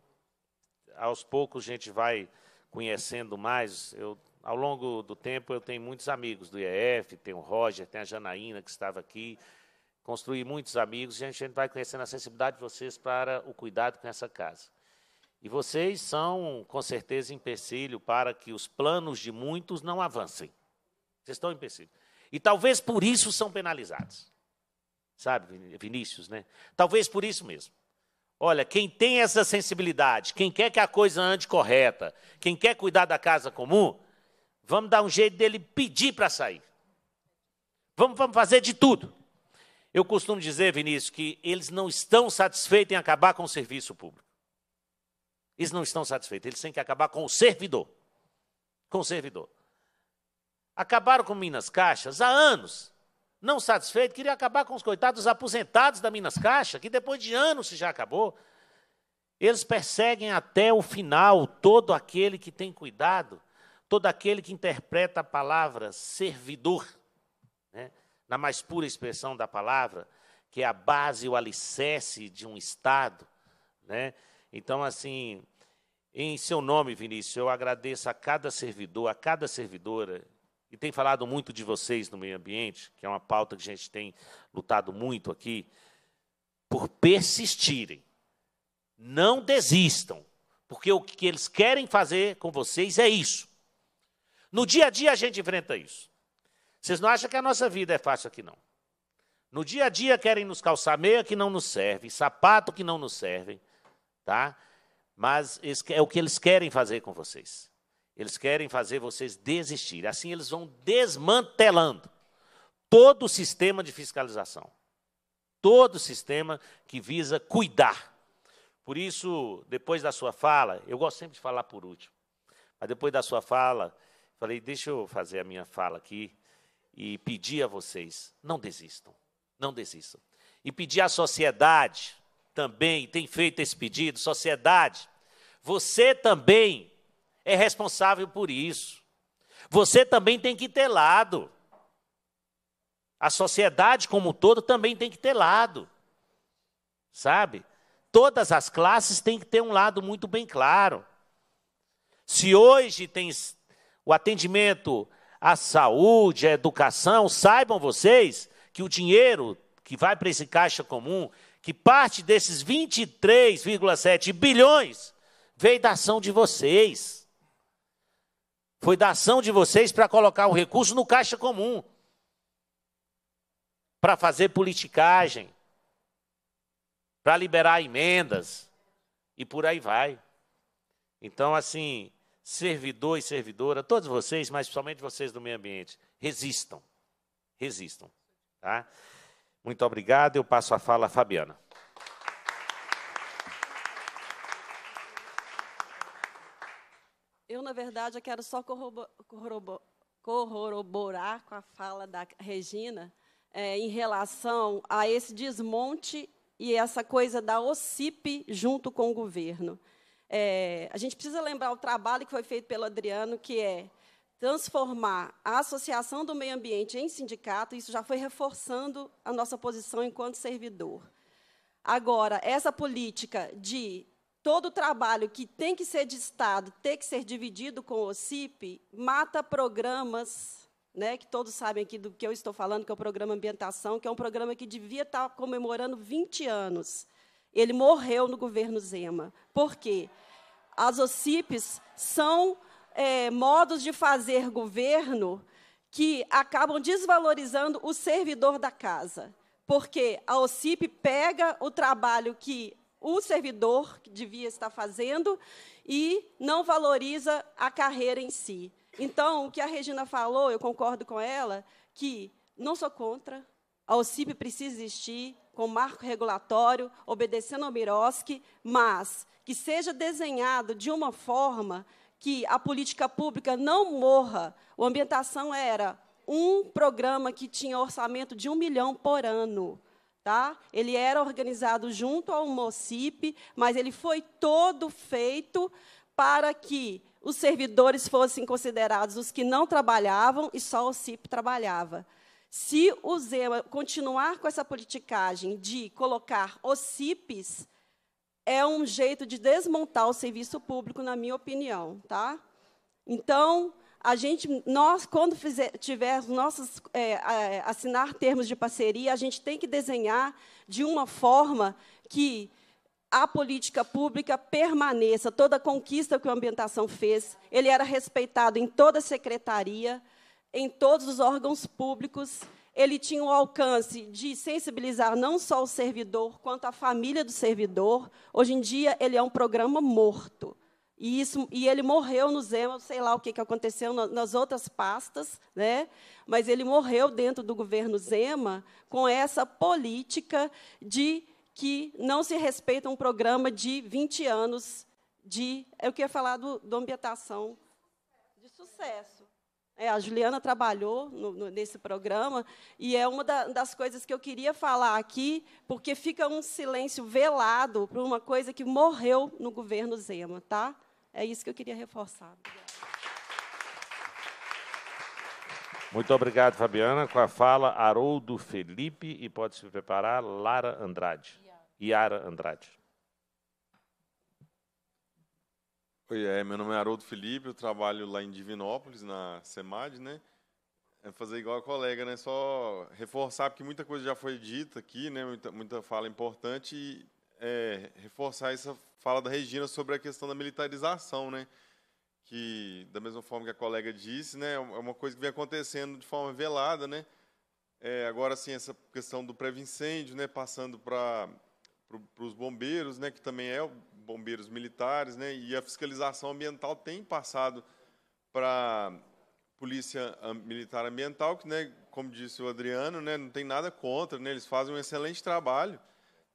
aos poucos a gente vai conhecendo mais. Eu, ao longo do tempo eu tenho muitos amigos do IEF, tem o Roger, tem a Janaína que estava aqui. Construí muitos amigos e a gente vai conhecendo a sensibilidade de vocês para o cuidado com essa casa. E vocês são, com certeza, empecilho para que os planos de muitos não avancem. Vocês estão empecilho. E talvez por isso são penalizados. Sabe, Vinícius, né? Talvez por isso mesmo. Olha, quem tem essa sensibilidade, quem quer que a coisa ande correta, quem quer cuidar da casa comum, vamos dar um jeito dele pedir para sair. Vamos, vamos fazer de tudo. Eu costumo dizer, Vinícius, que eles não estão satisfeitos em acabar com o serviço público. Eles não estão satisfeitos, eles têm que acabar com o servidor. Com o servidor. Acabaram com Minas Caixas há anos não satisfeito, queria acabar com os coitados aposentados da Minas Caixa, que depois de anos se já acabou. Eles perseguem até o final todo aquele que tem cuidado, todo aquele que interpreta a palavra servidor, né? na mais pura expressão da palavra, que é a base, o alicerce de um Estado. Né? Então, assim, em seu nome, Vinícius, eu agradeço a cada servidor, a cada servidora e tem falado muito de vocês no meio ambiente, que é uma pauta que a gente tem lutado muito aqui, por persistirem. Não desistam, porque o que eles querem fazer com vocês é isso. No dia a dia a gente enfrenta isso. Vocês não acham que a nossa vida é fácil aqui, não. No dia a dia querem nos calçar meia que não nos serve, sapato que não nos serve, tá? Mas é o que eles querem fazer com vocês. Eles querem fazer vocês desistir. Assim eles vão desmantelando todo o sistema de fiscalização. Todo o sistema que visa cuidar. Por isso, depois da sua fala, eu gosto sempre de falar por último. Mas depois da sua fala, falei, deixa eu fazer a minha fala aqui e pedir a vocês, não desistam. Não desistam. E pedir à sociedade também, tem feito esse pedido, sociedade, você também é responsável por isso. Você também tem que ter lado. A sociedade como um todo também tem que ter lado. Sabe? Todas as classes têm que ter um lado muito bem claro. Se hoje tem o atendimento à saúde, à educação, saibam vocês que o dinheiro que vai para esse caixa comum, que parte desses 23,7 bilhões, veio da ação de vocês. Foi da ação de vocês para colocar o recurso no caixa comum. Para fazer politicagem. Para liberar emendas. E por aí vai. Então, assim, servidor e servidora, todos vocês, mas principalmente vocês do meio ambiente, resistam. Resistam. Tá? Muito obrigado. Eu passo a fala à Fabiana. na verdade, eu quero só corroborar com a fala da Regina é, em relação a esse desmonte e essa coisa da OCIP junto com o governo. É, a gente precisa lembrar o trabalho que foi feito pelo Adriano, que é transformar a Associação do Meio Ambiente em sindicato, isso já foi reforçando a nossa posição enquanto servidor. Agora, essa política de todo o trabalho que tem que ser de Estado, tem que ser dividido com o CIP, mata programas, né, que todos sabem aqui do que eu estou falando, que é o programa Ambientação, que é um programa que devia estar comemorando 20 anos. Ele morreu no governo Zema. Por quê? As OCIPs são é, modos de fazer governo que acabam desvalorizando o servidor da casa, porque a OCIP pega o trabalho que o servidor que devia estar fazendo e não valoriza a carreira em si. Então, o que a Regina falou, eu concordo com ela, que não sou contra, a OCIP precisa existir com marco regulatório, obedecendo ao Miroski, mas que seja desenhado de uma forma que a política pública não morra. O ambientação era um programa que tinha orçamento de um milhão por ano. Tá? Ele era organizado junto ao MOCIP, mas ele foi todo feito para que os servidores fossem considerados os que não trabalhavam e só o CIP trabalhava. Se o Zema continuar com essa politicagem de colocar os CIPs, é um jeito de desmontar o serviço público, na minha opinião. Tá? Então, a gente, nós, quando fizer, tiver nossos é, assinar termos de parceria, a gente tem que desenhar de uma forma que a política pública permaneça. Toda a conquista que a ambientação fez, ele era respeitado em toda a secretaria, em todos os órgãos públicos. Ele tinha o alcance de sensibilizar não só o servidor, quanto a família do servidor. Hoje em dia, ele é um programa morto. E, isso, e ele morreu no Zema, sei lá o que, que aconteceu nas outras pastas, né? mas ele morreu dentro do governo Zema com essa política de que não se respeita um programa de 20 anos de. É eu queria falar do, do ambientação de sucesso. É, a Juliana trabalhou no, no, nesse programa e é uma da, das coisas que eu queria falar aqui, porque fica um silêncio velado para uma coisa que morreu no governo Zema, tá? É isso que eu queria reforçar. Muito obrigado, Fabiana. Com a fala, Haroldo Felipe e pode se preparar, Lara Andrade. Yara Andrade. Oi, é, meu nome é Haroldo Felipe, eu trabalho lá em Divinópolis, na SEMAD, né? É fazer igual a colega, né? Só reforçar, porque muita coisa já foi dita aqui, né? Muita, muita fala importante e é, reforçar essa fala da Regina sobre a questão da militarização, né? Que, da mesma forma que a colega disse, né, é uma coisa que vem acontecendo de forma velada, né? É, agora, sim, essa questão do pré-incêndio, né, passando para para os bombeiros, né, que também é bombeiros militares, né, e a fiscalização ambiental tem passado para polícia militar ambiental, que, né, como disse o Adriano, né, não tem nada contra, né, eles fazem um excelente trabalho,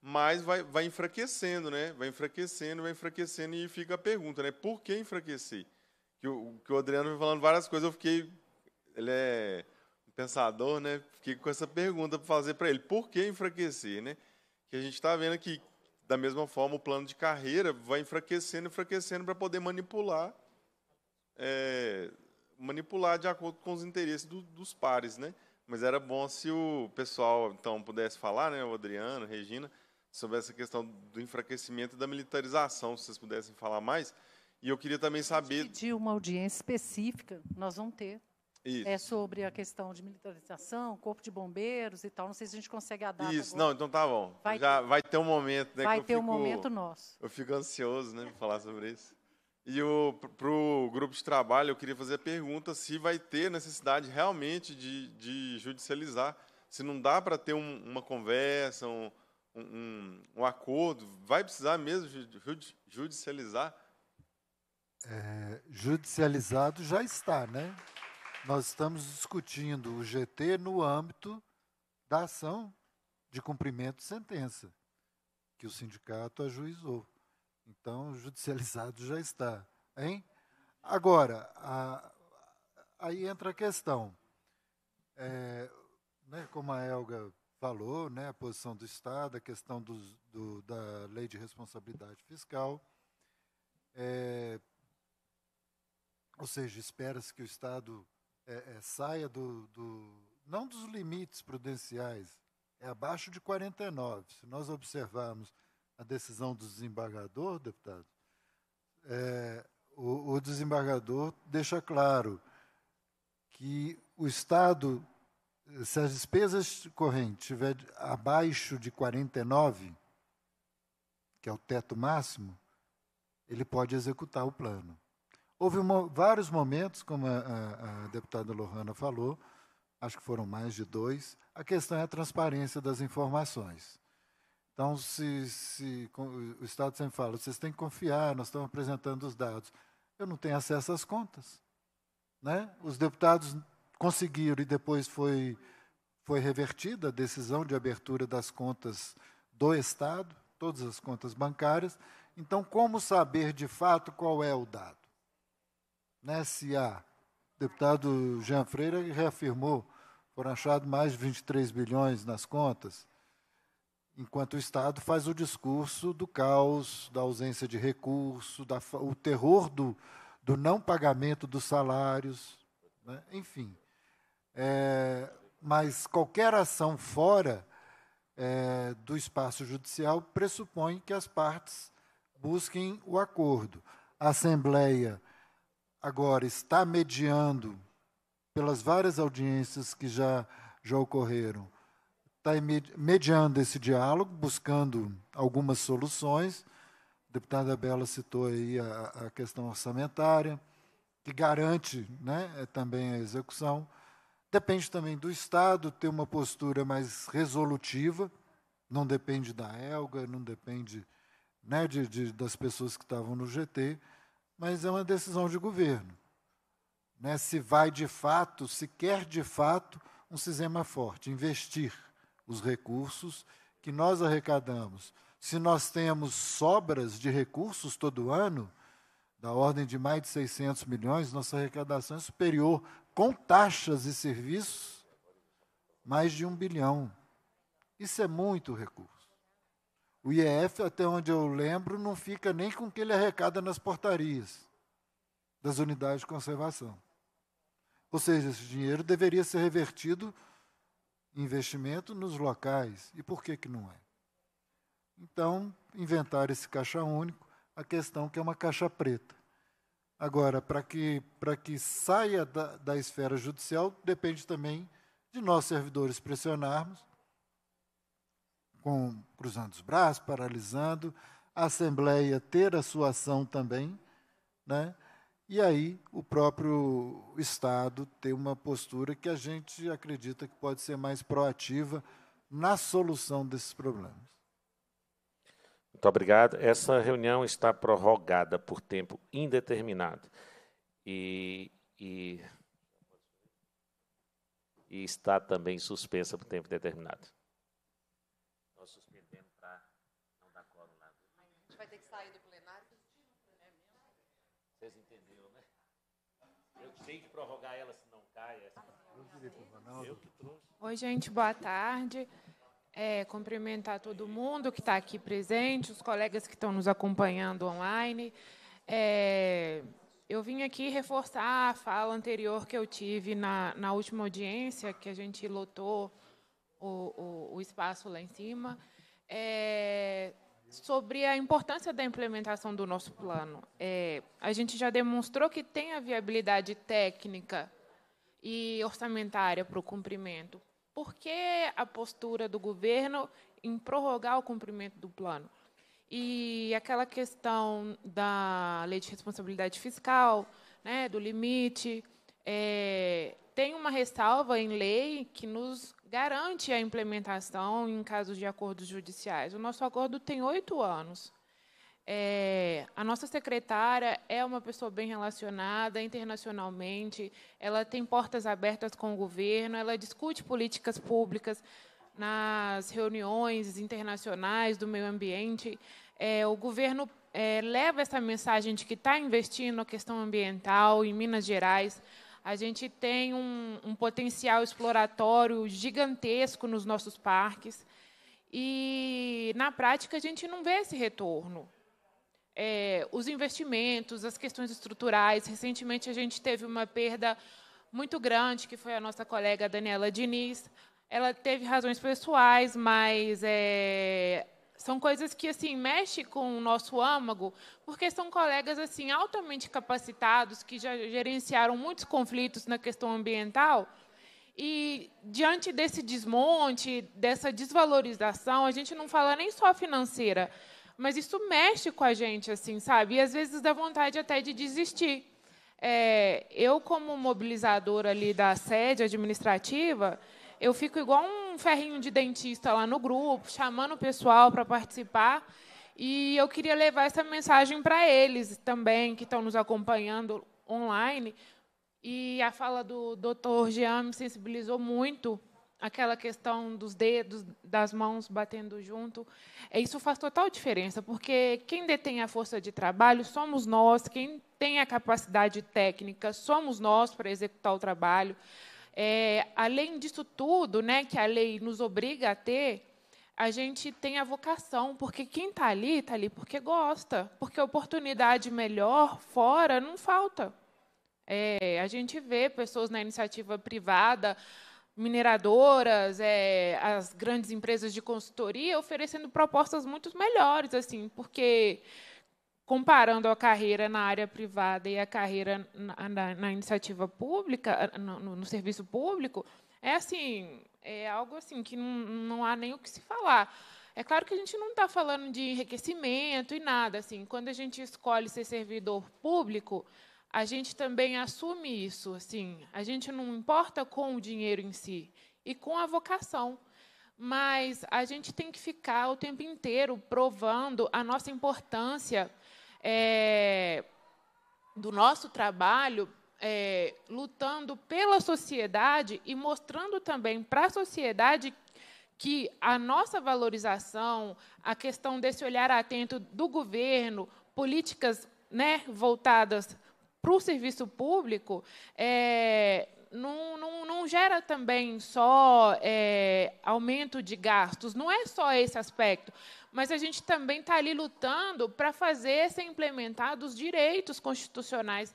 mas vai, vai enfraquecendo, né? Vai enfraquecendo, vai enfraquecendo e fica a pergunta, né? Por que enfraquecer? Que o, que o Adriano vem falando várias coisas, eu fiquei. Ele é um pensador, né? Fiquei com essa pergunta para fazer para ele: por que enfraquecer, né? Que a gente está vendo que, da mesma forma, o plano de carreira vai enfraquecendo, enfraquecendo para poder manipular, é, manipular de acordo com os interesses do, dos pares, né? Mas era bom se o pessoal então pudesse falar, né? O Adriano, Regina sobre essa questão do enfraquecimento e da militarização, se vocês pudessem falar mais. E eu queria também saber. De uma audiência específica, nós vamos ter. Isso. É sobre a questão de militarização, corpo de bombeiros e tal. Não sei se a gente consegue a Isso, agora. não, então tá bom. Vai Já ter. vai ter um momento, né? Vai ter fico, um momento nosso. Eu fico ansioso, né, para falar sobre isso. E para o grupo de trabalho, eu queria fazer a pergunta se vai ter necessidade realmente de, de judicializar, se não dá para ter um, uma conversa, um, um, um acordo? Vai precisar mesmo judicializar? É, judicializado já está, né? Nós estamos discutindo o GT no âmbito da ação de cumprimento de sentença que o sindicato ajuizou. Então, judicializado já está, hein? Agora, a, aí entra a questão. É, né, como a Elga falou, né, a posição do Estado, a questão dos, do, da lei de responsabilidade fiscal. É, ou seja, espera-se que o Estado é, é, saia do, do, não dos limites prudenciais, é abaixo de 49. Se nós observarmos a decisão do desembargador, deputado, é, o, o desembargador deixa claro que o Estado se as despesas correntes estiver abaixo de 49, que é o teto máximo, ele pode executar o plano. Houve uma, vários momentos, como a, a, a, deputada Lohana falou, acho que foram mais de dois, a questão é a transparência das informações. Então, se, se o Estado sempre fala, vocês têm que confiar, nós estamos apresentando os dados. Eu não tenho acesso às contas. Né? Os deputados conseguiram e depois foi, foi revertida a decisão de abertura das contas do Estado, todas as contas bancárias. Então, como saber de fato qual é o dado? Né, se há, o deputado Jean Freire reafirmou, foram achados mais de 23 bilhões nas contas, enquanto o Estado faz o discurso do caos, da ausência de recurso, da, o terror do, do não pagamento dos salários, né, enfim. É, mas qualquer ação fora é, do espaço judicial pressupõe que as partes busquem o acordo. A Assembleia agora está mediando, pelas várias audiências que já, já ocorreram, está mediando esse diálogo, buscando algumas soluções. A deputada Bela citou aí a, a questão orçamentária, que garante né, é, também a execução. Depende também do Estado ter uma postura mais resolutiva, não depende da Elga, não depende né, de, de, das pessoas que estavam no GT, mas é uma decisão de governo. Né, se vai de fato, se quer de fato um sistema forte, investir os recursos que nós arrecadamos. Se nós temos sobras de recursos todo ano, da ordem de mais de 600 milhões, nossa arrecadação é superior com taxas e serviços, mais de um bilhão. Isso é muito recurso. O IEF, até onde eu lembro, não fica nem com o que ele arrecada nas portarias das unidades de conservação. Ou seja, esse dinheiro deveria ser revertido em investimento nos locais. E por que, que não é? Então, inventar esse caixa único, a questão que é uma caixa preta. Agora, para que, que saia da, da esfera judicial, depende também de nós, servidores, pressionarmos, com, cruzando os braços, paralisando, a Assembleia ter a sua ação também, né? e aí o próprio Estado ter uma postura que a gente acredita que pode ser mais proativa na solução desses problemas. Muito obrigado. Essa reunião está prorrogada por tempo indeterminado e, está também suspensa por tempo determinado. Nós suspendemos para não dar coro lá. A gente vai ter que sair do plenário. Vocês entenderam, né? Eu tenho que prorrogar ela, senão cai. Essa... Oi, gente, boa tarde. É, cumprimentar todo mundo que está aqui presente, os colegas que estão nos acompanhando online. É, eu vim aqui reforçar a fala anterior que eu tive na, na última audiência, que a gente lotou o, o, o espaço lá em cima, é, sobre a importância da implementação do nosso plano. É, a gente já demonstrou que tem a viabilidade técnica e orçamentária para o cumprimento por que a postura do governo em prorrogar o cumprimento do plano? E aquela questão da lei de responsabilidade fiscal, né, do limite, é, tem uma ressalva em lei que nos garante a implementação em casos de acordos judiciais. O nosso acordo tem oito anos. É, a nossa secretária é uma pessoa bem relacionada internacionalmente, ela tem portas abertas com o governo, ela discute políticas públicas nas reuniões internacionais do meio ambiente. É, o governo é, leva essa mensagem de que está investindo na questão ambiental em Minas Gerais. A gente tem um, um potencial exploratório gigantesco nos nossos parques. E, na prática, a gente não vê esse retorno é, os investimentos, as questões estruturais. Recentemente, a gente teve uma perda muito grande, que foi a nossa colega Daniela Diniz. Ela teve razões pessoais, mas é, são coisas que assim mexe com o nosso âmago, porque são colegas assim altamente capacitados que já gerenciaram muitos conflitos na questão ambiental. E diante desse desmonte, dessa desvalorização, a gente não fala nem só financeira, mas isso mexe com a gente, assim, sabe? E às vezes dá vontade até de desistir. É, eu, como mobilizadora ali da sede administrativa, eu fico igual um ferrinho de dentista lá no grupo, chamando o pessoal para participar. E eu queria levar essa mensagem para eles também, que estão nos acompanhando online. E a fala do doutor Jean me sensibilizou muito aquela questão dos dedos, das mãos batendo junto. É, isso faz total diferença, porque quem detém a força de trabalho somos nós, quem tem a capacidade técnica somos nós para executar o trabalho. É, além disso tudo, né, que a lei nos obriga a ter, a gente tem a vocação, porque quem está ali, está ali porque gosta, porque oportunidade melhor fora não falta. É, a gente vê pessoas na iniciativa privada mineradoras, é, as grandes empresas de consultoria oferecendo propostas muito melhores, assim, porque comparando a carreira na área privada e a carreira na, na, na iniciativa pública, no, no, no, serviço público, é assim, é algo assim que não, não há nem o que se falar. É claro que a gente não está falando de enriquecimento e nada assim. Quando a gente escolhe ser servidor público, a gente também assume isso, assim, a gente não importa com o dinheiro em si e com a vocação, mas a gente tem que ficar o tempo inteiro provando a nossa importância é, do nosso trabalho, é, lutando pela sociedade e mostrando também para a sociedade que a nossa valorização, a questão desse olhar atento do governo, políticas né, voltadas para o serviço público, é, não, não, não, gera também só é, aumento de gastos, não é só esse aspecto, mas a gente também está ali lutando para fazer ser implementados os direitos constitucionais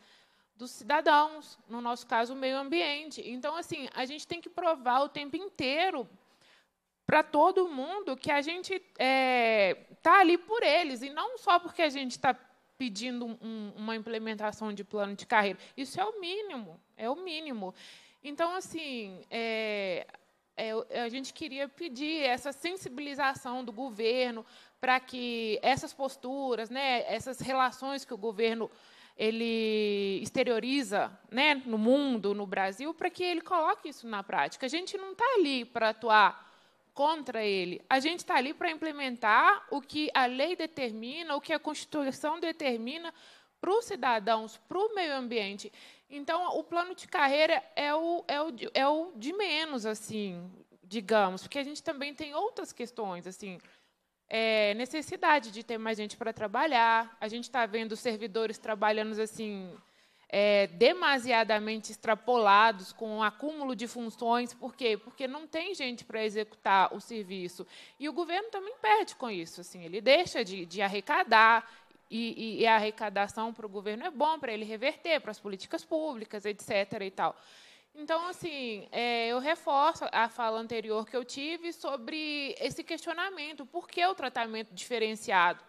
dos cidadãos, no nosso caso, o meio ambiente. Então, assim, a gente tem que provar o tempo inteiro para todo mundo que a gente está é, tá ali por eles, e não só porque a gente está pedindo um, uma implementação de plano de carreira. Isso é o mínimo, é o mínimo. Então, assim, é, é, a gente queria pedir essa sensibilização do governo para que essas posturas, né, essas relações que o governo ele exterioriza né, no mundo, no Brasil, para que ele coloque isso na prática. A gente não está ali para atuar contra ele. A gente está ali para implementar o que a lei determina, o que a Constituição determina para os cidadãos, para o meio ambiente. Então, o plano de carreira é o, é o, é o de menos, assim, digamos, porque a gente também tem outras questões, assim, é, necessidade de ter mais gente para trabalhar. A gente está vendo servidores trabalhando assim é, demasiadamente extrapolados com um acúmulo de funções. Por quê? Porque não tem gente para executar o serviço. E o governo também perde com isso. Assim, ele deixa de, de arrecadar, e, e, e, a arrecadação para o governo é bom para ele reverter para as políticas públicas, etc. E tal. Então, assim, é, eu reforço a fala anterior que eu tive sobre esse questionamento: por que o tratamento diferenciado?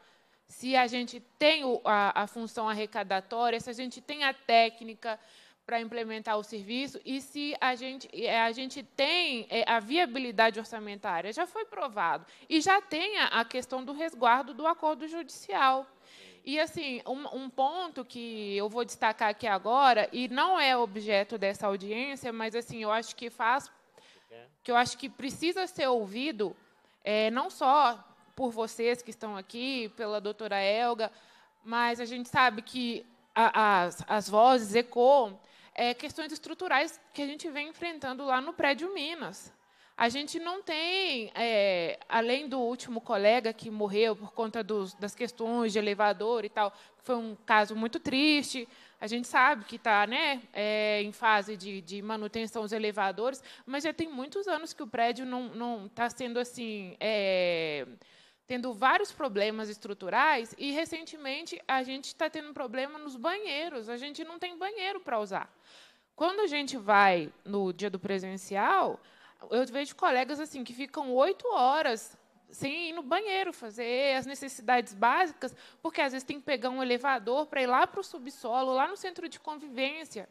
se a gente tem a, a função arrecadatória, se a gente tem a técnica para implementar o serviço e se a gente, eh, a gente tem eh, a viabilidade orçamentária. Já foi provado. E já tem a questão do resguardo do acordo judicial. E, assim, um, um, ponto que eu vou destacar aqui agora, e não é objeto dessa audiência, mas, assim, eu acho que faz... que eu acho que precisa ser ouvido, é, não só por vocês que estão aqui, pela doutora Elga, mas a gente sabe que a, as, as vozes ecoam é, questões estruturais que a gente vem enfrentando lá no prédio Minas. A gente não tem, é, além do último colega que morreu por conta dos, das questões de elevador e tal, foi um caso muito triste. A gente sabe que está né, é, em fase de, de, manutenção dos elevadores, mas já tem muitos anos que o prédio não está sendo assim. É, tendo vários problemas estruturais e recentemente a gente está tendo um problema nos banheiros. A gente não tem banheiro para usar. Quando a gente vai no dia do presencial, eu vejo colegas assim que ficam oito horas sem ir no banheiro, fazer as necessidades básicas, porque às vezes tem que pegar um elevador para ir lá para o subsolo, lá no centro de convivência.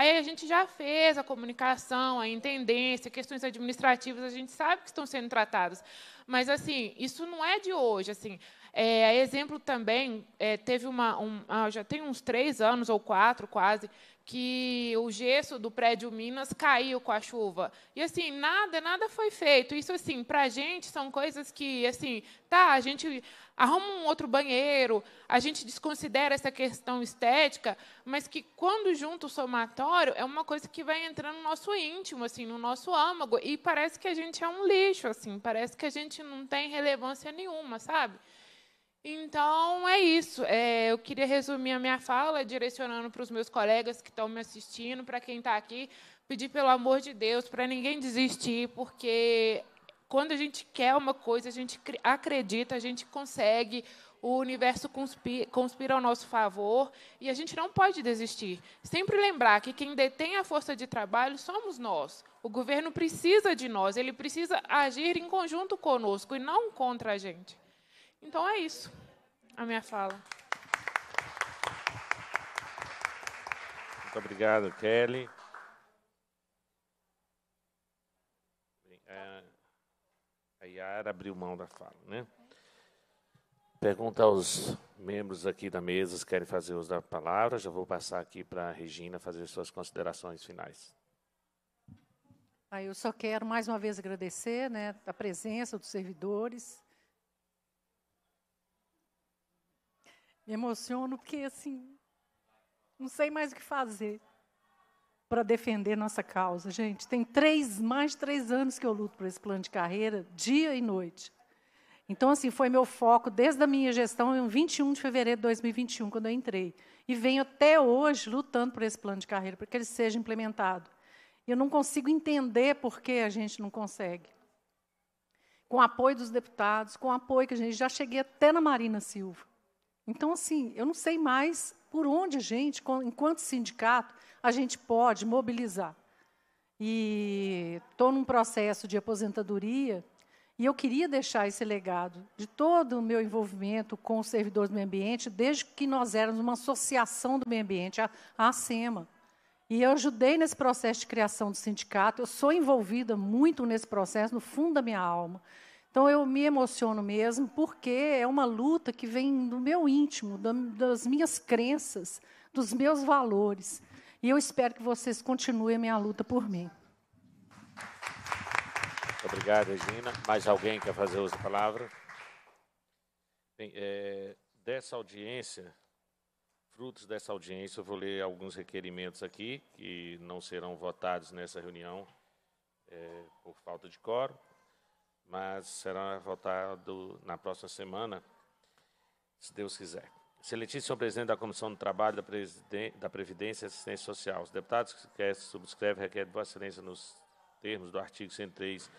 Aí a gente já fez a comunicação, a intendência, questões administrativas, a gente sabe que estão sendo tratadas. Mas, assim, isso não é de hoje. Assim, é, exemplo também, é, teve uma. Um, ah, já tem uns três anos ou quatro quase, que o gesso do prédio Minas caiu com a chuva. E assim, nada, nada foi feito. Isso assim, para a gente são coisas que assim, tá, a gente arruma um outro banheiro, a gente desconsidera essa questão estética, mas que quando junta o somatório é uma coisa que vai entrando no nosso íntimo, assim, no nosso âmago, e parece que a gente é um lixo, assim, parece que a gente não tem relevância nenhuma, sabe? Então é isso. É, eu queria resumir a minha fala, direcionando para os meus colegas que estão me assistindo, para quem está aqui, pedir pelo amor de Deus para ninguém desistir, porque quando a gente quer uma coisa, a gente acredita, a gente consegue, o universo conspira, conspira ao nosso favor e a gente não pode desistir. Sempre lembrar que quem detém a força de trabalho somos nós. O governo precisa de nós, ele precisa agir em conjunto conosco e não contra a gente. Então é isso a minha fala. Muito obrigado, Kelly. É, a Yara abriu mão da fala, né? Pergunta aos membros aqui da mesa se querem fazer uso da palavra. Já vou passar aqui para a Regina fazer suas considerações finais. Ah, eu só quero mais uma vez agradecer né, a presença dos servidores, Me emociono porque, assim, não sei mais o que fazer para defender nossa causa. Gente, tem três, mais de três anos que eu luto por esse plano de carreira, dia e noite. Então, assim, foi meu foco desde a minha gestão, em 21 de fevereiro de 2021, quando eu entrei. E venho até hoje lutando por esse plano de carreira, para que ele seja implementado. E eu não consigo entender por que a gente não consegue. Com o apoio dos deputados, com o apoio que a gente. Já cheguei até na Marina Silva. Então, assim, eu não sei mais por onde a gente, enquanto sindicato, a gente pode mobilizar. E estou num processo de aposentadoria e eu queria deixar esse legado de todo o meu envolvimento com os servidores do meio ambiente, desde que nós éramos uma associação do meio ambiente, a, Asema. ACEMA. E eu ajudei nesse processo de criação do sindicato, eu sou envolvida muito nesse processo, no fundo da minha alma. Então eu me emociono mesmo, porque é uma luta que vem do meu íntimo, das minhas crenças, dos meus valores. E eu espero que vocês continuem a minha luta por mim. obrigado, Regina. Mais alguém quer fazer uso da palavra? Bem, é, dessa audiência, frutos dessa audiência, eu vou ler alguns requerimentos aqui que não serão votados nessa reunião é, por falta de coro mas será votado na próxima semana, se Deus quiser. Excelentíssimo presidente da Comissão do Trabalho, da, Previdência e Assistência Social, os deputados que subscrevem requer de Vossa Excelência nos termos do artigo 103,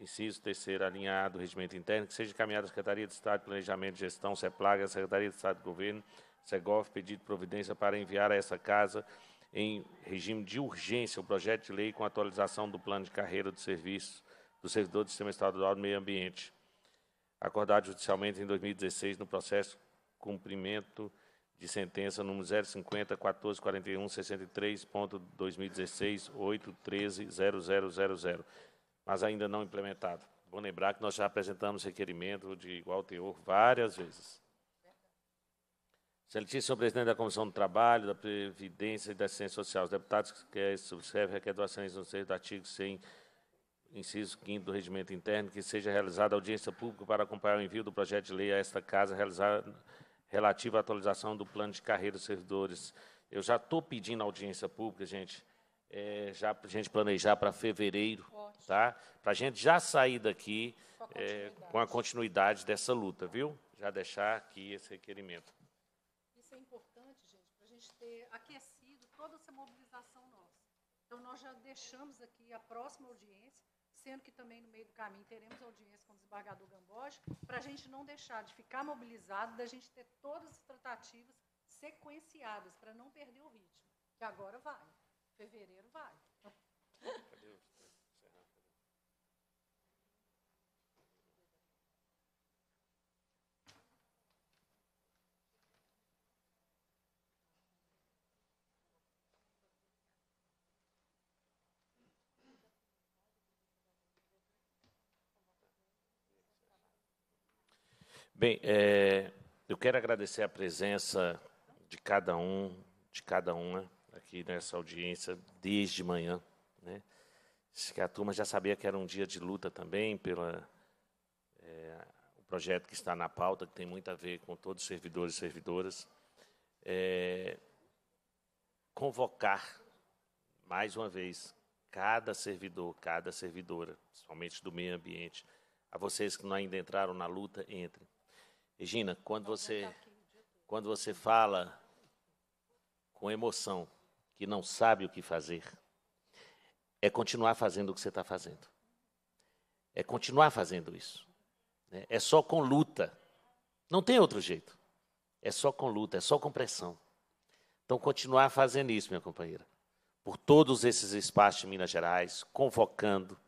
inciso 3 alinhado do regimento interno, que seja encaminhado à Secretaria de Estado de Planejamento e Gestão, CEPLAG, é à Secretaria de Estado de Governo, CEGOF, pedido de providência para enviar a essa casa em regime de urgência o projeto de lei com atualização do plano de carreira de Serviços do servidor do Sistema Estadual do Meio Ambiente, acordado judicialmente em 2016 no processo cumprimento de sentença número 050 1441 63.2016 813 mas ainda não implementado. Vou lembrar que nós já apresentamos requerimento de igual teor várias vezes. Excelentíssimo presidente da Comissão do Trabalho, da Previdência e da Assistência Social, os deputados que é, subscrevem requer doações no seio do artigo 100 inciso 5 do Regimento Interno, que seja realizada audiência pública para acompanhar o envio do projeto de lei a esta casa realizada relativo à atualização do plano de carreira dos servidores. Eu já estou pedindo audiência pública, gente, é, já para a gente planejar para fevereiro, tá? para a gente já sair daqui com a, é, com a continuidade dessa luta, viu? Já deixar aqui esse requerimento. Isso é importante, gente, para a gente ter aquecido toda essa mobilização nossa. Então, nós já deixamos aqui a próxima audiência sendo que também no meio do caminho teremos audiência com o desembargador Gamboge, para a gente não deixar de ficar mobilizado, da gente ter todas as tratativas sequenciadas, para não perder o ritmo, que agora vai, fevereiro vai. Bem, é, eu quero agradecer a presença de cada um, de cada uma aqui nessa audiência desde manhã. Né? Acho que a turma já sabia que era um dia de luta também pela é, o projeto que está na pauta, que tem muito a ver com todos os servidores e servidoras. É, convocar mais uma vez cada servidor, cada servidora, principalmente do meio ambiente, a vocês que ainda entraram na luta, entrem. Regina, quando você, quando você fala com emoção que não sabe o que fazer, é continuar fazendo o que você está fazendo. É continuar fazendo isso. Né? É só com luta. Não tem outro jeito. É só com luta, é só com pressão. Então, continuar fazendo isso, minha companheira. Por todos esses espaços de Minas Gerais, convocando,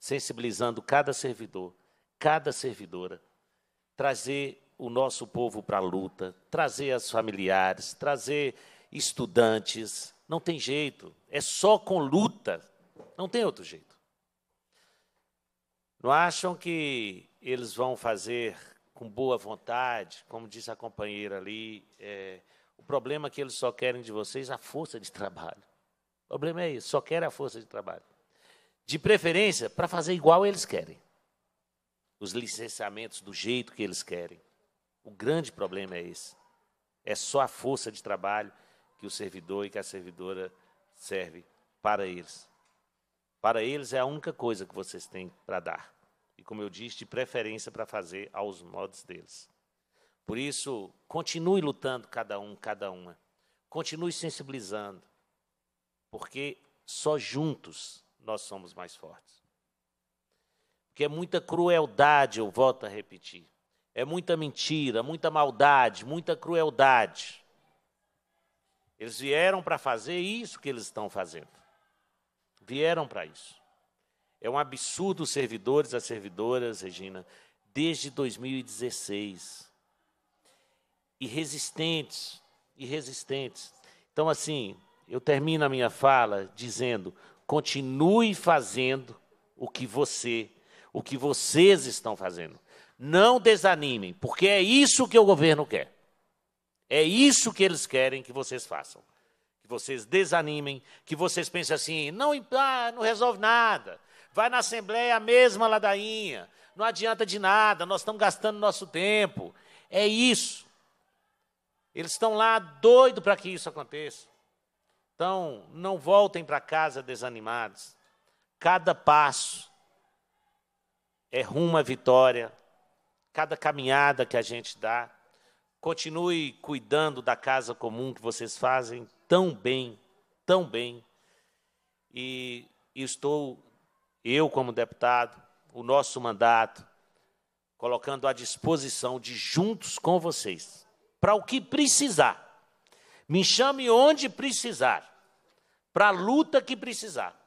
sensibilizando cada servidor, cada servidora, trazer o nosso povo para a luta, trazer as familiares, trazer estudantes. Não tem jeito, é só com luta, não tem outro jeito. Não acham que eles vão fazer com boa vontade, como disse a companheira ali, é, o problema é que eles só querem de vocês é a força de trabalho. O problema é isso, só querem a força de trabalho. De preferência, para fazer igual eles querem. Os licenciamentos do jeito que eles querem. O grande problema é esse. É só a força de trabalho que o servidor e que a servidora serve para eles. Para eles é a única coisa que vocês têm para dar. E como eu disse, de preferência para fazer aos modos deles. Por isso, continue lutando cada um, cada uma. Continue sensibilizando. Porque só juntos nós somos mais fortes. Porque é muita crueldade, eu volto a repetir. É muita mentira, muita maldade, muita crueldade. Eles vieram para fazer isso que eles estão fazendo. Vieram para isso. É um absurdo os servidores, as servidoras, Regina, desde 2016. Irresistentes, irresistentes. Então, assim, eu termino a minha fala dizendo: continue fazendo o que você, o que vocês estão fazendo. Não desanimem, porque é isso que o governo quer. É isso que eles querem que vocês façam. Que vocês desanimem, que vocês pensem assim, não, ah, não resolve nada. Vai na Assembleia a mesma ladainha, não adianta de nada, nós estamos gastando nosso tempo. É isso. Eles estão lá doido para que isso aconteça. Então, não voltem para casa desanimados. Cada passo é rumo à vitória, cada caminhada que a gente dá. Continue cuidando da casa comum que vocês fazem tão bem, tão bem. E estou, eu como deputado, o nosso mandato, colocando à disposição de juntos com vocês, para o que precisar. Me chame onde precisar, para a luta que precisar.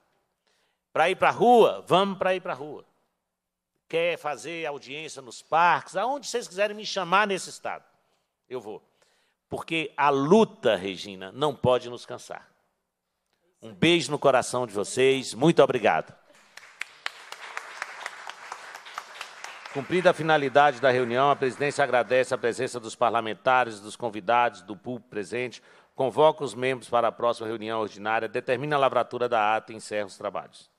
Para ir para a rua, vamos para ir para a rua quer fazer audiência nos parques, aonde vocês quiserem me chamar nesse estado, eu vou. Porque a luta, Regina, não pode nos cansar. Um beijo no coração de vocês, muito obrigado. Cumprida a finalidade da reunião, a presidência agradece a presença dos parlamentares, dos convidados, do público presente, convoca os membros para a próxima reunião ordinária, determina a lavratura da ata e encerra os trabalhos.